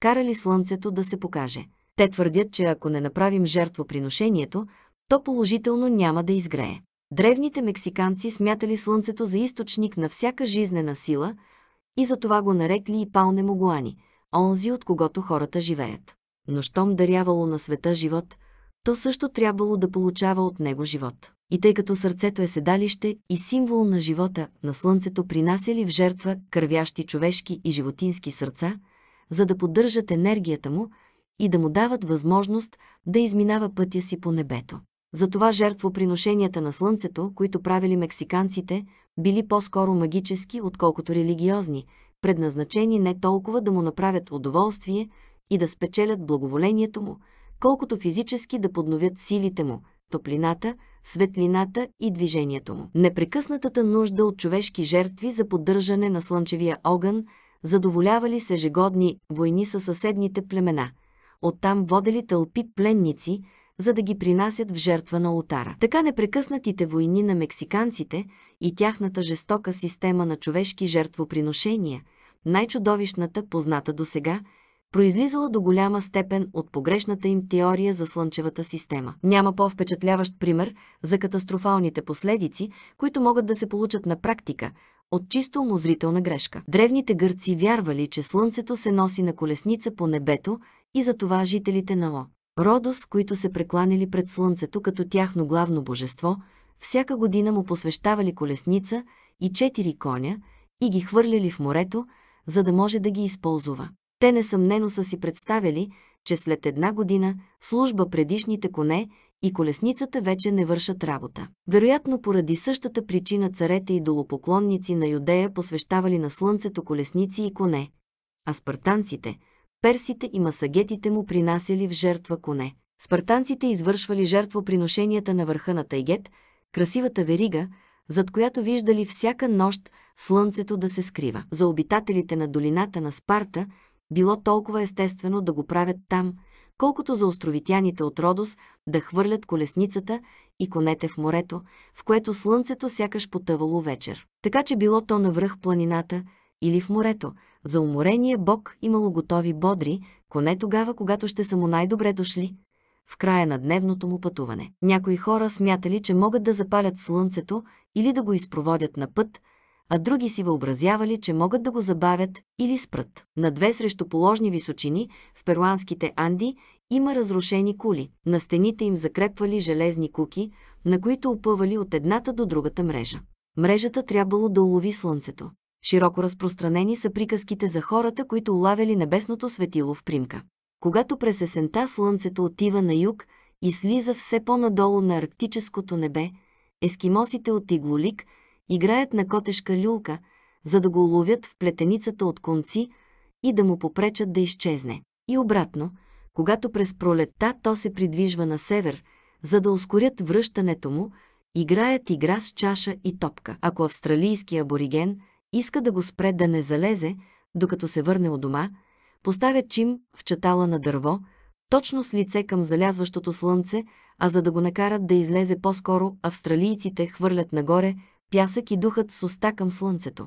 S1: карали слънцето да се покаже. Те твърдят, че ако не направим жертвоприношението, то положително няма да изгрее. Древните мексиканци смятали слънцето за източник на всяка жизнена сила – и затова го нарекли и Палне Могуани, онзи от когото хората живеят. Но щом дарявало на света живот, то също трябвало да получава от него живот. И тъй като сърцето е седалище и символ на живота, на слънцето принасяли в жертва кървящи човешки и животински сърца, за да поддържат енергията му и да му дават възможност да изминава пътя си по небето. Затова жертвоприношенията на слънцето, които правили мексиканците, били по-скоро магически, отколкото религиозни, предназначени не толкова да му направят удоволствие и да спечелят благоволението му, колкото физически да подновят силите му, топлината, светлината и движението му. Непрекъснатата нужда от човешки жертви за поддържане на слънчевия огън задоволявали се ежегодни войни със съседните племена. Оттам водели тълпи пленници – за да ги принасят в жертва на ултара. Така непрекъснатите войни на мексиканците и тяхната жестока система на човешки жертвоприношения, най-чудовищната, позната досега, произлизала до голяма степен от погрешната им теория за Слънчевата система. Няма по-впечатляващ пример за катастрофалните последици, които могат да се получат на практика от чисто умозрителна грешка. Древните гърци вярвали, че Слънцето се носи на колесница по небето и затова жителите на О. Родос, които се прекланили пред слънцето като тяхно главно божество, всяка година му посвещавали колесница и четири коня и ги хвърляли в морето, за да може да ги използва. Те несъмнено са си представили, че след една година служба предишните коне и колесницата вече не вършат работа. Вероятно поради същата причина царете и долопоклонници на Юдея посвещавали на слънцето колесници и коне, а спартанците – персите и масагетите му принасяли в жертва коне. Спартанците извършвали жертвоприношенията на върха на Тайгет, красивата верига, зад която виждали всяка нощ слънцето да се скрива. За обитателите на долината на Спарта било толкова естествено да го правят там, колкото за островитяните от Родос да хвърлят колесницата и конете в морето, в което слънцето сякаш потъвало вечер. Така че било то навръх планината – или в морето. За уморение Бог имало готови бодри, коне тогава, когато ще са му най-добре дошли. В края на дневното му пътуване. Някои хора смятали, че могат да запалят слънцето или да го изпроводят на път, а други си въобразявали, че могат да го забавят или спрат. На две срещу положни височини в перуанските Анди има разрушени кули. На стените им закрепвали железни куки, на които опъвали от едната до другата мрежа. Мрежата трябвало да улови слънцето. Широко разпространени са приказките за хората, които улавяли небесното светило в примка. Когато през есента слънцето отива на юг и слиза все по-надолу на арктическото небе, ескимосите от Иглолик играят на котешка люлка, за да го уловят в плетеницата от конци и да му попречат да изчезне. И обратно, когато през пролетта то се придвижва на север, за да ускорят връщането му, играят игра с чаша и топка. Ако австралийски абориген – иска да го спре да не залезе, докато се върне от дома, поставя чим в чатала на дърво, точно с лице към залязващото слънце, а за да го накарат да излезе по-скоро, австралийците хвърлят нагоре пясък и духът с уста към слънцето.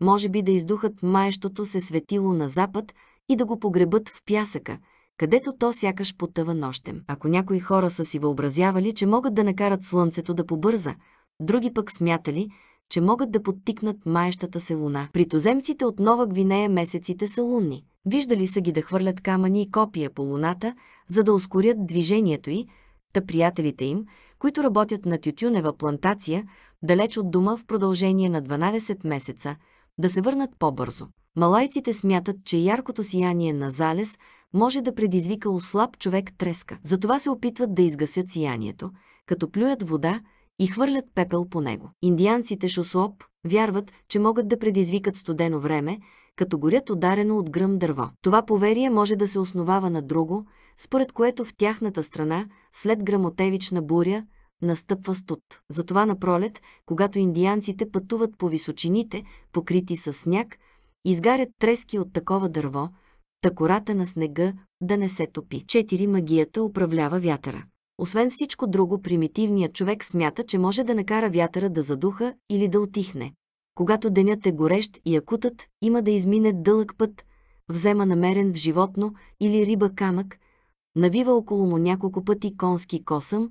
S1: Може би да издухат маещото се светило на запад и да го погребат в пясъка, където то сякаш потъва нощем. Ако някои хора са си въобразявали, че могат да накарат слънцето да побърза, други пък смятали, че могат да подтикнат маещата се луна. При туземците от Нова Гвинея месеците са лунни. Виждали са ги да хвърлят камъни и копия по луната, за да ускорят движението й, та приятелите им, които работят на тютюнева плантация, далеч от дома в продължение на 12 месеца, да се върнат по-бързо. Малайците смятат, че яркото сияние на залез може да предизвика ослаб човек треска. Затова се опитват да изгасят сиянието, като плюят вода, и хвърлят пепел по него. Индианците Шосуоп вярват, че могат да предизвикат студено време, като горят ударено от гръм дърво. Това поверие може да се основава на друго, според което в тяхната страна, след грамотевична буря, настъпва студ. Затова на пролет, когато индианците пътуват по височините, покрити с сняг, изгарят трески от такова дърво, та кората на снега да не се топи. 4. Магията управлява вятъра. Освен всичко друго, примитивният човек смята, че може да накара вятъра да задуха или да отихне. Когато денят е горещ и акутът има да измине дълъг път, взема намерен в животно или риба камък, навива около му няколко пъти конски косъм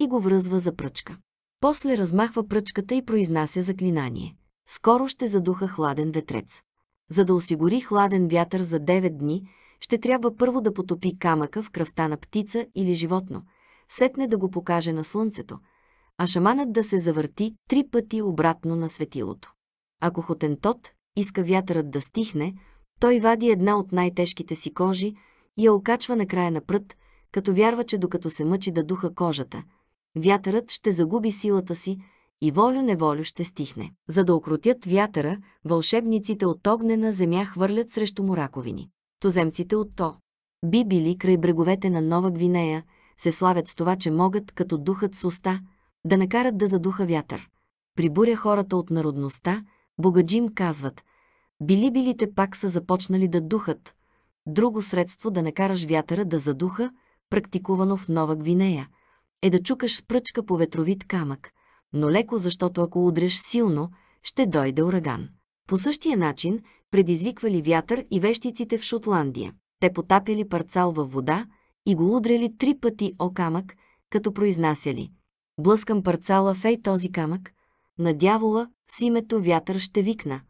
S1: и го връзва за пръчка. После размахва пръчката и произнася заклинание. Скоро ще задуха хладен ветрец. За да осигури хладен вятър за 9 дни, ще трябва първо да потопи камъка в кръвта на птица или животно – сетне да го покаже на слънцето, а шаманът да се завърти три пъти обратно на светилото. Ако Хотентот иска вятърът да стихне, той вади една от най-тежките си кожи и я окачва на края на прът, като вярва, че докато се мъчи да духа кожата, вятърът ще загуби силата си и волю-неволю ще стихне. За да окротят вятъра, вълшебниците от огнена земя хвърлят срещу мураковини. Тоземците от То би били край бреговете на Нова Гвинея – се славят с това, че могат, като духът с уста, да накарат да задуха вятър. При буря хората от народността, богаджим казват, били-билите пак са започнали да духат. Друго средство да накараш вятъра да задуха, практикувано в Нова Гвинея, е да чукаш с пръчка по ветровит камък, но леко, защото ако удреш силно, ще дойде ураган. По същия начин предизвиквали вятър и вещиците в Шотландия. Те потапяли парцал във вода, и го удряли три пъти о камък, като произнасяли «Блъскам парцала фей този камък, на дявола с името вятър ще викна»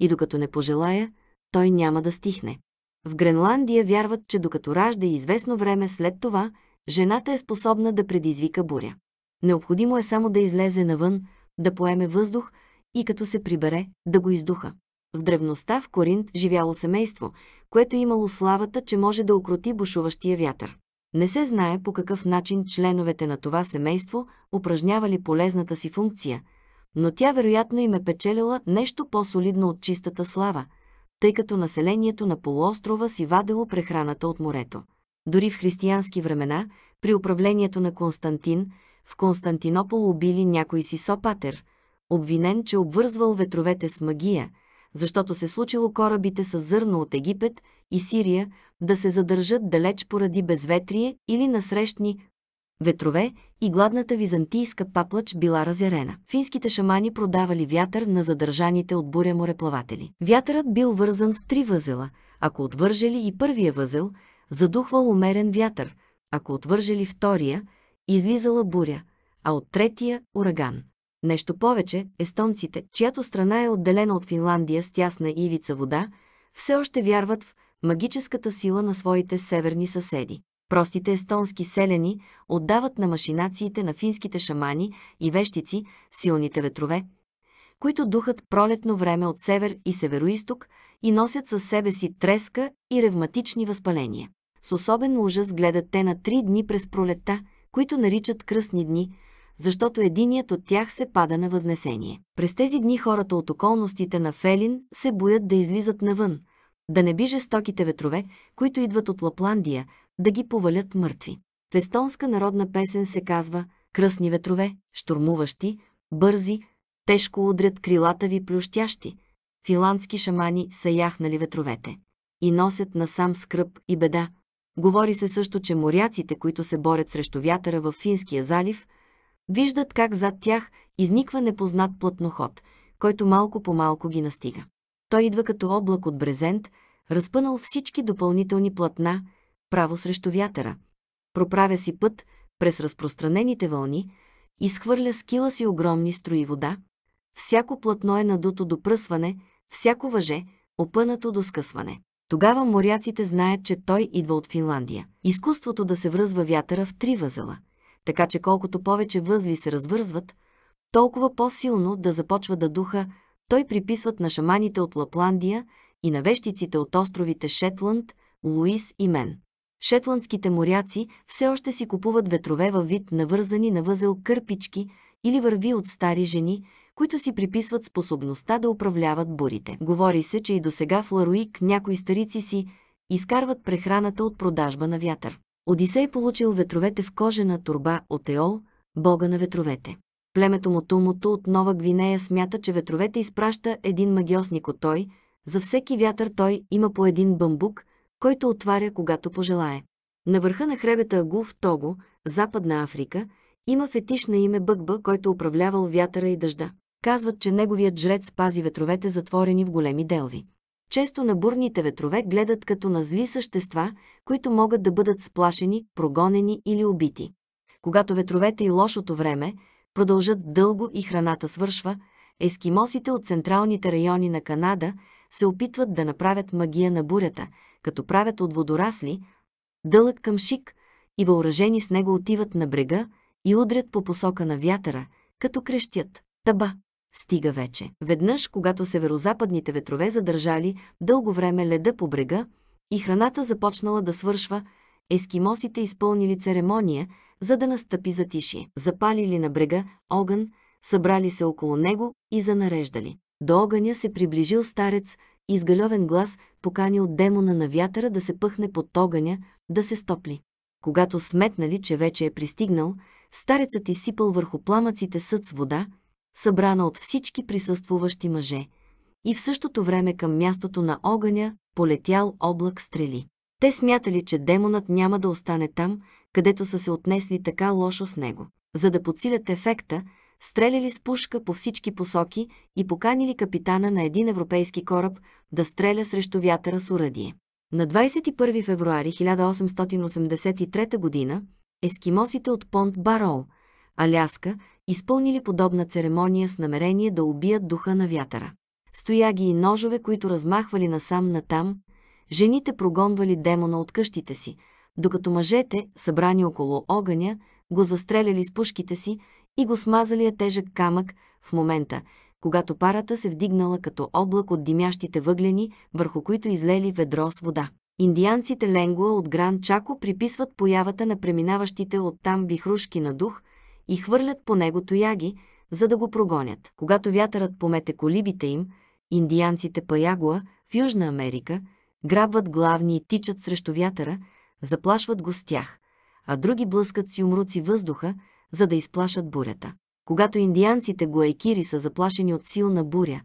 S1: и докато не пожелая, той няма да стихне. В Гренландия вярват, че докато ражда известно време след това, жената е способна да предизвика буря. Необходимо е само да излезе навън, да поеме въздух и като се прибере, да го издуха. В древността в Коринт живяло семейство, което имало славата, че може да окроти бушуващия вятър. Не се знае по какъв начин членовете на това семейство упражнявали полезната си функция, но тя вероятно им е печелила нещо по-солидно от чистата слава, тъй като населението на полуострова си вадело прехраната от морето. Дори в християнски времена, при управлението на Константин, в Константинопол убили някой си сопатер, обвинен, че обвързвал ветровете с магия – защото се случило корабите с зърно от Египет и Сирия да се задържат далеч поради безветрие или насрещни ветрове и гладната византийска паплач била разярена. Финските шамани продавали вятър на задържаните от буря мореплаватели. Вятърът бил вързан в три възела. Ако отвържели и първия възел, задухвал умерен вятър. Ако отвържели втория, излизала буря, а от третия – ураган. Нещо повече, естонците, чиято страна е отделена от Финландия с тясна ивица вода, все още вярват в магическата сила на своите северни съседи. Простите естонски селяни отдават на машинациите на финските шамани и вещици силните ветрове, които духат пролетно време от север и североисток и носят със себе си треска и ревматични възпаления. С особен ужас гледат те на три дни през пролетта, които наричат кръсни дни – защото единият от тях се пада на възнесение. През тези дни хората от околностите на Фелин се боят да излизат навън, да не би жестоките ветрове, които идват от Лапландия, да ги повалят мъртви. В естонска народна песен се казва «Кръсни ветрове, штурмуващи, бързи, тежко удрят крилата ви плющящи». Филандски шамани са яхнали ветровете и носят насам скръп и беда. Говори се също, че моряците, които се борят срещу вятъра в Финския залив, Виждат как зад тях изниква непознат плътноход, който малко по малко ги настига. Той идва като облак от брезент, разпънал всички допълнителни платна, право срещу вятъра. Проправя си път през разпространените вълни, изхвърля скила си огромни строи вода. Всяко платно е надуто до пръсване, всяко въже – опънато до скъсване. Тогава моряците знаят, че той идва от Финландия. Изкуството да се връзва вятъра в три възела така че колкото повече възли се развързват, толкова по-силно да започва да духа, той приписват на шаманите от Лапландия и на вещиците от островите Шетланд, Луис и Мен. Шетландските моряци все още си купуват ветрове във вид навързани на възел кърпички или върви от стари жени, които си приписват способността да управляват бурите. Говори се, че и до сега в Ларуик някои старици си изкарват прехраната от продажба на вятър. Одисей получил ветровете в кожена турба от Еол, бога на ветровете. Племето му Тумото от Нова Гвинея смята, че ветровете изпраща един магиосник от той, за всеки вятър той има по един бамбук, който отваря когато пожелае. На върха на хребета Агу в Того, Западна Африка, има фетиш на име бъгба, който управлявал вятъра и дъжда. Казват, че неговият жрец пази ветровете затворени в големи делви често на бурните ветрове гледат като на зли същества, които могат да бъдат сплашени, прогонени или убити. Когато ветровете и лошото време продължат дълго и храната свършва, ескимосите от централните райони на Канада се опитват да направят магия на бурята, като правят от водорасли, дълъг към шик, и въоръжени с него отиват на брега и удрят по посока на вятъра, като крещят «Таба!» Стига вече. Веднъж, когато северозападните ветрове задържали дълго време леда по брега и храната започнала да свършва, ескимосите изпълнили церемония, за да настъпи затишие. Запалили на брега огън, събрали се около него и занареждали. До огъня се приближил старец и с галевен глас поканил демона на вятъра да се пъхне под огъня, да се стопли. Когато сметнали, че вече е пристигнал, старецът изсипал върху пламъците съд с вода, събрана от всички присъствуващи мъже, и в същото време към мястото на огъня полетял облак стрели. Те смятали, че демонът няма да остане там, където са се отнесли така лошо с него. За да подсилят ефекта, стреляли с пушка по всички посоки и поканили капитана на един европейски кораб да стреля срещу вятъра с урадие. На 21 февруари 1883 г. ескимосите от Понт Барол, Аляска, изпълнили подобна церемония с намерение да убият духа на вятъра. Стояги и ножове, които размахвали насам-натам, жените прогонвали демона от къщите си, докато мъжете, събрани около огъня, го застреляли с пушките си и го смазали е тежък камък в момента, когато парата се вдигнала като облак от димящите въглени, върху които излели ведро с вода. Индианците Ленгуа от Гран Чако приписват появата на преминаващите оттам вихрушки на дух – и хвърлят по него тояги, за да го прогонят. Когато вятърът помете колибите им, индианците Паягуа в Южна Америка грабват главни и тичат срещу вятъра, заплашват го с тях, а други блъскат с юмруци въздуха, за да изплашат бурята. Когато индианците гуайкири са заплашени от силна буря,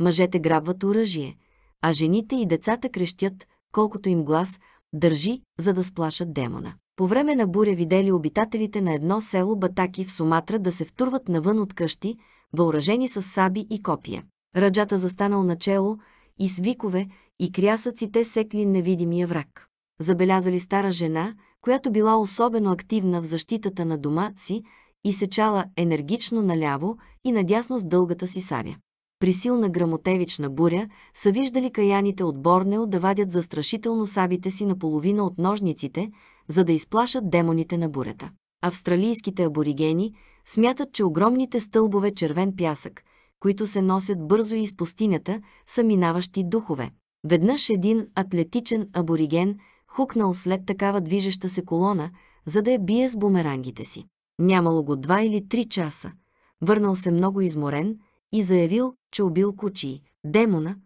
S1: мъжете грабват оръжие, а жените и децата крещят, колкото им глас държи, за да сплашат демона. По време на буря видели обитателите на едно село Батаки в Суматра да се втурват навън от къщи, въоръжени с саби и копия. Раджата застанал начело и с викове и крясъците секли невидимия враг. Забелязали стара жена, която била особено активна в защитата на дома си и сечала енергично наляво и надясно с дългата си саря. При силна грамотевична буря са виждали каяните от Борнео да вадят застрашително сабите си наполовина от ножниците, за да изплашат демоните на бурята. Австралийските аборигени смятат, че огромните стълбове червен пясък, които се носят бързо из пустинята, са минаващи духове. Веднъж един атлетичен абориген хукнал след такава движеща се колона, за да я бие с бумерангите си. Нямало го два или три часа. Върнал се много изморен и заявил, че убил Кучи, демона,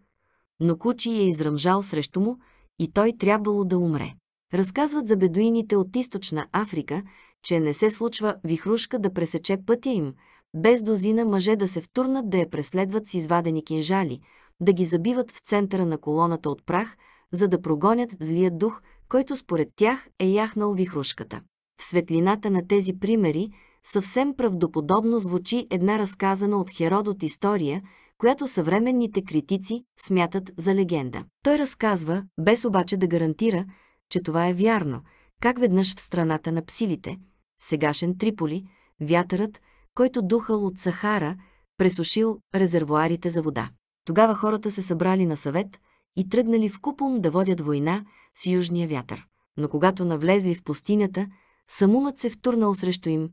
S1: но Кучи е изръмжал срещу му и той трябвало да умре. Разказват за бедуините от източна Африка, че не се случва вихрушка да пресече пътя им, без дозина мъже да се втурнат да я преследват с извадени кинжали, да ги забиват в центъра на колоната от прах, за да прогонят злия дух, който според тях е яхнал вихрушката. В светлината на тези примери съвсем правдоподобно звучи една разказана от Херодот история, която съвременните критици смятат за легенда. Той разказва, без обаче да гарантира, че това е вярно, как веднъж в страната на псилите, сегашен Триполи, вятърът, който духал от Сахара, пресушил резервуарите за вода. Тогава хората се събрали на съвет и тръгнали в купум да водят война с южния вятър. Но когато навлезли в пустинята, самумът се втурнал срещу им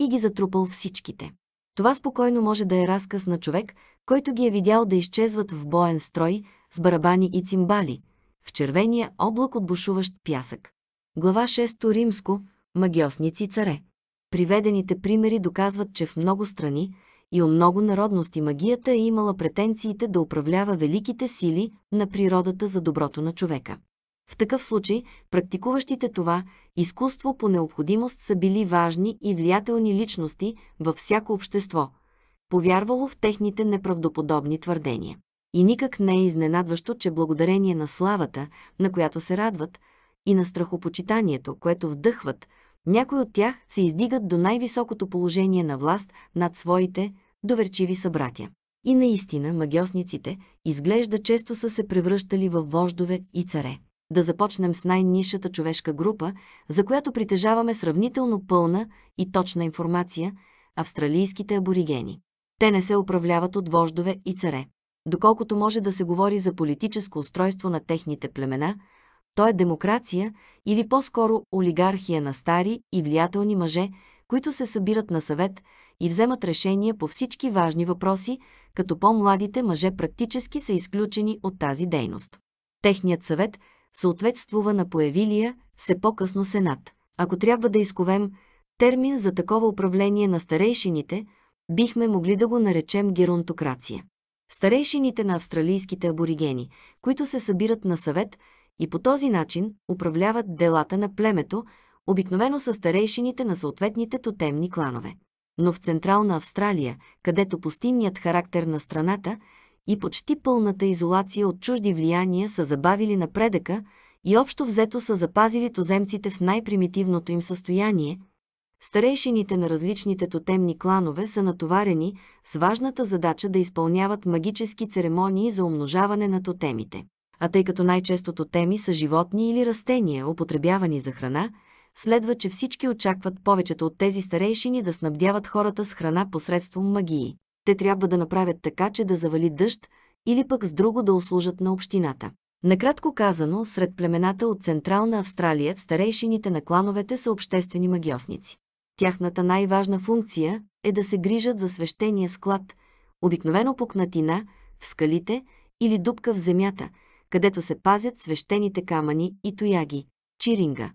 S1: и ги затрупал всичките. Това спокойно може да е разказ на човек, който ги е видял да изчезват в боен строй с барабани и цимбали – в червения облак от бушуващ пясък. Глава 6 Римско Магиосници царе. Приведените примери доказват, че в много страни и у много народности магията е имала претенциите да управлява великите сили на природата за доброто на човека. В такъв случай, практикуващите това изкуство по необходимост са били важни и влиятелни личности във всяко общество, повярвало в техните неправдоподобни твърдения. И никак не е изненадващо, че благодарение на славата, на която се радват, и на страхопочитанието, което вдъхват, някои от тях се издигат до най-високото положение на власт над своите доверчиви събратя. И наистина магиосниците изглежда често са се превръщали в вождове и царе. Да започнем с най-нишата човешка група, за която притежаваме сравнително пълна и точна информация – австралийските аборигени. Те не се управляват от вождове и царе. Доколкото може да се говори за политическо устройство на техните племена, то е демокрация или по-скоро олигархия на стари и влиятелни мъже, които се събират на съвет и вземат решения по всички важни въпроси, като по-младите мъже практически са изключени от тази дейност. Техният съвет съответствува на появилия се по-късно Сенат. Ако трябва да изковем термин за такова управление на старейшините, бихме могли да го наречем геронтокрация старейшините на австралийските аборигени, които се събират на съвет и по този начин управляват делата на племето, обикновено са старейшините на съответните тотемни кланове. Но в Централна Австралия, където пустинният характер на страната и почти пълната изолация от чужди влияния са забавили напредъка и общо взето са запазили туземците в най-примитивното им състояние – Старейшините на различните тотемни кланове са натоварени с важната задача да изпълняват магически церемонии за умножаване на тотемите. А тъй като най-често тотеми са животни или растения, употребявани за храна, следва, че всички очакват повечето от тези старейшини да снабдяват хората с храна посредством магии. Те трябва да направят така, че да завали дъжд или пък с друго да услужат на общината. Накратко казано, сред племената от Централна Австралия старейшините на клановете са обществени магиосници. Тяхната най-важна функция е да се грижат за свещения склад, обикновено пукнатина, в скалите или дупка в земята, където се пазят свещените камъни и тояги, чиринга,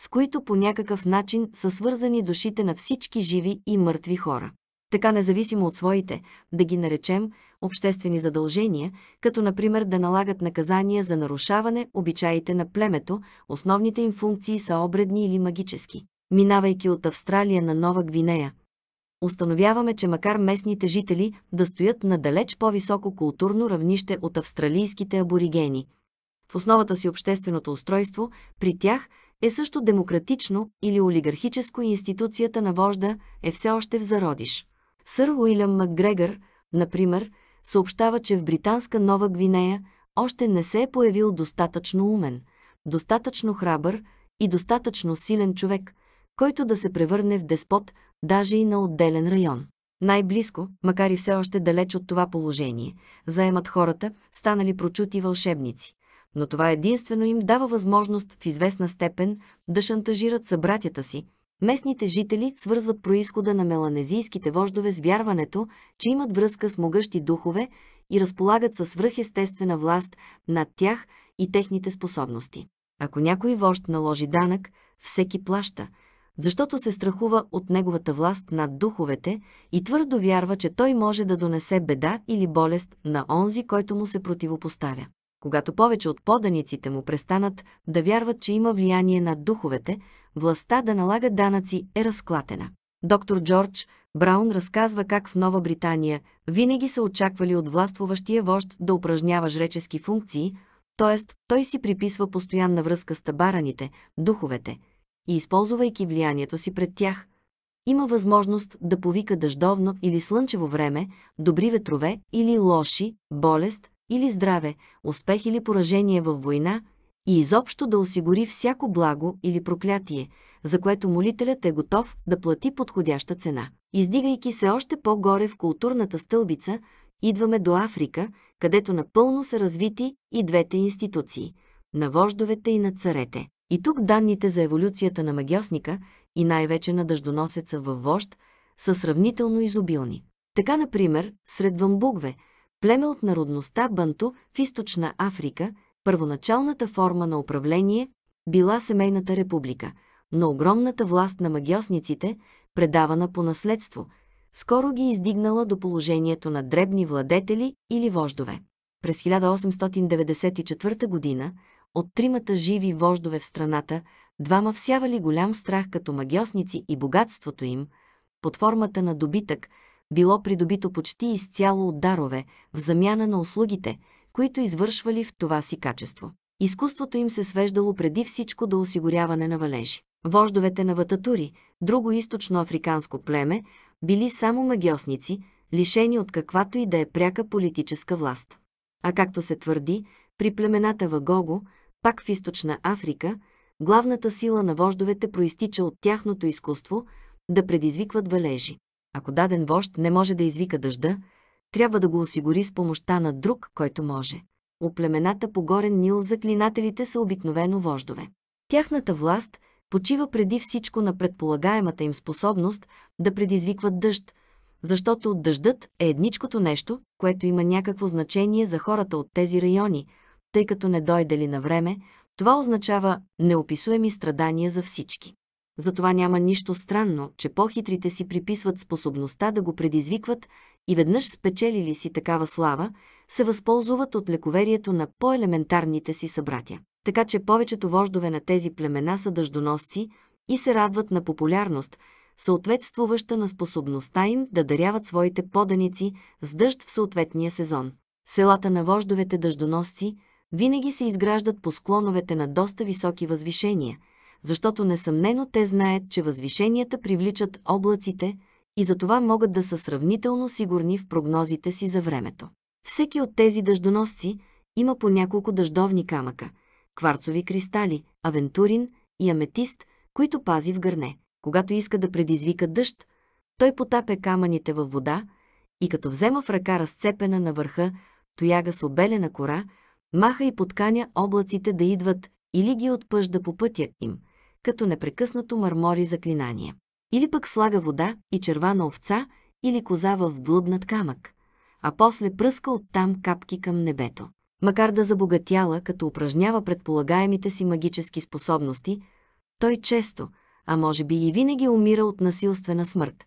S1: с които по някакъв начин са свързани душите на всички живи и мъртви хора така независимо от своите, да ги наречем, обществени задължения, като например да налагат наказания за нарушаване обичаите на племето, основните им функции са обредни или магически минавайки от Австралия на Нова Гвинея. Установяваме, че макар местните жители да стоят на далеч по-високо културно равнище от австралийските аборигени, в основата си общественото устройство, при тях е също демократично или олигархическо и институцията на вожда е все още в зародиш. Сър Уилям Макгрегор, например, съобщава, че в британска Нова Гвинея още не се е появил достатъчно умен, достатъчно храбър и достатъчно силен човек, който да се превърне в деспот даже и на отделен район. Най-близко, макар и все още далеч от това положение, заемат хората, станали прочути вълшебници. Но това единствено им дава възможност в известна степен да шантажират събратята си. Местните жители свързват происхода на меланезийските вождове с вярването, че имат връзка с могъщи духове и разполагат със свръхестествена власт над тях и техните способности. Ако някой вожд наложи данък, всеки плаща – защото се страхува от неговата власт над духовете и твърдо вярва, че той може да донесе беда или болест на онзи, който му се противопоставя. Когато повече от поданиците му престанат да вярват, че има влияние над духовете, властта да налага данъци е разклатена. Доктор Джордж Браун разказва как в Нова Британия винаги са очаквали от властвуващия вожд да упражнява жречески функции, т.е. той си приписва постоянна връзка с табараните, духовете, и използвайки влиянието си пред тях, има възможност да повика дъждовно или слънчево време, добри ветрове или лоши, болест или здраве, успех или поражение във война и изобщо да осигури всяко благо или проклятие, за което молителят е готов да плати подходяща цена. Издигайки се още по-горе в културната стълбица, идваме до Африка, където напълно са развити и двете институции – на вождовете и на царете. И тук данните за еволюцията на магиосника и най-вече на дъждоносеца във вожд са сравнително изобилни. Така, например, сред вамбугве, племе от народността Банту в източна Африка, първоначалната форма на управление била семейната република, но огромната власт на магиосниците, предавана по наследство, скоро ги издигнала до положението на дребни владетели или вождове. През 1894 година от тримата живи вождове в страната, двама всявали голям страх като магиосници и богатството им, под формата на добитък, било придобито почти изцяло от дарове в замяна на услугите, които извършвали в това си качество. Изкуството им се свеждало преди всичко до осигуряване на валежи. Вождовете на Вататури, друго източно африканско племе, били само магиосници, лишени от каквато и да е пряка политическа власт. А както се твърди, при племената Вагого, пак в източна Африка, главната сила на вождовете проистича от тяхното изкуство да предизвикват валежи. Ако даден вожд не може да извика дъжда, трябва да го осигури с помощта на друг, който може. У племената по горен Нил заклинателите са обикновено вождове. Тяхната власт почива преди всичко на предполагаемата им способност да предизвикват дъжд, защото дъждът е едничкото нещо, което има някакво значение за хората от тези райони – тъй като не дойде ли на време, това означава неописуеми страдания за всички. Затова няма нищо странно, че по-хитрите си приписват способността да го предизвикват и веднъж спечелили си такава слава, се възползват от лековерието на по-елементарните си събратя. Така че повечето вождове на тези племена са дъждоносци и се радват на популярност, съответствуваща на способността им да даряват своите поданици с дъжд в съответния сезон. Селата на вождовете дъждоносци – винаги се изграждат по склоновете на доста високи възвишения, защото несъмнено те знаят, че възвишенията привличат облаците и затова могат да са сравнително сигурни в прогнозите си за времето. Всеки от тези дъждоносци има по няколко дъждовни камъка, кварцови кристали, авентурин и аметист, които пази в гърне. Когато иска да предизвика дъжд, той потапя камъните във вода и като взема в ръка разцепена на върха тояга с обелена кора, Маха и подканя облаците да идват или ги отпъжда по пътя им, като непрекъснато мърмори заклинания. Или пък слага вода и черва на овца или коза в длъбнат камък, а после пръска оттам капки към небето. Макар да забогатяла, като упражнява предполагаемите си магически способности, той често, а може би и винаги умира от насилствена смърт,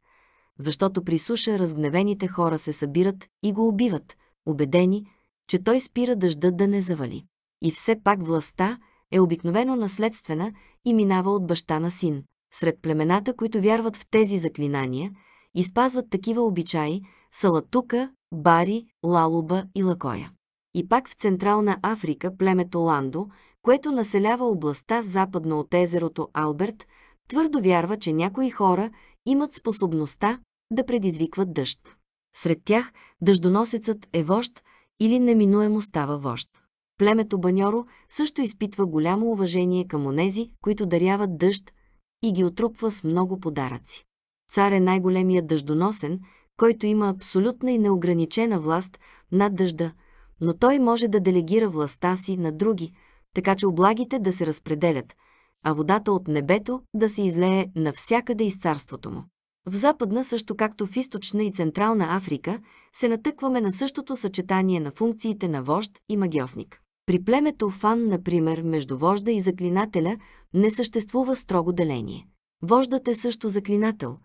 S1: защото при суша разгневените хора се събират и го убиват, убедени, че той спира дъжда да не завали. И все пак властта е обикновено наследствена и минава от баща на син. Сред племената, които вярват в тези заклинания изпазват такива обичаи, са Латука, Бари, Лалуба и Лакоя. И пак в Централна Африка племето Ландо, което населява областта западно от езерото Алберт, твърдо вярва, че някои хора имат способността да предизвикват дъжд. Сред тях дъждоносецът е вожд, или неминуемо става вожд. Племето Баньоро също изпитва голямо уважение към онези, които даряват дъжд и ги отрупва с много подаръци. Цар е най-големият дъждоносен, който има абсолютна и неограничена власт над дъжда, но той може да делегира властта си на други, така че облагите да се разпределят, а водата от небето да се излее навсякъде из царството му. В Западна също както в Източна и Централна Африка се натъкваме на същото съчетание на функциите на вожд и магиосник. При племето Фан, например, между вожда и заклинателя не съществува строго деление. Вождът е също заклинател,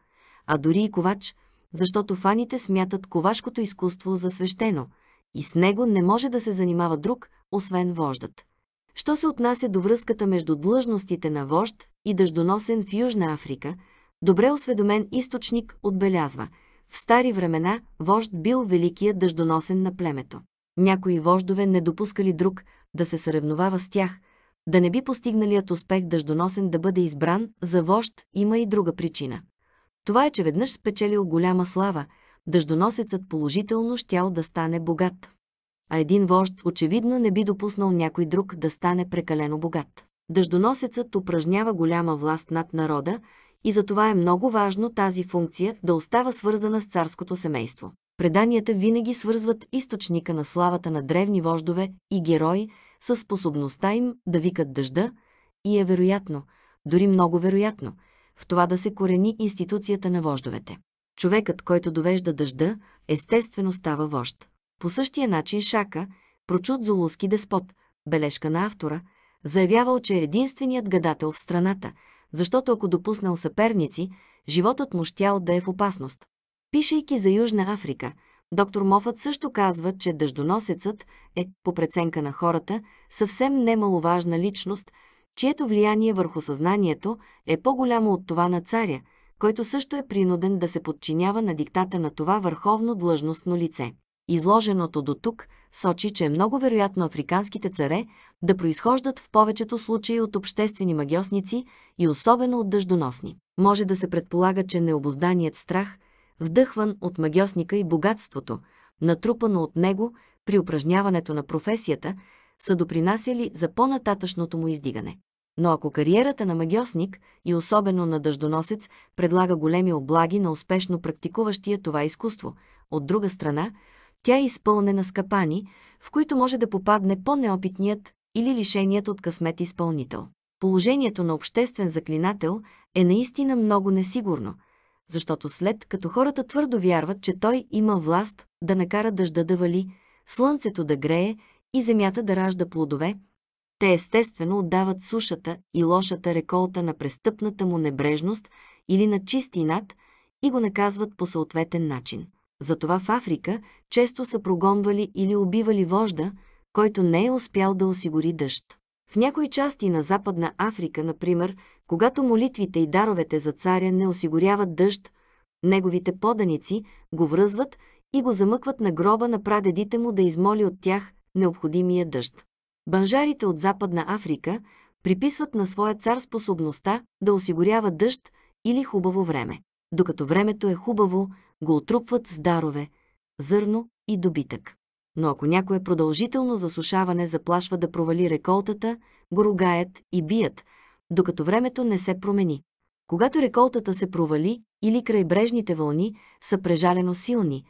S1: а дори и ковач, защото фаните смятат ковашкото изкуство за свещено и с него не може да се занимава друг, освен вождът. Що се отнася до връзката между длъжностите на вожд и дъждоносен в Южна Африка – добре осведомен източник отбелязва – в стари времена вожд бил великият дъждоносен на племето. Някои вождове не допускали друг да се съревновава с тях, да не би постигналият успех дъждоносен да бъде избран за вожд има и друга причина. Това е, че веднъж спечелил голяма слава, дъждоносецът положително щял да стане богат. А един вожд очевидно не би допуснал някой друг да стане прекалено богат. Дъждоносецът упражнява голяма власт над народа и затова е много важно тази функция да остава свързана с царското семейство. Преданията винаги свързват източника на славата на древни вождове и герои с способността им да викат дъжда и е вероятно, дори много вероятно, в това да се корени институцията на вождовете. Човекът, който довежда дъжда, естествено става вожд. По същия начин Шака, прочут зулуски деспот, бележка на автора, заявявал, че е единственият гадател в страната – защото ако допуснал съперници, животът му щял да е в опасност. Пишейки за Южна Африка, доктор Мофът също казва, че дъждоносецът е, по преценка на хората, съвсем немаловажна личност, чието влияние върху съзнанието е по-голямо от това на царя, който също е принуден да се подчинява на диктата на това върховно длъжностно лице. Изложеното до тук сочи, че е много вероятно африканските царе да произхождат в повечето случаи от обществени магиосници и особено от дъждоносни. Може да се предполага, че необозданият страх, вдъхван от магиосника и богатството, натрупано от него при упражняването на професията, са допринасяли за по-нататъчното му издигане. Но ако кариерата на магиосник и особено на дъждоносец предлага големи облаги на успешно практикуващия това изкуство, от друга страна, тя е изпълнена с капани, в които може да попадне по-неопитният или лишеният от късмет изпълнител. Положението на обществен заклинател е наистина много несигурно, защото след като хората твърдо вярват, че той има власт да накара дъжда да вали, слънцето да грее и земята да ражда плодове, те естествено отдават сушата и лошата реколта на престъпната му небрежност или на чисти над, и го наказват по съответен начин. Затова в Африка често са прогонвали или убивали вожда, който не е успял да осигури дъжд. В някои части на Западна Африка, например, когато молитвите и даровете за царя не осигуряват дъжд, неговите поданици го връзват и го замъкват на гроба на прадедите му да измоли от тях необходимия дъжд. Банжарите от Западна Африка приписват на своя цар способността да осигурява дъжд или хубаво време. Докато времето е хубаво, го отрупват с дарове, зърно и добитък. Но ако някое продължително засушаване заплашва да провали реколтата, го ругаят и бият, докато времето не се промени. Когато реколтата се провали или крайбрежните вълни са прежалено силни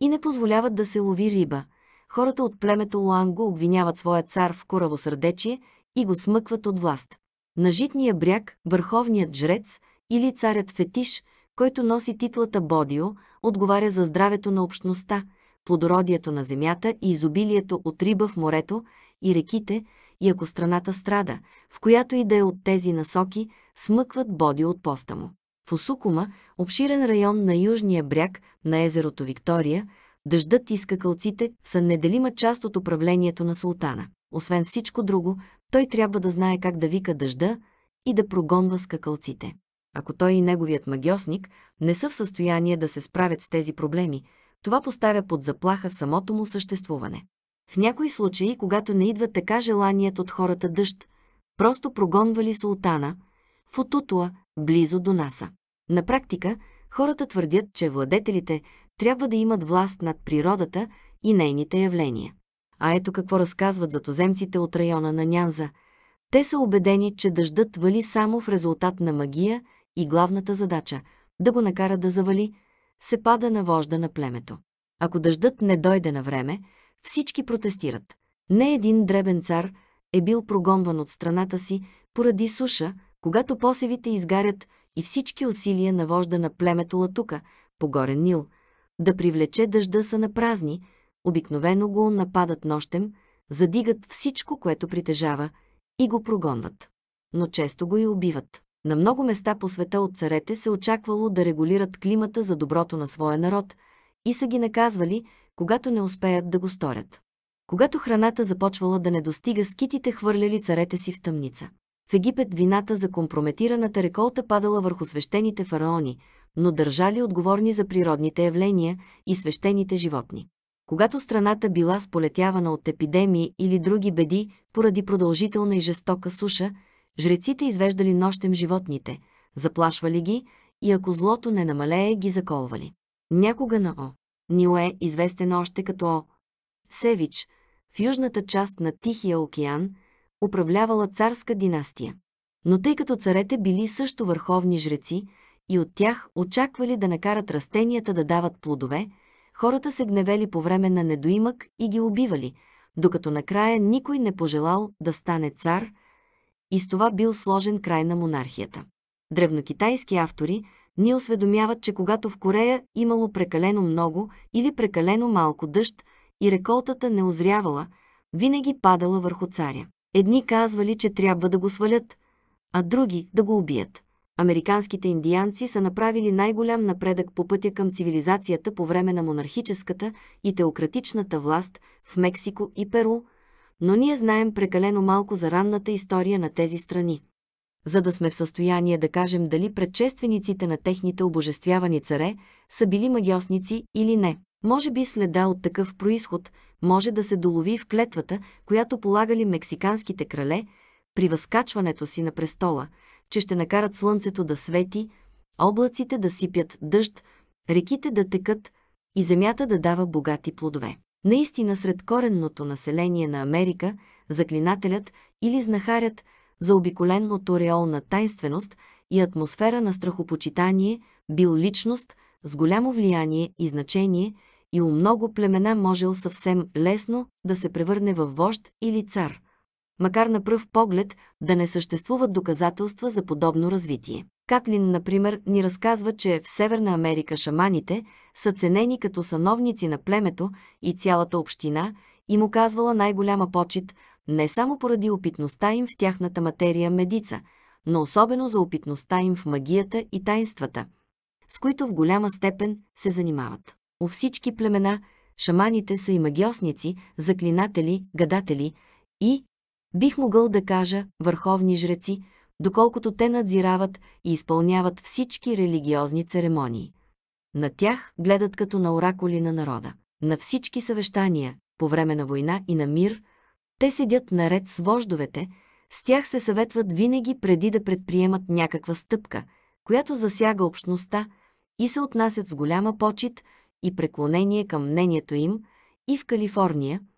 S1: и не позволяват да се лови риба, хората от племето Ланго обвиняват своя цар в коравосърдечие и го смъкват от власт. На житния бряг върховният жрец или царят фетиш който носи титлата Бодио, отговаря за здравето на общността, плодородието на земята и изобилието от риба в морето и реките, и ако страната страда, в която и да е от тези насоки, смъкват Бодио от поста му. В Усукума, обширен район на южния бряг на езерото Виктория, дъждът и скакалците са неделима част от управлението на султана. Освен всичко друго, той трябва да знае как да вика дъжда и да прогонва скакалците. Ако той и неговият магиосник не са в състояние да се справят с тези проблеми, това поставя под заплаха самото му съществуване. В някои случаи, когато не идва така желаният от хората дъжд, просто прогонвали султана Футутуа близо до Наса. На практика, хората твърдят, че владетелите трябва да имат власт над природата и нейните явления. А ето какво разказват затоземците от района на Нянза. Те са убедени, че дъждът вали само в резултат на магия и главната задача – да го накара да завали, се пада на вожда на племето. Ако дъждът не дойде на време, всички протестират. Не един дребен цар е бил прогонван от страната си поради суша, когато посевите изгарят и всички усилия на вожда на племето Латука, погоре Нил, да привлече дъжда са на празни, обикновено го нападат нощем, задигат всичко, което притежава и го прогонват. Но често го и убиват. На много места по света от царете се очаквало да регулират климата за доброто на своя народ и са ги наказвали, когато не успеят да го сторят. Когато храната започвала да не достига, скитите хвърляли царете си в тъмница. В Египет вината за компрометираната реколта падала върху свещените фараони, но държали отговорни за природните явления и свещените животни. Когато страната била сполетявана от епидемии или други беди поради продължителна и жестока суша, Жреците извеждали нощем животните, заплашвали ги и ако злото не намалее, ги заколвали. Някога на О. е известен още като О. Севич, в южната част на Тихия океан, управлявала царска династия. Но тъй като царете били също върховни жреци и от тях очаквали да накарат растенията да дават плодове, хората се гневели по време на недоимък и ги убивали, докато накрая никой не пожелал да стане цар – и с това бил сложен край на монархията. Древнокитайски автори ни осведомяват, че когато в Корея имало прекалено много или прекалено малко дъжд и реколтата не озрявала, винаги падала върху царя. Едни казвали, че трябва да го свалят, а други да го убият. Американските индианци са направили най-голям напредък по пътя към цивилизацията по време на монархическата и теократичната власт в Мексико и Перу – но ние знаем прекалено малко за ранната история на тези страни. За да сме в състояние да кажем дали предшествениците на техните обожествявани царе са били магиосници или не. Може би следа от такъв происход може да се долови в клетвата, която полагали мексиканските крале при възкачването си на престола, че ще накарат слънцето да свети, облаците да сипят дъжд, реките да текат и земята да дава богати плодове. Наистина сред коренното население на Америка, заклинателят или знахарят заобиколен от ореол на тайнственост и атмосфера на страхопочитание, бил личност с голямо влияние и значение и у много племена можел съвсем лесно да се превърне в вожд или цар – макар на пръв поглед да не съществуват доказателства за подобно развитие. Катлин, например, ни разказва, че в Северна Америка шаманите са ценени като сановници на племето и цялата община и му казвала най-голяма почет не само поради опитността им в тяхната материя медица, но особено за опитността им в магията и тайнствата, с които в голяма степен се занимават. У всички племена шаманите са и магиосници, заклинатели, гадатели и Бих могъл да кажа върховни жреци, доколкото те надзирават и изпълняват всички религиозни церемонии. На тях гледат като на оракули на народа. На всички съвещания, по време на война и на мир, те седят наред с вождовете, с тях се съветват винаги преди да предприемат някаква стъпка, която засяга общността и се отнасят с голяма почет и преклонение към мнението им и в Калифорния –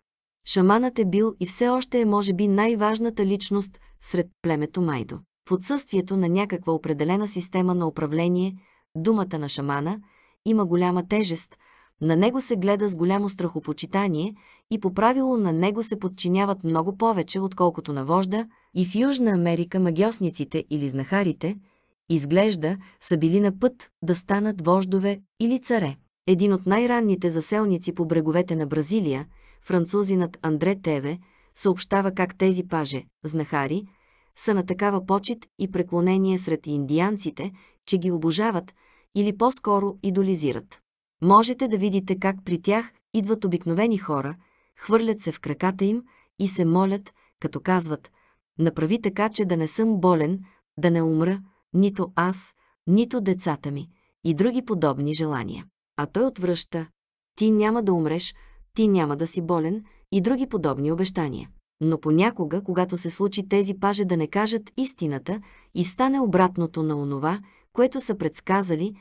S1: Шаманът е бил и все още е може би най-важната личност сред племето Майдо. В отсъствието на някаква определена система на управление, думата на шамана има голяма тежест, на него се гледа с голямо страхопочитание и по правило на него се подчиняват много повече, отколкото на вожда, и в Южна Америка магиосниците или знахарите, изглежда, са били на път да станат вождове или царе. Един от най-ранните заселници по бреговете на Бразилия – французинът Андре Теве, съобщава как тези паже, знахари, са на такава почет и преклонение сред индианците, че ги обожават или по-скоро идолизират. Можете да видите как при тях идват обикновени хора, хвърлят се в краката им и се молят, като казват «Направи така, че да не съм болен, да не умра, нито аз, нито децата ми» и други подобни желания. А той отвръща «Ти няма да умреш, ти няма да си болен и други подобни обещания. Но понякога, когато се случи тези паже да не кажат истината и стане обратното на онова, което са предсказали,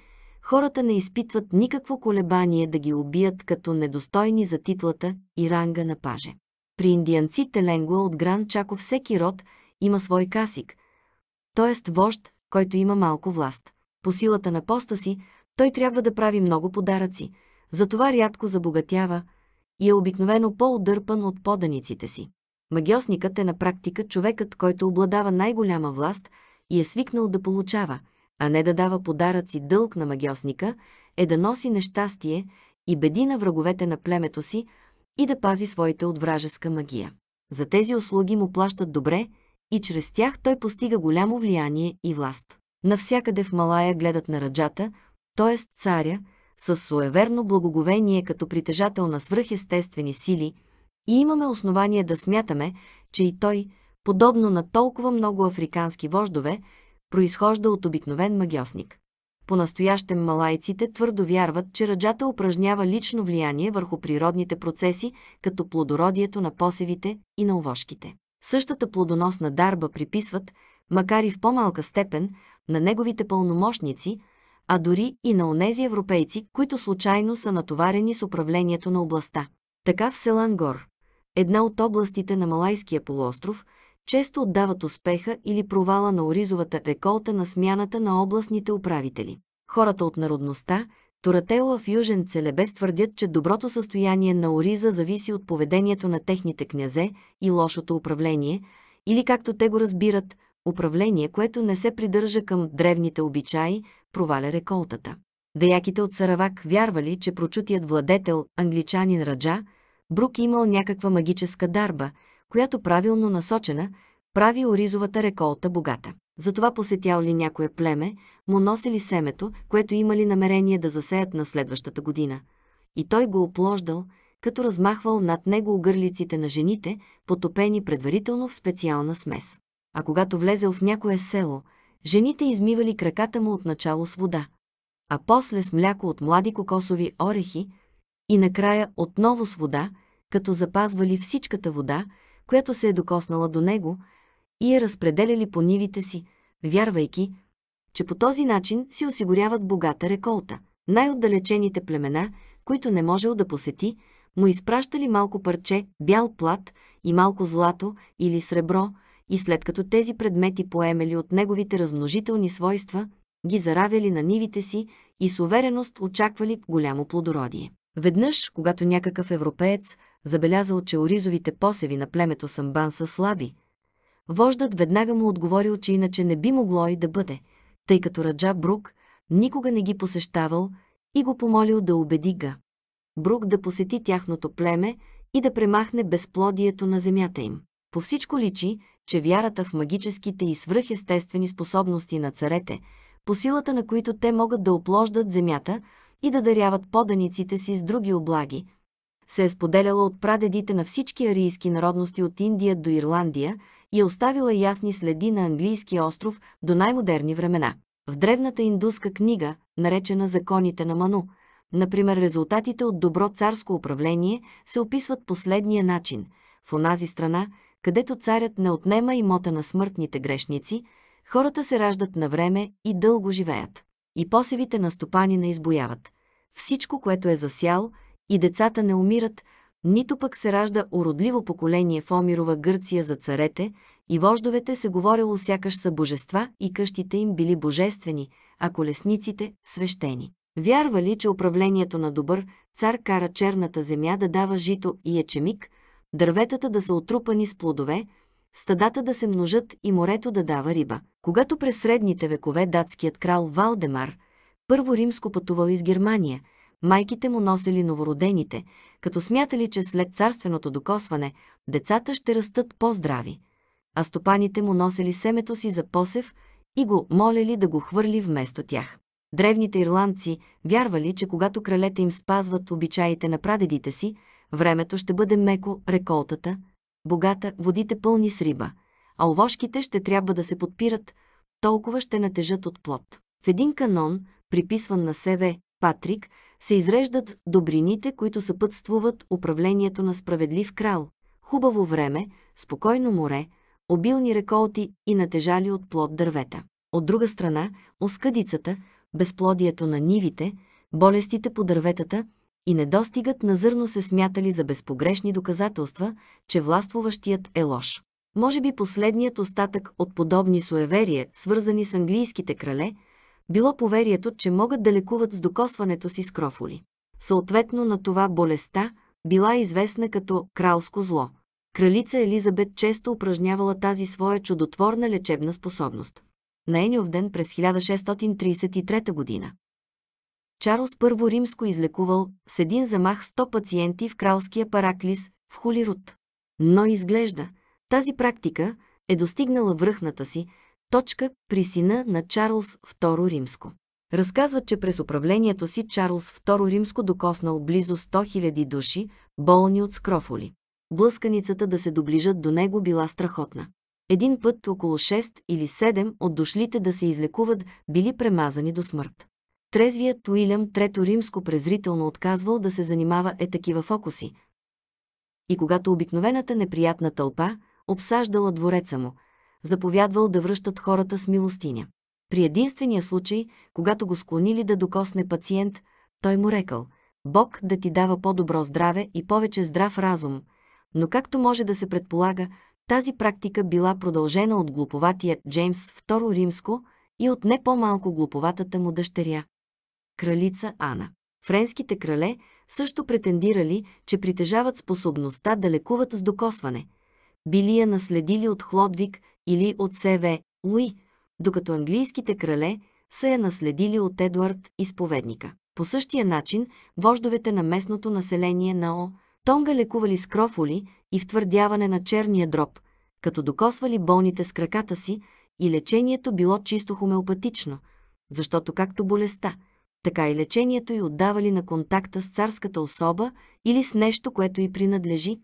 S1: хората не изпитват никакво колебание да ги убият като недостойни за титлата и ранга на паже. При индианците Ленгуа от Гран Чако всеки род има свой касик, т.е. вожд, който има малко власт. По силата на поста си, той трябва да прави много подаръци, затова рядко забогатява, и е обикновено по-удърпан от поданиците си. Магиосникът е на практика човекът, който обладава най-голяма власт и е свикнал да получава, а не да дава подаръци дълг на магиосника, е да носи нещастие и беди на враговете на племето си и да пази своите от вражеска магия. За тези услуги му плащат добре и чрез тях той постига голямо влияние и власт. Навсякъде в Малая гледат на раджата, т.е. царя, с суеверно благоговение като притежател на свръхестествени сили и имаме основание да смятаме, че и той, подобно на толкова много африкански вождове, произхожда от обикновен магиосник. По-настоящем малайците твърдо вярват, че раджата упражнява лично влияние върху природните процеси, като плодородието на посевите и на овошките. Същата плодоносна дарба приписват, макар и в по-малка степен, на неговите пълномощници – а дори и на онези европейци, които случайно са натоварени с управлението на областта. Така в Селангор, една от областите на Малайския полуостров, често отдават успеха или провала на оризовата реколта на смяната на областните управители. Хората от народността, Торатела в Южен Целебес твърдят, че доброто състояние на Ориза зависи от поведението на техните князе и лошото управление, или както те го разбират, Управление, което не се придържа към древните обичаи, проваля реколтата. Даяките от Саравак вярвали, че прочутият владетел, англичанин Раджа, Брук имал някаква магическа дарба, която правилно насочена прави оризовата реколта богата. Затова посетял ли някое племе, му носили семето, което имали намерение да засеят на следващата година. И той го оплождал, като размахвал над него огърлиците на жените, потопени предварително в специална смес а когато влезел в някое село, жените измивали краката му отначало с вода, а после с мляко от млади кокосови орехи и накрая отново с вода, като запазвали всичката вода, която се е докоснала до него, и я разпределяли по нивите си, вярвайки, че по този начин си осигуряват богата реколта. Най-отдалечените племена, които не можел да посети, му изпращали малко парче, бял плат и малко злато или сребро, и след като тези предмети поемели от неговите размножителни свойства, ги заравяли на нивите си и с увереност очаквали голямо плодородие. Веднъж, когато някакъв европеец забелязал, че оризовите посеви на племето Самбан са слаби, вождат веднага му отговорил, че иначе не би могло и да бъде, тъй като Раджа Брук никога не ги посещавал и го помолил да убеди Га. Брук да посети тяхното племе и да премахне безплодието на земята им. По всичко личи, че вярата в магическите и свръхестествени способности на царете, по силата на които те могат да оплождат земята и да даряват поданиците си с други облаги, се е споделяла от прадедите на всички арийски народности от Индия до Ирландия и е оставила ясни следи на английския остров до най-модерни времена. В древната индуска книга, наречена Законите на Ману, например резултатите от добро царско управление се описват последния начин. В онази страна – където царят не отнема имота на смъртните грешници, хората се раждат на време и дълго живеят. И посевите на не избояват. Всичко, което е засял, и децата не умират, нито пък се ражда уродливо поколение в Омирова Гърция за царете, и вождовете се говорило сякаш са божества и къщите им били божествени, а колесниците – свещени. Вярва ли, че управлението на добър цар кара черната земя да дава жито и ечемик, дърветата да са отрупани с плодове, стадата да се множат и морето да дава риба. Когато през средните векове датският крал Валдемар първо римско пътувал из Германия, майките му носили новородените, като смятали, че след царственото докосване децата ще растат по-здрави, а стопаните му носили семето си за посев и го молели да го хвърли вместо тях. Древните ирландци вярвали, че когато кралете им спазват обичаите на прадедите си, Времето ще бъде меко, реколтата, богата, водите пълни с риба, а овошките ще трябва да се подпират, толкова ще натежат от плод. В един канон, приписван на СВ, Патрик, се изреждат добрините, които съпътствуват управлението на справедлив крал, хубаво време, спокойно море, обилни реколти и натежали от плод дървета. От друга страна, оскъдицата, безплодието на нивите, болестите по дърветата – и недостигът на зърно се смятали за безпогрешни доказателства, че властвуващият е лош. Може би последният остатък от подобни суеверия, свързани с английските крале, било поверието, че могат да лекуват с докосването си с крофули. Съответно на това болестта била известна като кралско зло. Кралица Елизабет често упражнявала тази своя чудотворна лечебна способност. На Еньовден през 1633 година Чарлз Първо Римско излекувал с един замах 100 пациенти в кралския параклис в Холирут. Но изглежда, тази практика е достигнала връхната си точка при сина на Чарлз II Римско. Разказват, че през управлението си Чарлз II Римско докоснал близо 100 000 души, болни от скрофоли. Блъсканицата да се доближат до него била страхотна. Един път около 6 или 7 от дошлите да се излекуват били премазани до смърт трезвият Уилям Трето Римско презрително отказвал да се занимава е такива фокуси. И когато обикновената неприятна тълпа обсаждала двореца му, заповядвал да връщат хората с милостиня. При единствения случай, когато го склонили да докосне пациент, той му рекал «Бог да ти дава по-добро здраве и повече здрав разум», но както може да се предполага, тази практика била продължена от глуповатия Джеймс II Римско и от не по-малко глуповатата му дъщеря кралица Ана. Френските крале също претендирали, че притежават способността да лекуват с докосване. Били я наследили от Хлодвик или от Севе, Луи, докато английските крале са я наследили от Едуард изповедника. По същия начин, вождовете на местното население на О. Тонга лекували с крофоли и втвърдяване на черния дроб, като докосвали болните с краката си и лечението било чисто хомеопатично, защото както болестта – така и лечението й отдавали на контакта с царската особа или с нещо, което й принадлежи.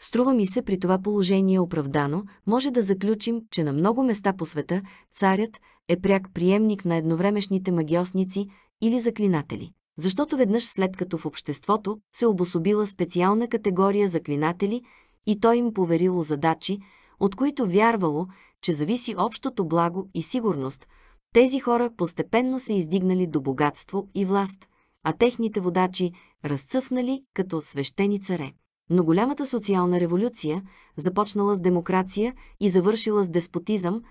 S1: Струва ми се при това положение е оправдано, може да заключим, че на много места по света царят е пряк приемник на едновремешните магиосници или заклинатели. Защото веднъж след като в обществото се обособила специална категория заклинатели и той им поверило задачи, от които вярвало, че зависи общото благо и сигурност – тези хора постепенно се издигнали до богатство и власт, а техните водачи разцъфнали като свещени царе. Но голямата социална революция, започнала с демокрация и завършила с деспотизъм,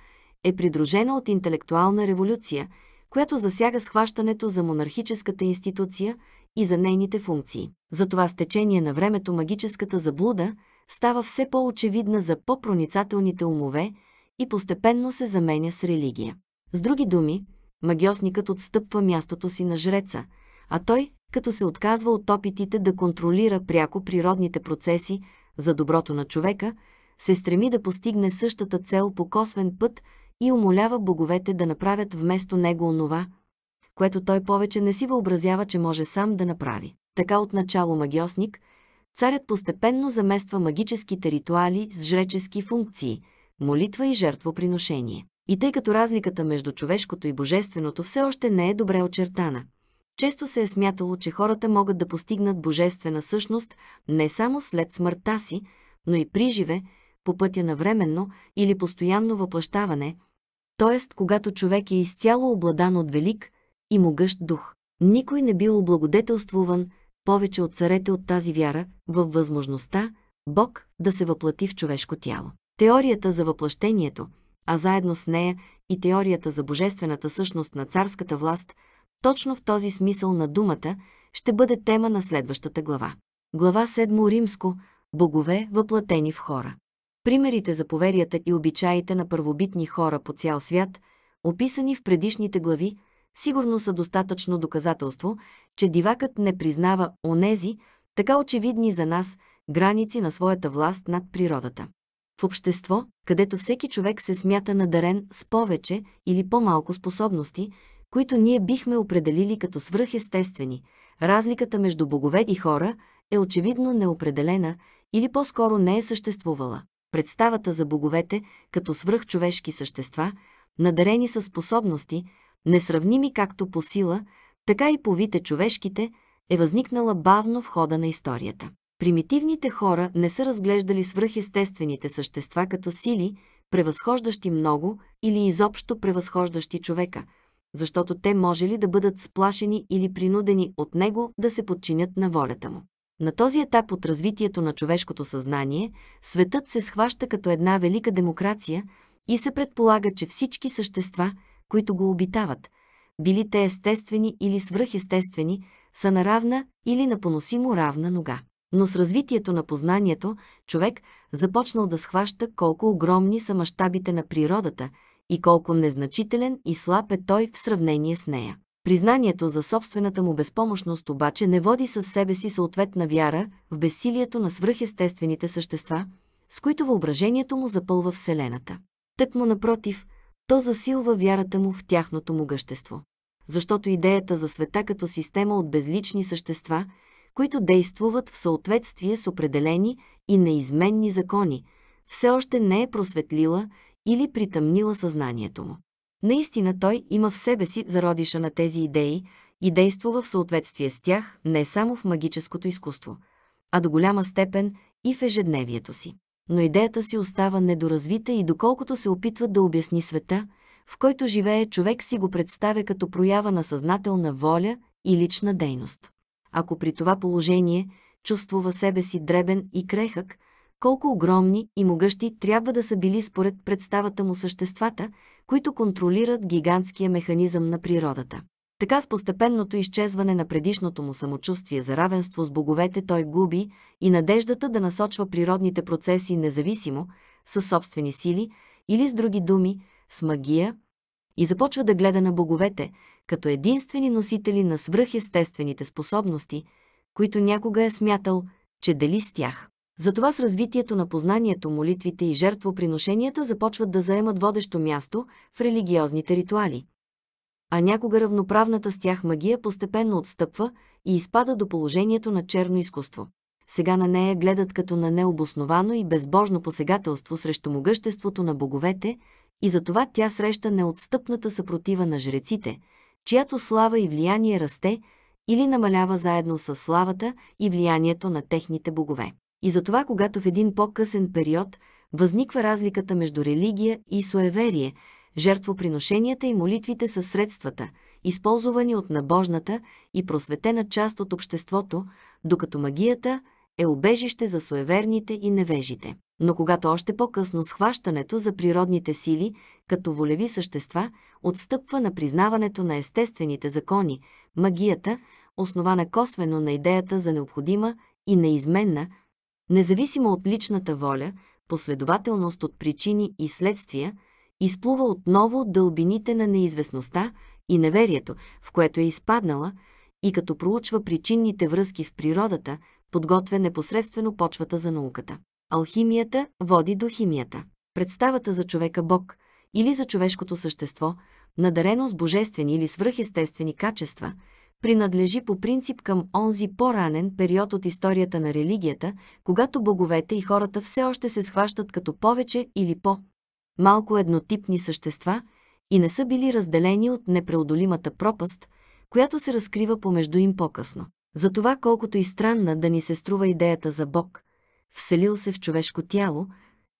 S1: е придружена от интелектуална революция, която засяга схващането за монархическата институция и за нейните функции. Затова с течение на времето магическата заблуда става все по-очевидна за по-проницателните умове и постепенно се заменя с религия. С други думи, магиосникът отстъпва мястото си на жреца, а той, като се отказва от опитите да контролира пряко природните процеси за доброто на човека, се стреми да постигне същата цел по косвен път и умолява боговете да направят вместо него онова, което той повече не си въобразява, че може сам да направи. Така отначало магиосник, царят постепенно замества магическите ритуали с жречески функции – молитва и жертвоприношение. И тъй като разликата между човешкото и божественото все още не е добре очертана, често се е смятало, че хората могат да постигнат божествена същност не само след смъртта си, но и при живе, по пътя на временно или постоянно въплащаване, т.е. когато човек е изцяло обладан от велик и могъщ дух. Никой не бил облагодетелствуван повече от царете от тази вяра във възможността Бог да се въплати в човешко тяло. Теорията за въплъщението – а заедно с нея и теорията за божествената същност на царската власт, точно в този смисъл на думата, ще бъде тема на следващата глава. Глава 7 Римско – Богове, въплатени в хора. Примерите за поверията и обичаите на първобитни хора по цял свят, описани в предишните глави, сигурно са достатъчно доказателство, че дивакът не признава онези, така очевидни за нас, граници на своята власт над природата в общество, където всеки човек се смята надарен с повече или по-малко способности, които ние бихме определили като свръхестествени, разликата между богове и хора е очевидно неопределена или по-скоро не е съществувала. Представата за боговете като свръхчовешки същества, надарени са способности, несравними както по сила, така и по вите човешките, е възникнала бавно в хода на историята. Примитивните хора не са разглеждали свръхестествените същества като сили, превъзхождащи много или изобщо превъзхождащи човека, защото те може ли да бъдат сплашени или принудени от него да се подчинят на волята му. На този етап от развитието на човешкото съзнание, светът се схваща като една велика демокрация и се предполага, че всички същества, които го обитават, били те естествени или свръхестествени, са на равна или на поносимо равна нога. Но с развитието на познанието, човек започнал да схваща колко огромни са мащабите на природата и колко незначителен и слаб е той в сравнение с нея. Признанието за собствената му безпомощност обаче не води със себе си съответна вяра в бесилието на свръхестествените същества, с които въображението му запълва Вселената. Тък му напротив, то засилва вярата му в тяхното му гъщество. Защото идеята за света като система от безлични същества – които действуват в съответствие с определени и неизменни закони, все още не е просветлила или притъмнила съзнанието му. Наистина той има в себе си зародиша на тези идеи и действува в съответствие с тях не само в магическото изкуство, а до голяма степен и в ежедневието си. Но идеята си остава недоразвита и доколкото се опитва да обясни света, в който живее човек си го представя като проява на съзнателна воля и лична дейност. Ако при това положение чувствува себе си дребен и крехък, колко огромни и могъщи трябва да са били според представата му съществата, които контролират гигантския механизъм на природата. Така с постепенното изчезване на предишното му самочувствие за равенство с боговете той губи и надеждата да насочва природните процеси независимо, със собствени сили или с други думи, с магия, и започва да гледа на боговете като единствени носители на свръхестествените способности, които някога е смятал, че дели с тях. Затова с развитието на познанието молитвите и жертвоприношенията започват да заемат водещо място в религиозните ритуали. А някога равноправната с тях магия постепенно отстъпва и изпада до положението на черно изкуство. Сега на нея гледат като на необосновано и безбожно посегателство срещу могъществото на боговете и затова тя среща неотстъпната съпротива на жреците – чиято слава и влияние расте или намалява заедно с славата и влиянието на техните богове. И затова, когато в един по-късен период възниква разликата между религия и суеверие, жертвоприношенията и молитвите са средствата, използвани от набожната и просветена част от обществото, докато магията е обежище за суеверните и невежите но когато още по-късно схващането за природните сили като волеви същества отстъпва на признаването на естествените закони, магията, основана косвено на идеята за необходима и неизменна, независимо от личната воля, последователност от причини и следствия, изплува отново от дълбините на неизвестността и неверието, в което е изпаднала, и като проучва причинните връзки в природата, подготвя непосредствено почвата за науката. Алхимията води до химията. Представата за човека Бог или за човешкото същество, надарено с божествени или свръхестествени качества, принадлежи по принцип към онзи по-ранен период от историята на религията, когато боговете и хората все още се схващат като повече или по малко еднотипни същества и не са били разделени от непреодолимата пропаст, която се разкрива помежду им по-късно. Затова колкото и странна да ни се струва идеята за Бог – вселил се в човешко тяло,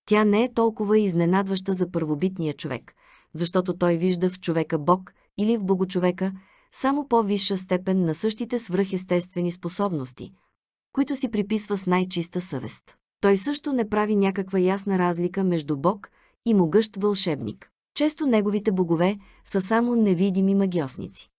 S1: тя не е толкова изненадваща за първобитния човек, защото той вижда в човека Бог или в Богочовека само по-висша степен на същите свръхестествени способности, които си приписва с най-чиста съвест. Той също не прави някаква ясна разлика между Бог и могъщ вълшебник. Често неговите богове са само невидими магиосници.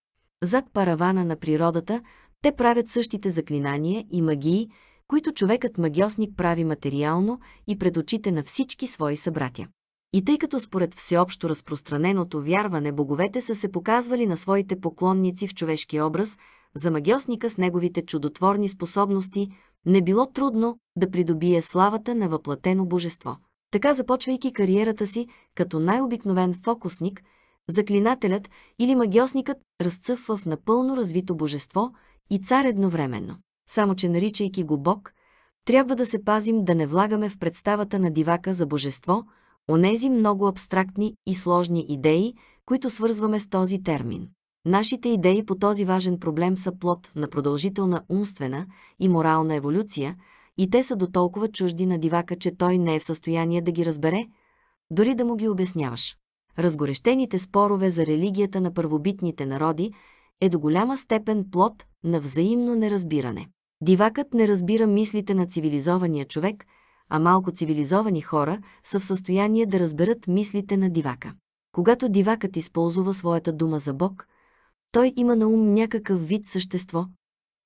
S1: Зад паравана на природата те правят същите заклинания и магии, които човекът магиосник прави материално и пред очите на всички свои събратя. И тъй като според всеобщо разпространеното вярване боговете са се показвали на своите поклонници в човешки образ, за магиосника с неговите чудотворни способности не било трудно да придобие славата на въплатено божество. Така започвайки кариерата си като най-обикновен фокусник, заклинателят или магиосникът разцъфва в напълно развито божество и цар едновременно само че наричайки го Бог, трябва да се пазим да не влагаме в представата на дивака за божество онези много абстрактни и сложни идеи, които свързваме с този термин. Нашите идеи по този важен проблем са плод на продължителна умствена и морална еволюция, и те са до толкова чужди на дивака, че той не е в състояние да ги разбере, дори да му ги обясняваш. Разгорещените спорове за религията на първобитните народи е до голяма степен плод на взаимно неразбиране. Дивакът не разбира мислите на цивилизования човек, а малко цивилизовани хора са в състояние да разберат мислите на дивака. Когато дивакът използва своята дума за Бог, той има на ум някакъв вид същество.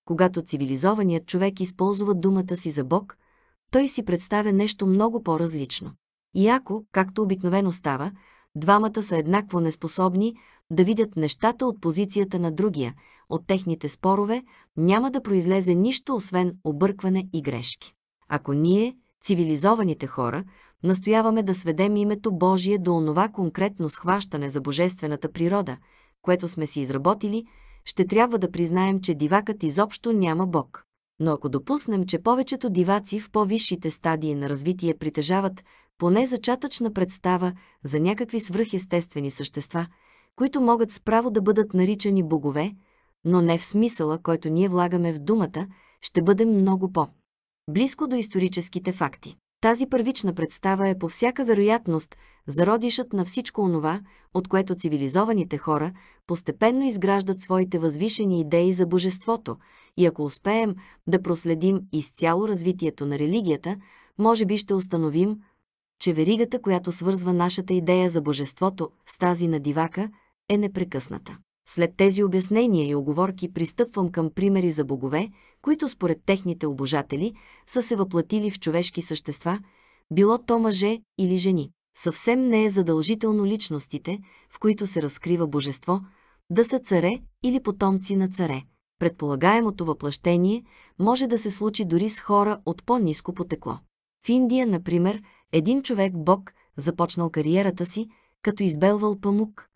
S1: Когато цивилизованият човек използва думата си за Бог, той си представя нещо много по-различно. И ако, както обикновено става, двамата са еднакво неспособни да видят нещата от позицията на другия, от техните спорове няма да произлезе нищо, освен объркване и грешки. Ако ние, цивилизованите хора, настояваме да сведем името Божие до онова конкретно схващане за божествената природа, което сме си изработили, ще трябва да признаем, че дивакът изобщо няма Бог. Но ако допуснем, че повечето диваци в по-висшите стадии на развитие притежават поне зачатъчна представа за някакви свръхестествени същества, които могат справо да бъдат наричани богове, но не в смисъла, който ние влагаме в думата, ще бъдем много по. Близко до историческите факти. Тази първична представа е по всяка вероятност зародишът на всичко онова, от което цивилизованите хора постепенно изграждат своите възвишени идеи за божеството и ако успеем да проследим изцяло развитието на религията, може би ще установим, че веригата, която свързва нашата идея за божеството с тази на дивака, е непрекъсната. След тези обяснения и оговорки пристъпвам към примери за богове, които според техните обожатели са се въплатили в човешки същества, било то мъже или жени. Съвсем не е задължително личностите, в които се разкрива божество, да са царе или потомци на царе. Предполагаемото въплъщение може да се случи дори с хора от по-низко потекло. В Индия, например, един човек-бог започнал кариерата си, като избелвал памук,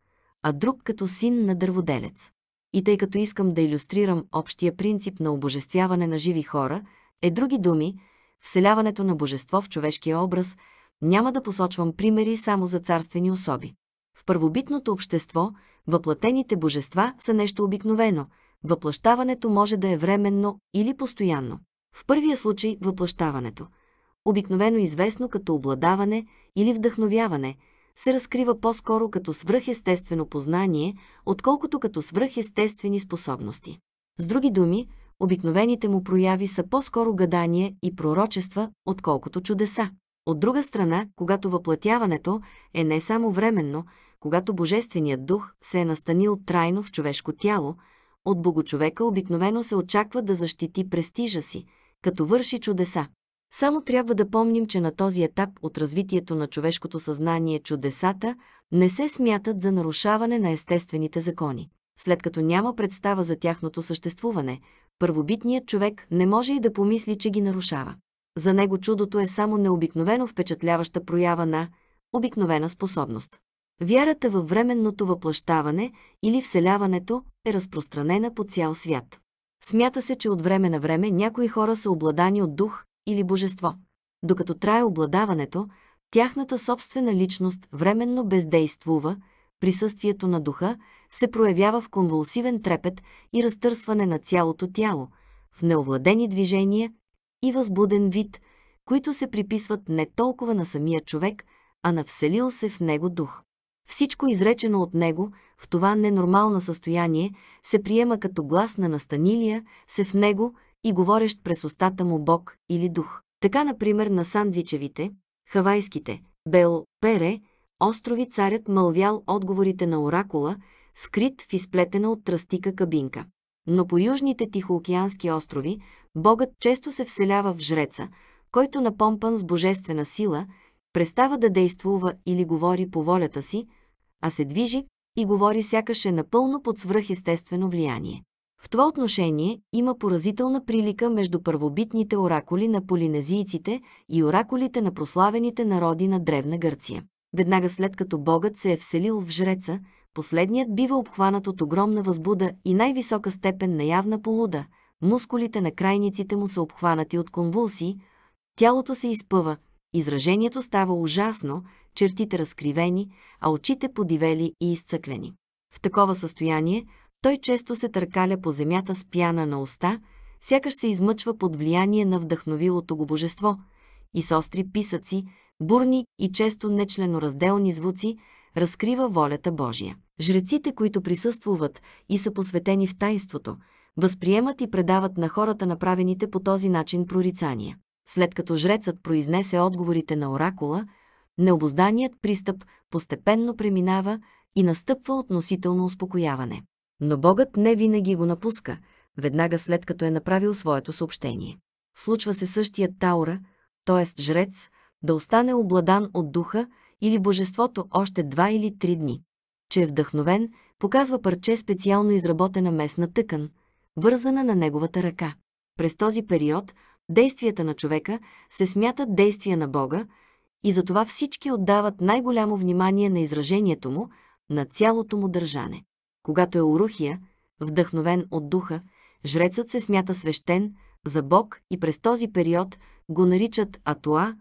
S1: а друг като син на дърводелец. И тъй като искам да иллюстрирам общия принцип на обожествяване на живи хора, е други думи, вселяването на божество в човешкия образ, няма да посочвам примери само за царствени особи. В първобитното общество въплатените божества са нещо обикновено, въплащаването може да е временно или постоянно. В първия случай въплащаването – обикновено известно като обладаване или вдъхновяване, се разкрива по-скоро като свръхестествено познание, отколкото като свръхестествени способности. С други думи, обикновените му прояви са по-скоро гадания и пророчества, отколкото чудеса. От друга страна, когато въплатяването е не само временно, когато Божественият дух се е настанил трайно в човешко тяло, от богочовека обикновено се очаква да защити престижа си, като върши чудеса. Само трябва да помним, че на този етап от развитието на човешкото съзнание чудесата не се смятат за нарушаване на естествените закони. След като няма представа за тяхното съществуване, първобитният човек не може и да помисли, че ги нарушава. За него чудото е само необикновено впечатляваща проява на обикновена способност. Вярата във временното въплащаване или вселяването е разпространена по цял свят. Смята се, че от време на време някои хора са обладани от дух, или божество. Докато трае обладаването, тяхната собствена личност временно бездействува, присъствието на духа се проявява в конвулсивен трепет и разтърсване на цялото тяло, в неовладени движения и възбуден вид, които се приписват не толкова на самия човек, а на вселил се в него дух. Всичко изречено от него в това ненормално състояние се приема като глас на настанилия се в него – и говорещ през устата му бог или дух. Така, например, на сандвичевите, хавайските, Бел, Пере, острови царят мълвял отговорите на оракула, скрит в изплетена от тръстика кабинка. Но по южните тихоокеански острови богът често се вселява в жреца, който напомпан с божествена сила, престава да действува или говори по волята си, а се движи и говори сякаш е напълно под свръхестествено влияние. В това отношение има поразителна прилика между първобитните оракули на полинезийците и оракулите на прославените народи на Древна Гърция. Веднага след като богът се е вселил в жреца, последният бива обхванат от огромна възбуда и най-висока степен на явна полуда, мускулите на крайниците му са обхванати от конвулсии, тялото се изпъва, изражението става ужасно, чертите разкривени, а очите подивели и изцъклени. В такова състояние той често се търкаля по земята с пяна на уста, сякаш се измъчва под влияние на вдъхновилото го божество, и с остри писъци, бурни и често нечленоразделни звуци, разкрива волята Божия. Жреците, които присъствуват и са посветени в тайнството, възприемат и предават на хората направените по този начин прорицания. След като жрецът произнесе отговорите на оракула, необозданият пристъп постепенно преминава и настъпва относително успокояване. Но Богът не винаги го напуска, веднага след като е направил своето съобщение. Случва се същият Таура, т.е. жрец, да остане обладан от духа или божеството още два или три дни. Че е вдъхновен, показва парче специално изработена местна тъкан, вързана на неговата ръка. През този период действията на човека се смятат действия на Бога и затова всички отдават най-голямо внимание на изражението му, на цялото му държане. Когато е урухия, вдъхновен от духа, жрецът се смята свещен за Бог и през този период го наричат Атуа,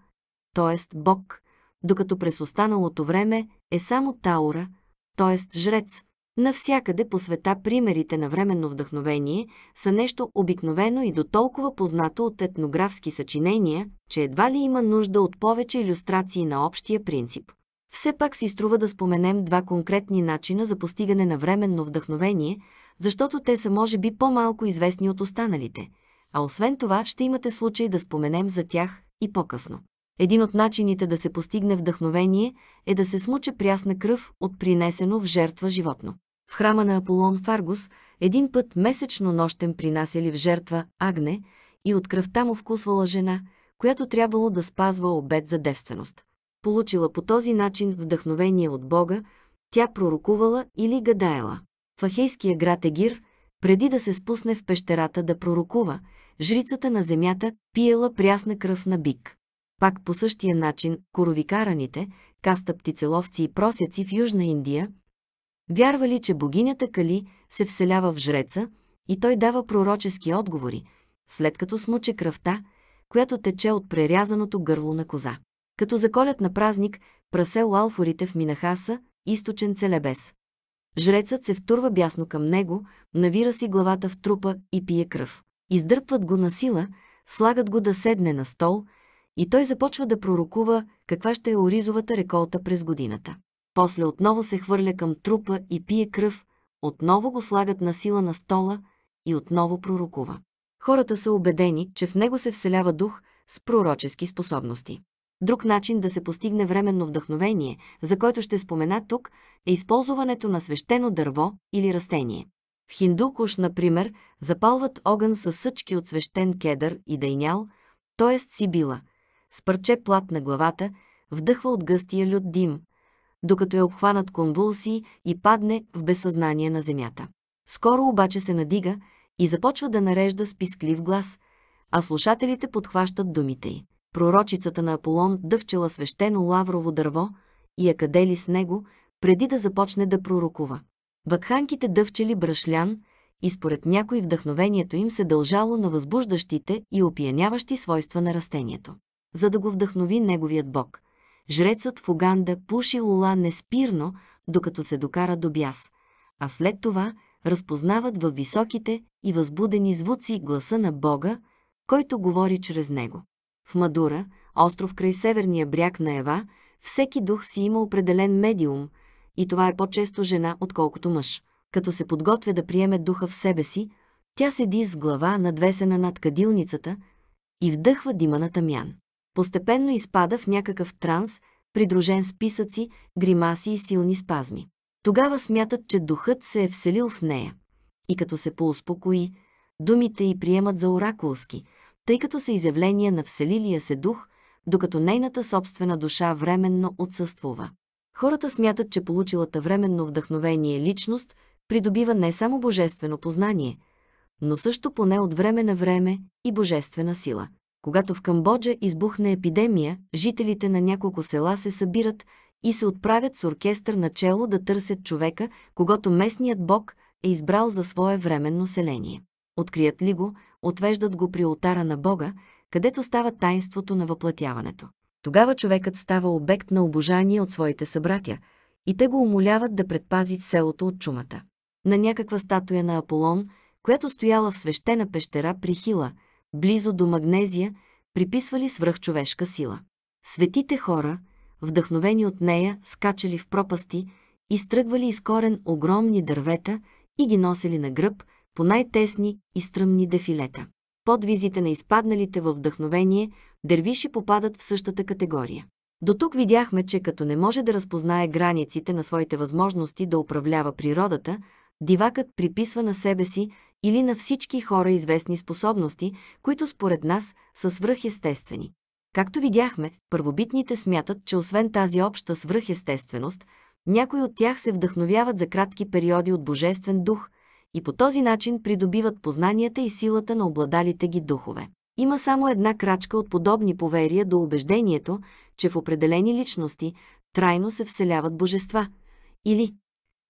S1: т.е. Бог, докато през останалото време е само Таура, т.е. жрец. Навсякъде по света примерите на временно вдъхновение са нещо обикновено и до толкова познато от етнографски съчинения, че едва ли има нужда от повече иллюстрации на общия принцип. Все пак си струва да споменем два конкретни начина за постигане на временно вдъхновение, защото те са може би по-малко известни от останалите, а освен това ще имате случай да споменем за тях и по-късно. Един от начините да се постигне вдъхновение е да се смуче прясна кръв от принесено в жертва животно. В храма на Аполон Фаргус един път месечно нощем принасяли в жертва агне и от кръвта му вкусвала жена, която трябвало да спазва обед за девственост получила по този начин вдъхновение от Бога, тя пророкувала или гадаела. В Ахейския град Егир, преди да се спусне в пещерата да пророкува, жрицата на земята пиела прясна кръв на бик. Пак по същия начин коровикараните, каста птицеловци и просяци в Южна Индия, вярвали, че богинята Кали се вселява в жреца и той дава пророчески отговори, след като смуче кръвта, която тече от прерязаното гърло на коза като заколят на празник, прасел алфорите в Минахаса, източен целебес. Жрецът се втурва бясно към него, навира си главата в трупа и пие кръв. Издърпват го на сила, слагат го да седне на стол и той започва да пророкува каква ще е оризовата реколта през годината. После отново се хвърля към трупа и пие кръв, отново го слагат на сила на стола и отново пророкува. Хората са убедени, че в него се вселява дух с пророчески способности. Друг начин да се постигне временно вдъхновение, за който ще спомена тук, е използването на свещено дърво или растение. В хиндукуш, например, запалват огън с съчки от свещен кедър и дайнял, т.е. сибила, с парче плат на главата, вдъхва от гъстия люд дим, докато е обхванат конвулсии и падне в безсъзнание на земята. Скоро обаче се надига и започва да нарежда с писклив глас, а слушателите подхващат думите й пророчицата на Аполон дъвчела свещено лаврово дърво и я кадели с него, преди да започне да пророкува. Бакханките дъвчели брашлян и според някои вдъхновението им се дължало на възбуждащите и опияняващи свойства на растението. За да го вдъхнови неговият бог, жрецът в Уганда пуши лула неспирно, докато се докара до бяс, а след това разпознават във високите и възбудени звуци гласа на Бога, който говори чрез него. В Мадура, остров край северния бряг на Ева, всеки дух си има определен медиум, и това е по-често жена, отколкото мъж. Като се подготвя да приеме духа в себе си, тя седи с глава надвесена над кадилницата и вдъхва дима на тамян. Постепенно изпада в някакъв транс, придружен с писъци, гримаси и силни спазми. Тогава смятат, че духът се е вселил в нея. И като се поуспокои, думите й приемат за оракулски – тъй като са изявления на вселилия се дух, докато нейната собствена душа временно отсъствува. Хората смятат, че получилата временно вдъхновение личност придобива не само божествено познание, но също поне от време на време и божествена сила. Когато в Камбоджа избухне епидемия, жителите на няколко села се събират и се отправят с оркестър на чело да търсят човека, когато местният бог е избрал за свое временно селение. Открият ли го, отвеждат го при ултара на Бога, където става таинството на въплатяването. Тогава човекът става обект на обожание от своите събратя и те го умоляват да предпази селото от чумата. На някаква статуя на Аполон, която стояла в свещена пещера при Хила, близо до Магнезия, приписвали свръхчовешка сила. Светите хора, вдъхновени от нея, скачали в пропасти, изтръгвали из корен огромни дървета и ги носили на гръб, по най-тесни и стръмни дефилета. Подвизите на изпадналите във вдъхновение дървиши попадат в същата категория. До тук видяхме, че като не може да разпознае границите на своите възможности да управлява природата, дивакът приписва на себе си или на всички хора известни способности, които според нас са свръхестествени. Както видяхме, първобитните смятат, че освен тази обща свръхестественост, някои от тях се вдъхновяват за кратки периоди от Божествен дух, и по този начин придобиват познанията и силата на обладалите ги духове. Има само една крачка от подобни поверия до убеждението, че в определени личности трайно се вселяват божества, или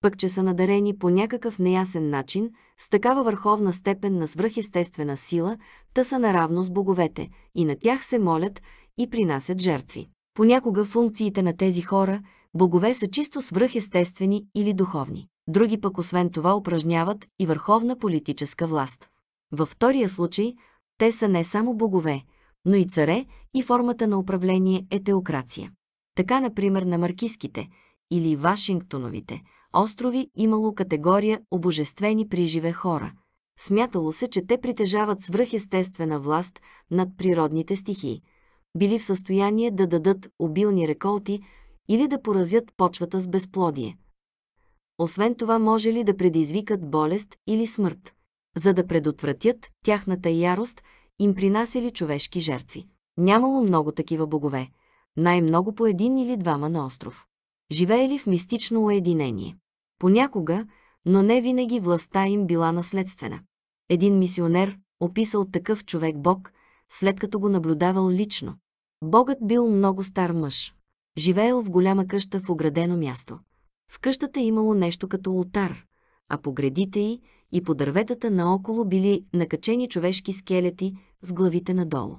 S1: пък че са надарени по някакъв неясен начин с такава върховна степен на свръхестествена сила, та са наравно с боговете и на тях се молят и принасят жертви. Понякога функциите на тези хора, богове са чисто свръхестествени или духовни други пък освен това упражняват и върховна политическа власт. Във втория случай, те са не само богове, но и царе и формата на управление е теокрация. Така, например, на Маркиските или Вашингтоновите острови имало категория обожествени при живе хора. Смятало се, че те притежават свръхестествена власт над природните стихии. Били в състояние да дадат обилни реколти или да поразят почвата с безплодие – освен това може ли да предизвикат болест или смърт? За да предотвратят тяхната ярост, им принасяли човешки жертви. Нямало много такива богове, най-много по един или двама на остров. Живеели в мистично уединение. Понякога, но не винаги властта им била наследствена. Един мисионер описал такъв човек Бог, след като го наблюдавал лично. Богът бил много стар мъж. Живеел в голяма къща в оградено място. В къщата е имало нещо като ултар, а по гредите й и по дърветата наоколо били накачени човешки скелети с главите надолу.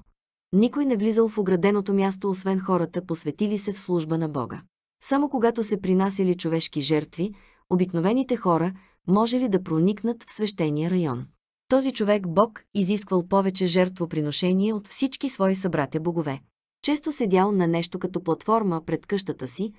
S1: Никой не влизал в ограденото място, освен хората, посветили се в служба на Бога. Само когато се принасяли човешки жертви, обикновените хора можели да проникнат в свещения район. Този човек Бог изисквал повече жертвоприношение от всички свои събрате богове. Често седял на нещо като платформа пред къщата си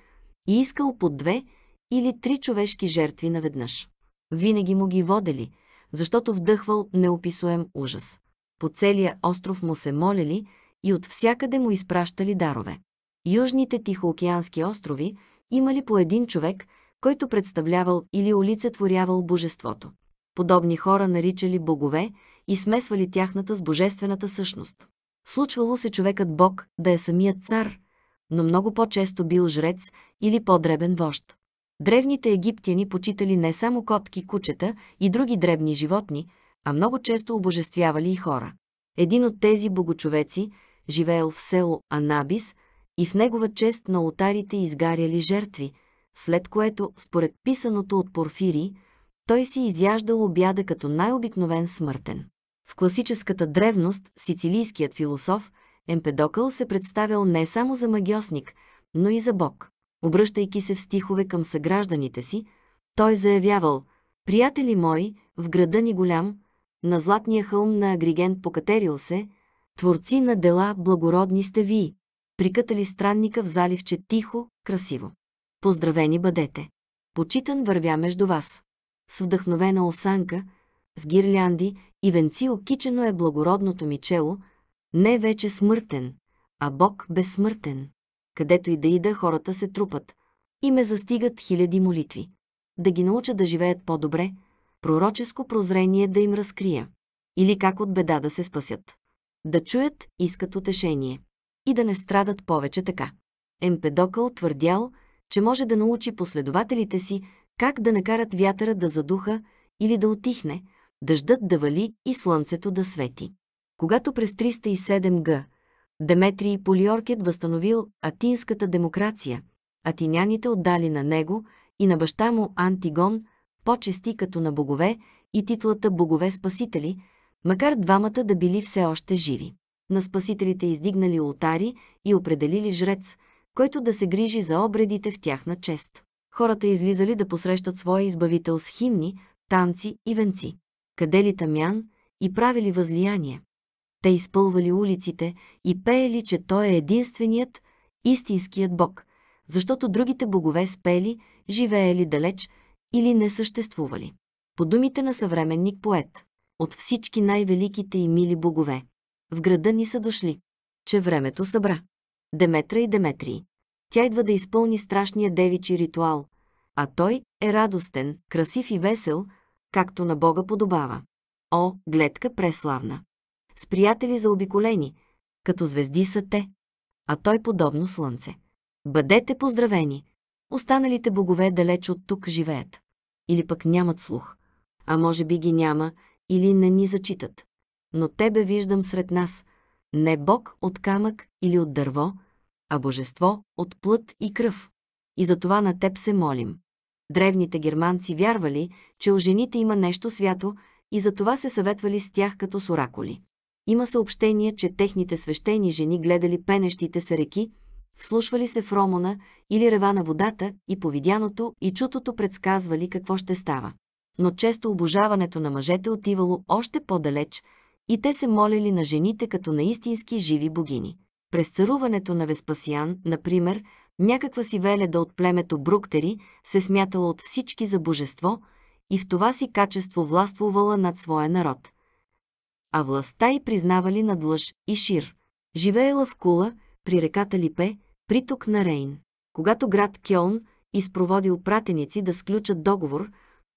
S1: и искал по две или три човешки жертви наведнъж. Винаги му ги водели, защото вдъхвал неописуем ужас. По целия остров му се молели и от всякъде му изпращали дарове. Южните тихоокеански острови имали по един човек, който представлявал или олицетворявал божеството. Подобни хора наричали богове и смесвали тяхната с божествената същност. Случвало се човекът бог да е самият цар, но много по-често бил жрец или по-дребен вожд. Древните египтяни почитали не само котки, кучета и други дребни животни, а много често обожествявали и хора. Един от тези богочовеци, живеел в село Анабис, и в негова чест на отарите изгаряли жертви, след което, според писаното от Порфири, той си изяждал обяда като най-обикновен смъртен. В класическата древност сицилийският философ Емпедокъл се представял не само за магиосник, но и за бог. Обръщайки се в стихове към съгражданите си, той заявявал «Приятели мои, в града ни голям, на златния хълм на Агриген покатерил се, творци на дела благородни сте вие, прикатали странника в заливче тихо, красиво. Поздравени бъдете! Почитан вървя между вас. С вдъхновена осанка, с гирлянди и венци окичено е благородното ми чело, не вече смъртен, а Бог безсмъртен където и да ида, хората се трупат и ме застигат хиляди молитви. Да ги науча да живеят по-добре, пророческо прозрение да им разкрия. Или как от беда да се спасят. Да чуят, искат утешение. И да не страдат повече така. Емпедокъл твърдял, че може да научи последователите си как да накарат вятъра да задуха или да отихне, дъждът да вали и слънцето да свети. Когато през 307 г. Деметрий Полиоркет възстановил атинската демокрация. Атиняните отдали на него и на баща му Антигон по-чести като на богове и титлата богове-спасители, макар двамата да били все още живи. На спасителите издигнали ултари и определили жрец, който да се грижи за обредите в тяхна чест. Хората излизали да посрещат своя избавител с химни, танци и венци. Къде ли тамян и правили възлияние? Те изпълвали улиците и пеели, че Той е единственият, истинският Бог, защото другите богове спели, живеели далеч или не съществували. По думите на съвременник поет, от всички най-великите и мили богове, в града ни са дошли, че времето събра. Деметра и Деметрий. Тя идва да изпълни страшния девичи ритуал, а той е радостен, красив и весел, както на Бога подобава. О, гледка преславна! с приятели заобиколени, като звезди са те, а той подобно слънце. Бъдете поздравени! Останалите богове далеч от тук живеят. Или пък нямат слух. А може би ги няма или не ни зачитат. Но тебе виждам сред нас. Не бог от камък или от дърво, а божество от плът и кръв. И за това на теб се молим. Древните германци вярвали, че у жените има нещо свято и за това се съветвали с тях като с оракули. Има съобщение, че техните свещени жени гледали пенещите се реки, вслушвали се в ромона или рева на водата и повидяното и чутото предсказвали какво ще става. Но често обожаването на мъжете отивало още по-далеч и те се молили на жените като на истински живи богини. През царуването на Веспасиян, например, някаква си веледа от племето Бруктери се смятала от всички за божество и в това си качество властвувала над своя народ – а властта й признавали надлъж и шир. Живеела в Кула, при реката Липе, приток на Рейн. Когато град Кьон изпроводил пратеници да сключат договор,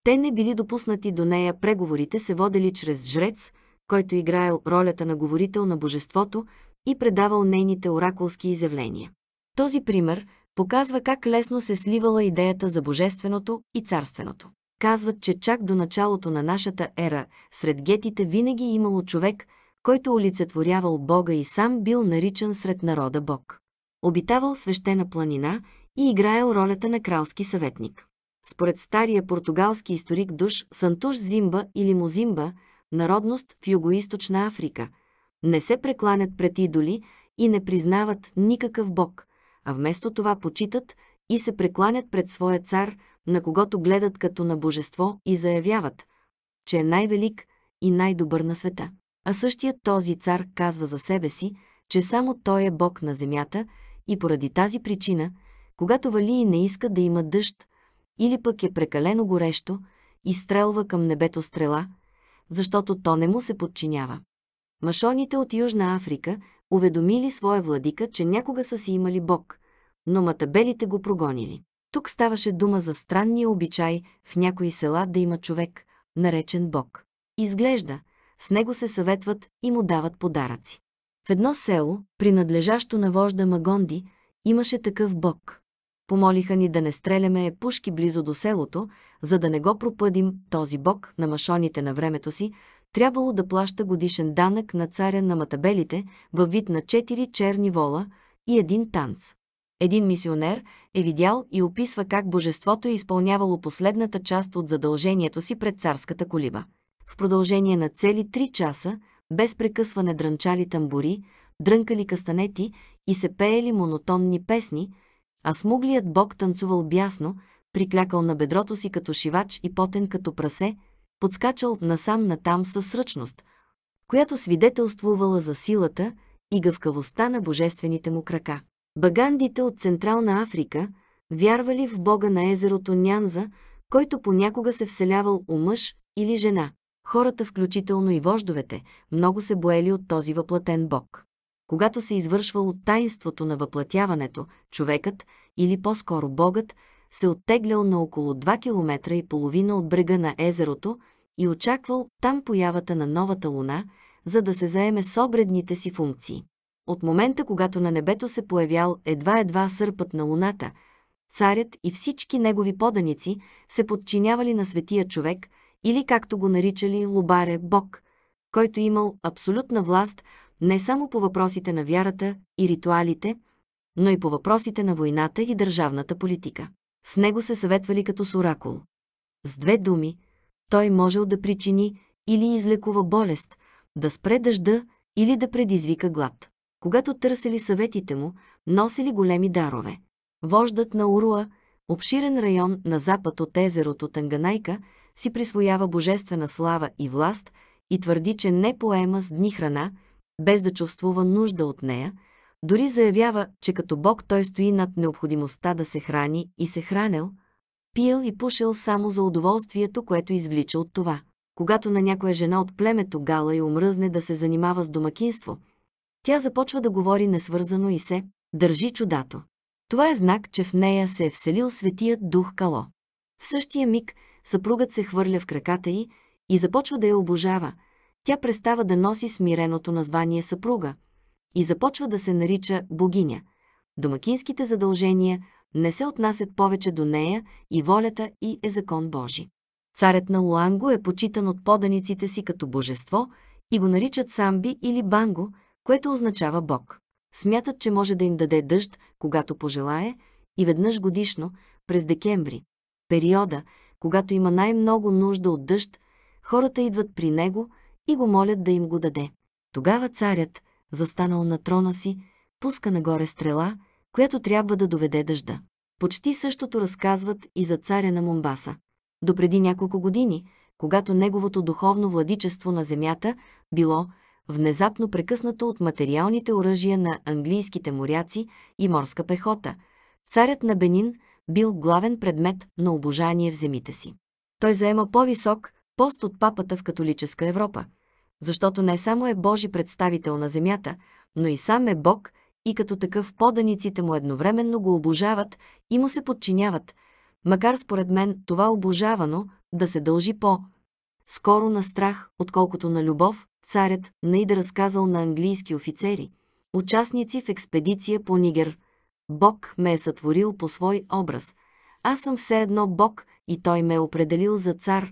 S1: те не били допуснати до нея, преговорите се водели чрез жрец, който играел ролята на говорител на божеството и предавал нейните оракулски изявления. Този пример показва как лесно се сливала идеята за божественото и царственото казват, че чак до началото на нашата ера сред гетите винаги имало човек, който олицетворявал Бога и сам бил наричан сред народа Бог. Обитавал свещена планина и играел ролята на кралски съветник. Според стария португалски историк душ Сантуш Зимба или Музимба, народност в Югоизточна Африка, не се прекланят пред идоли и не признават никакъв бог, а вместо това почитат и се прекланят пред своя цар – на когото гледат като на божество и заявяват, че е най-велик и най-добър на света. А същият този цар казва за себе си, че само той е бог на земята и поради тази причина, когато вали не иска да има дъжд, или пък е прекалено горещо, изстрелва към небето стрела, защото то не му се подчинява. Машоните от Южна Африка уведомили своя владика, че някога са си имали бог, но матабелите го прогонили. Тук ставаше дума за странния обичай в някои села да има човек, наречен Бог. Изглежда, с него се съветват и му дават подаръци. В едно село, принадлежащо на вожда Магонди, имаше такъв Бог. Помолиха ни да не стреляме пушки близо до селото, за да не го пропъдим, този Бог, на машоните на времето си, трябвало да плаща годишен данък на царя на матабелите във вид на четири черни вола и един танц. Един мисионер е видял и описва как божеството е изпълнявало последната част от задължението си пред царската колиба. В продължение на цели три часа, без прекъсване дрънчали тамбури, дрънкали кастанети и се пеели монотонни песни, а смуглият бог танцувал бясно, приклякал на бедрото си като шивач и потен като прасе, подскачал насам-натам със сръчност, която свидетелствувала за силата и гъвкавостта на божествените му крака. Багандите от Централна Африка вярвали в бога на езерото Нянза, който понякога се вселявал у мъж или жена. Хората, включително и вождовете, много се боели от този въплатен бог. Когато се извършвало таинството на въплатяването, човекът, или по-скоро богът, се оттеглял на около 2 км и половина от брега на езерото и очаквал там появата на новата луна, за да се заеме с обредните си функции. От момента, когато на небето се появял едва-едва сърпът на луната, царят и всички негови поданици се подчинявали на светия човек или както го наричали Лубаре Бог, който имал абсолютна власт не само по въпросите на вярата и ритуалите, но и по въпросите на войната и държавната политика. С него се съветвали като с оракул. С две думи, той можел да причини или излекува болест, да спре дъжда или да предизвика глад когато търсили съветите му, носили големи дарове. Вождът на Уруа, обширен район на запад от езерото Танганайка, си присвоява божествена слава и власт и твърди, че не поема с дни храна, без да чувствува нужда от нея, дори заявява, че като Бог той стои над необходимостта да се храни и се хранел, пиел и пушел само за удоволствието, което извлича от това. Когато на някоя жена от племето Гала и омръзне да се занимава с домакинство – тя започва да говори несвързано и се държи чудато. Това е знак, че в нея се е вселил светият дух Кало. В същия миг съпругът се хвърля в краката й и започва да я обожава. Тя престава да носи смиреното название съпруга и започва да се нарича богиня. Домакинските задължения не се отнасят повече до нея и волята и е закон Божи. Царят на Луанго е почитан от поданиците си като божество и го наричат самби или банго – което означава Бог. Смятат, че може да им даде дъжд, когато пожелае, и веднъж годишно, през декември. Периода, когато има най-много нужда от дъжд, хората идват при него и го молят да им го даде. Тогава царят, застанал на трона си, пуска нагоре стрела, която трябва да доведе дъжда. Почти същото разказват и за царя на Момбаса. Допреди няколко години, когато неговото духовно владичество на земята било внезапно прекъснато от материалните оръжия на английските моряци и морска пехота, царят на Бенин бил главен предмет на обожание в земите си. Той заема по-висок пост от папата в католическа Европа, защото не само е Божи представител на земята, но и сам е Бог и като такъв поданиците му едновременно го обожават и му се подчиняват, макар според мен това обожавано да се дължи по- скоро на страх, отколкото на любов, царят Наида разказал на английски офицери, участници в експедиция по Нигер. Бог ме е сътворил по свой образ. Аз съм все едно Бог и той ме е определил за цар